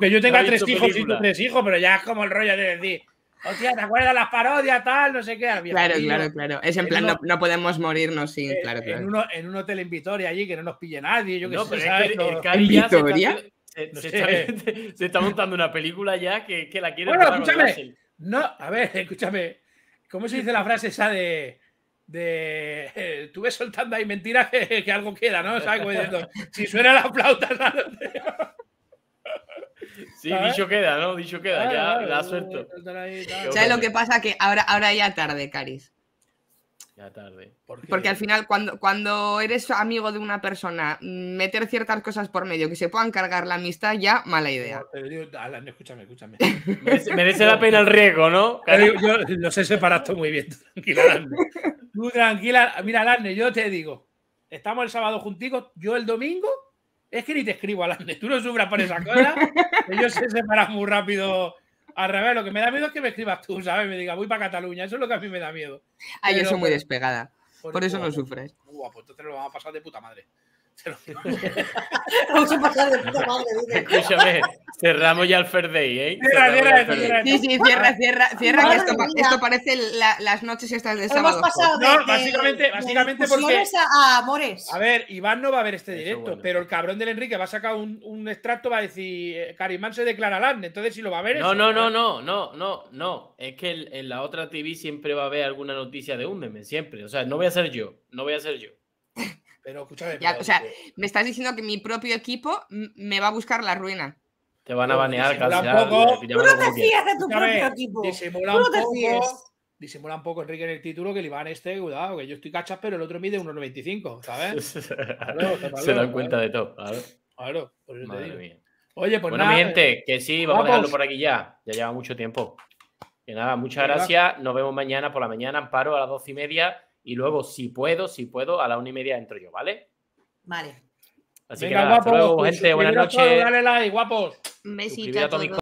yo tenga tres hijos y tú tres hijos, pero ya es como el rollo de decir Hostia, ¿te acuerdas las parodias, tal? No sé qué. Había claro, claro, claro. Es en, plan, no, podemos morirnos sin. Eh, claro, En, uno, en, un hotel en Vitoria allí que no nos pille nadie. Yo que no, sé, pero es que el ¿Vitoria? Se, está, montando una película ya que, que la quiere. Bueno, escúchame. No, a ver, escúchame. ¿Cómo se dice la frase esa de.? de eh, soltando ahí mentiras que, algo queda, ¿no? ¿Sabes? si suena la flauta, Sí, dicho queda, ¿no? Dicho queda, ya la suelto. ¿Sabes lo que pasa? Que ahora, ahora ya tarde, Caris. Ya tarde. Porque al final, cuando, cuando eres amigo de una persona, meter ciertas cosas por medio que se puedan cargar la amistad, ya mala idea. Pero escúchame, escúchame. merece, la pena el riesgo, ¿no? Yo, yo los he separado muy bien. Tranquila, Alan. Tú tranquila. Mira, Alan, yo te digo, estamos el sábado junticos, yo el domingo es que ni te escribo, Alan, tú no sufras por esa cosa. Ellos se separan muy rápido. Al revés, lo que me da miedo es que me escribas tú, ¿sabes? Me diga, voy para Cataluña. Eso es lo que a mí me da miedo. Ay, ah, yo soy muy despegada. Por, eso no sufres. Guapo, entonces lo vamos a pasar de puta madre. cerramos ya el Ferday, ¿eh? Cierra, cierra, cierra. esto, parece las noches estas de sábado. Hemos pasado básicamente, básicamente porque... A, amores. A ver, Iván no va a ver este directo, pero el cabrón del Enrique va a sacar un, extracto, va a decir, Carimán eh, se declara LAN, entonces si lo va a ver... No, no, no, no, no, no, no. Es que en, la otra TV siempre va a haber alguna noticia de Úndeme, siempre. O sea, no voy a ser yo, no voy a ser yo. Pero escúchame. o sea, me estás diciendo que mi propio equipo me va a buscar la ruina. Te van a banear, casi. Tú no te fías de tu propio equipo. Disimula un poco. Disimula un poco Enrique en el título que el Iván este, que yo estoy cachas, pero el otro mide 1,95, ¿sabes? Se dan cuenta de todo. Claro, por eso te digo. Oye, pues bueno, nada. mi gente, eh, que sí, vamos, a dejarlo por aquí ya. Ya lleva mucho tiempo. Que nada, muchas gracias. Nos vemos mañana por la mañana, Amparo, a las doce y media. Y luego, si puedo, si puedo, a la una y media entro yo, ¿vale? Vale. Así que luego, gente. Buenas noches. Dale like, guapos. Un besito a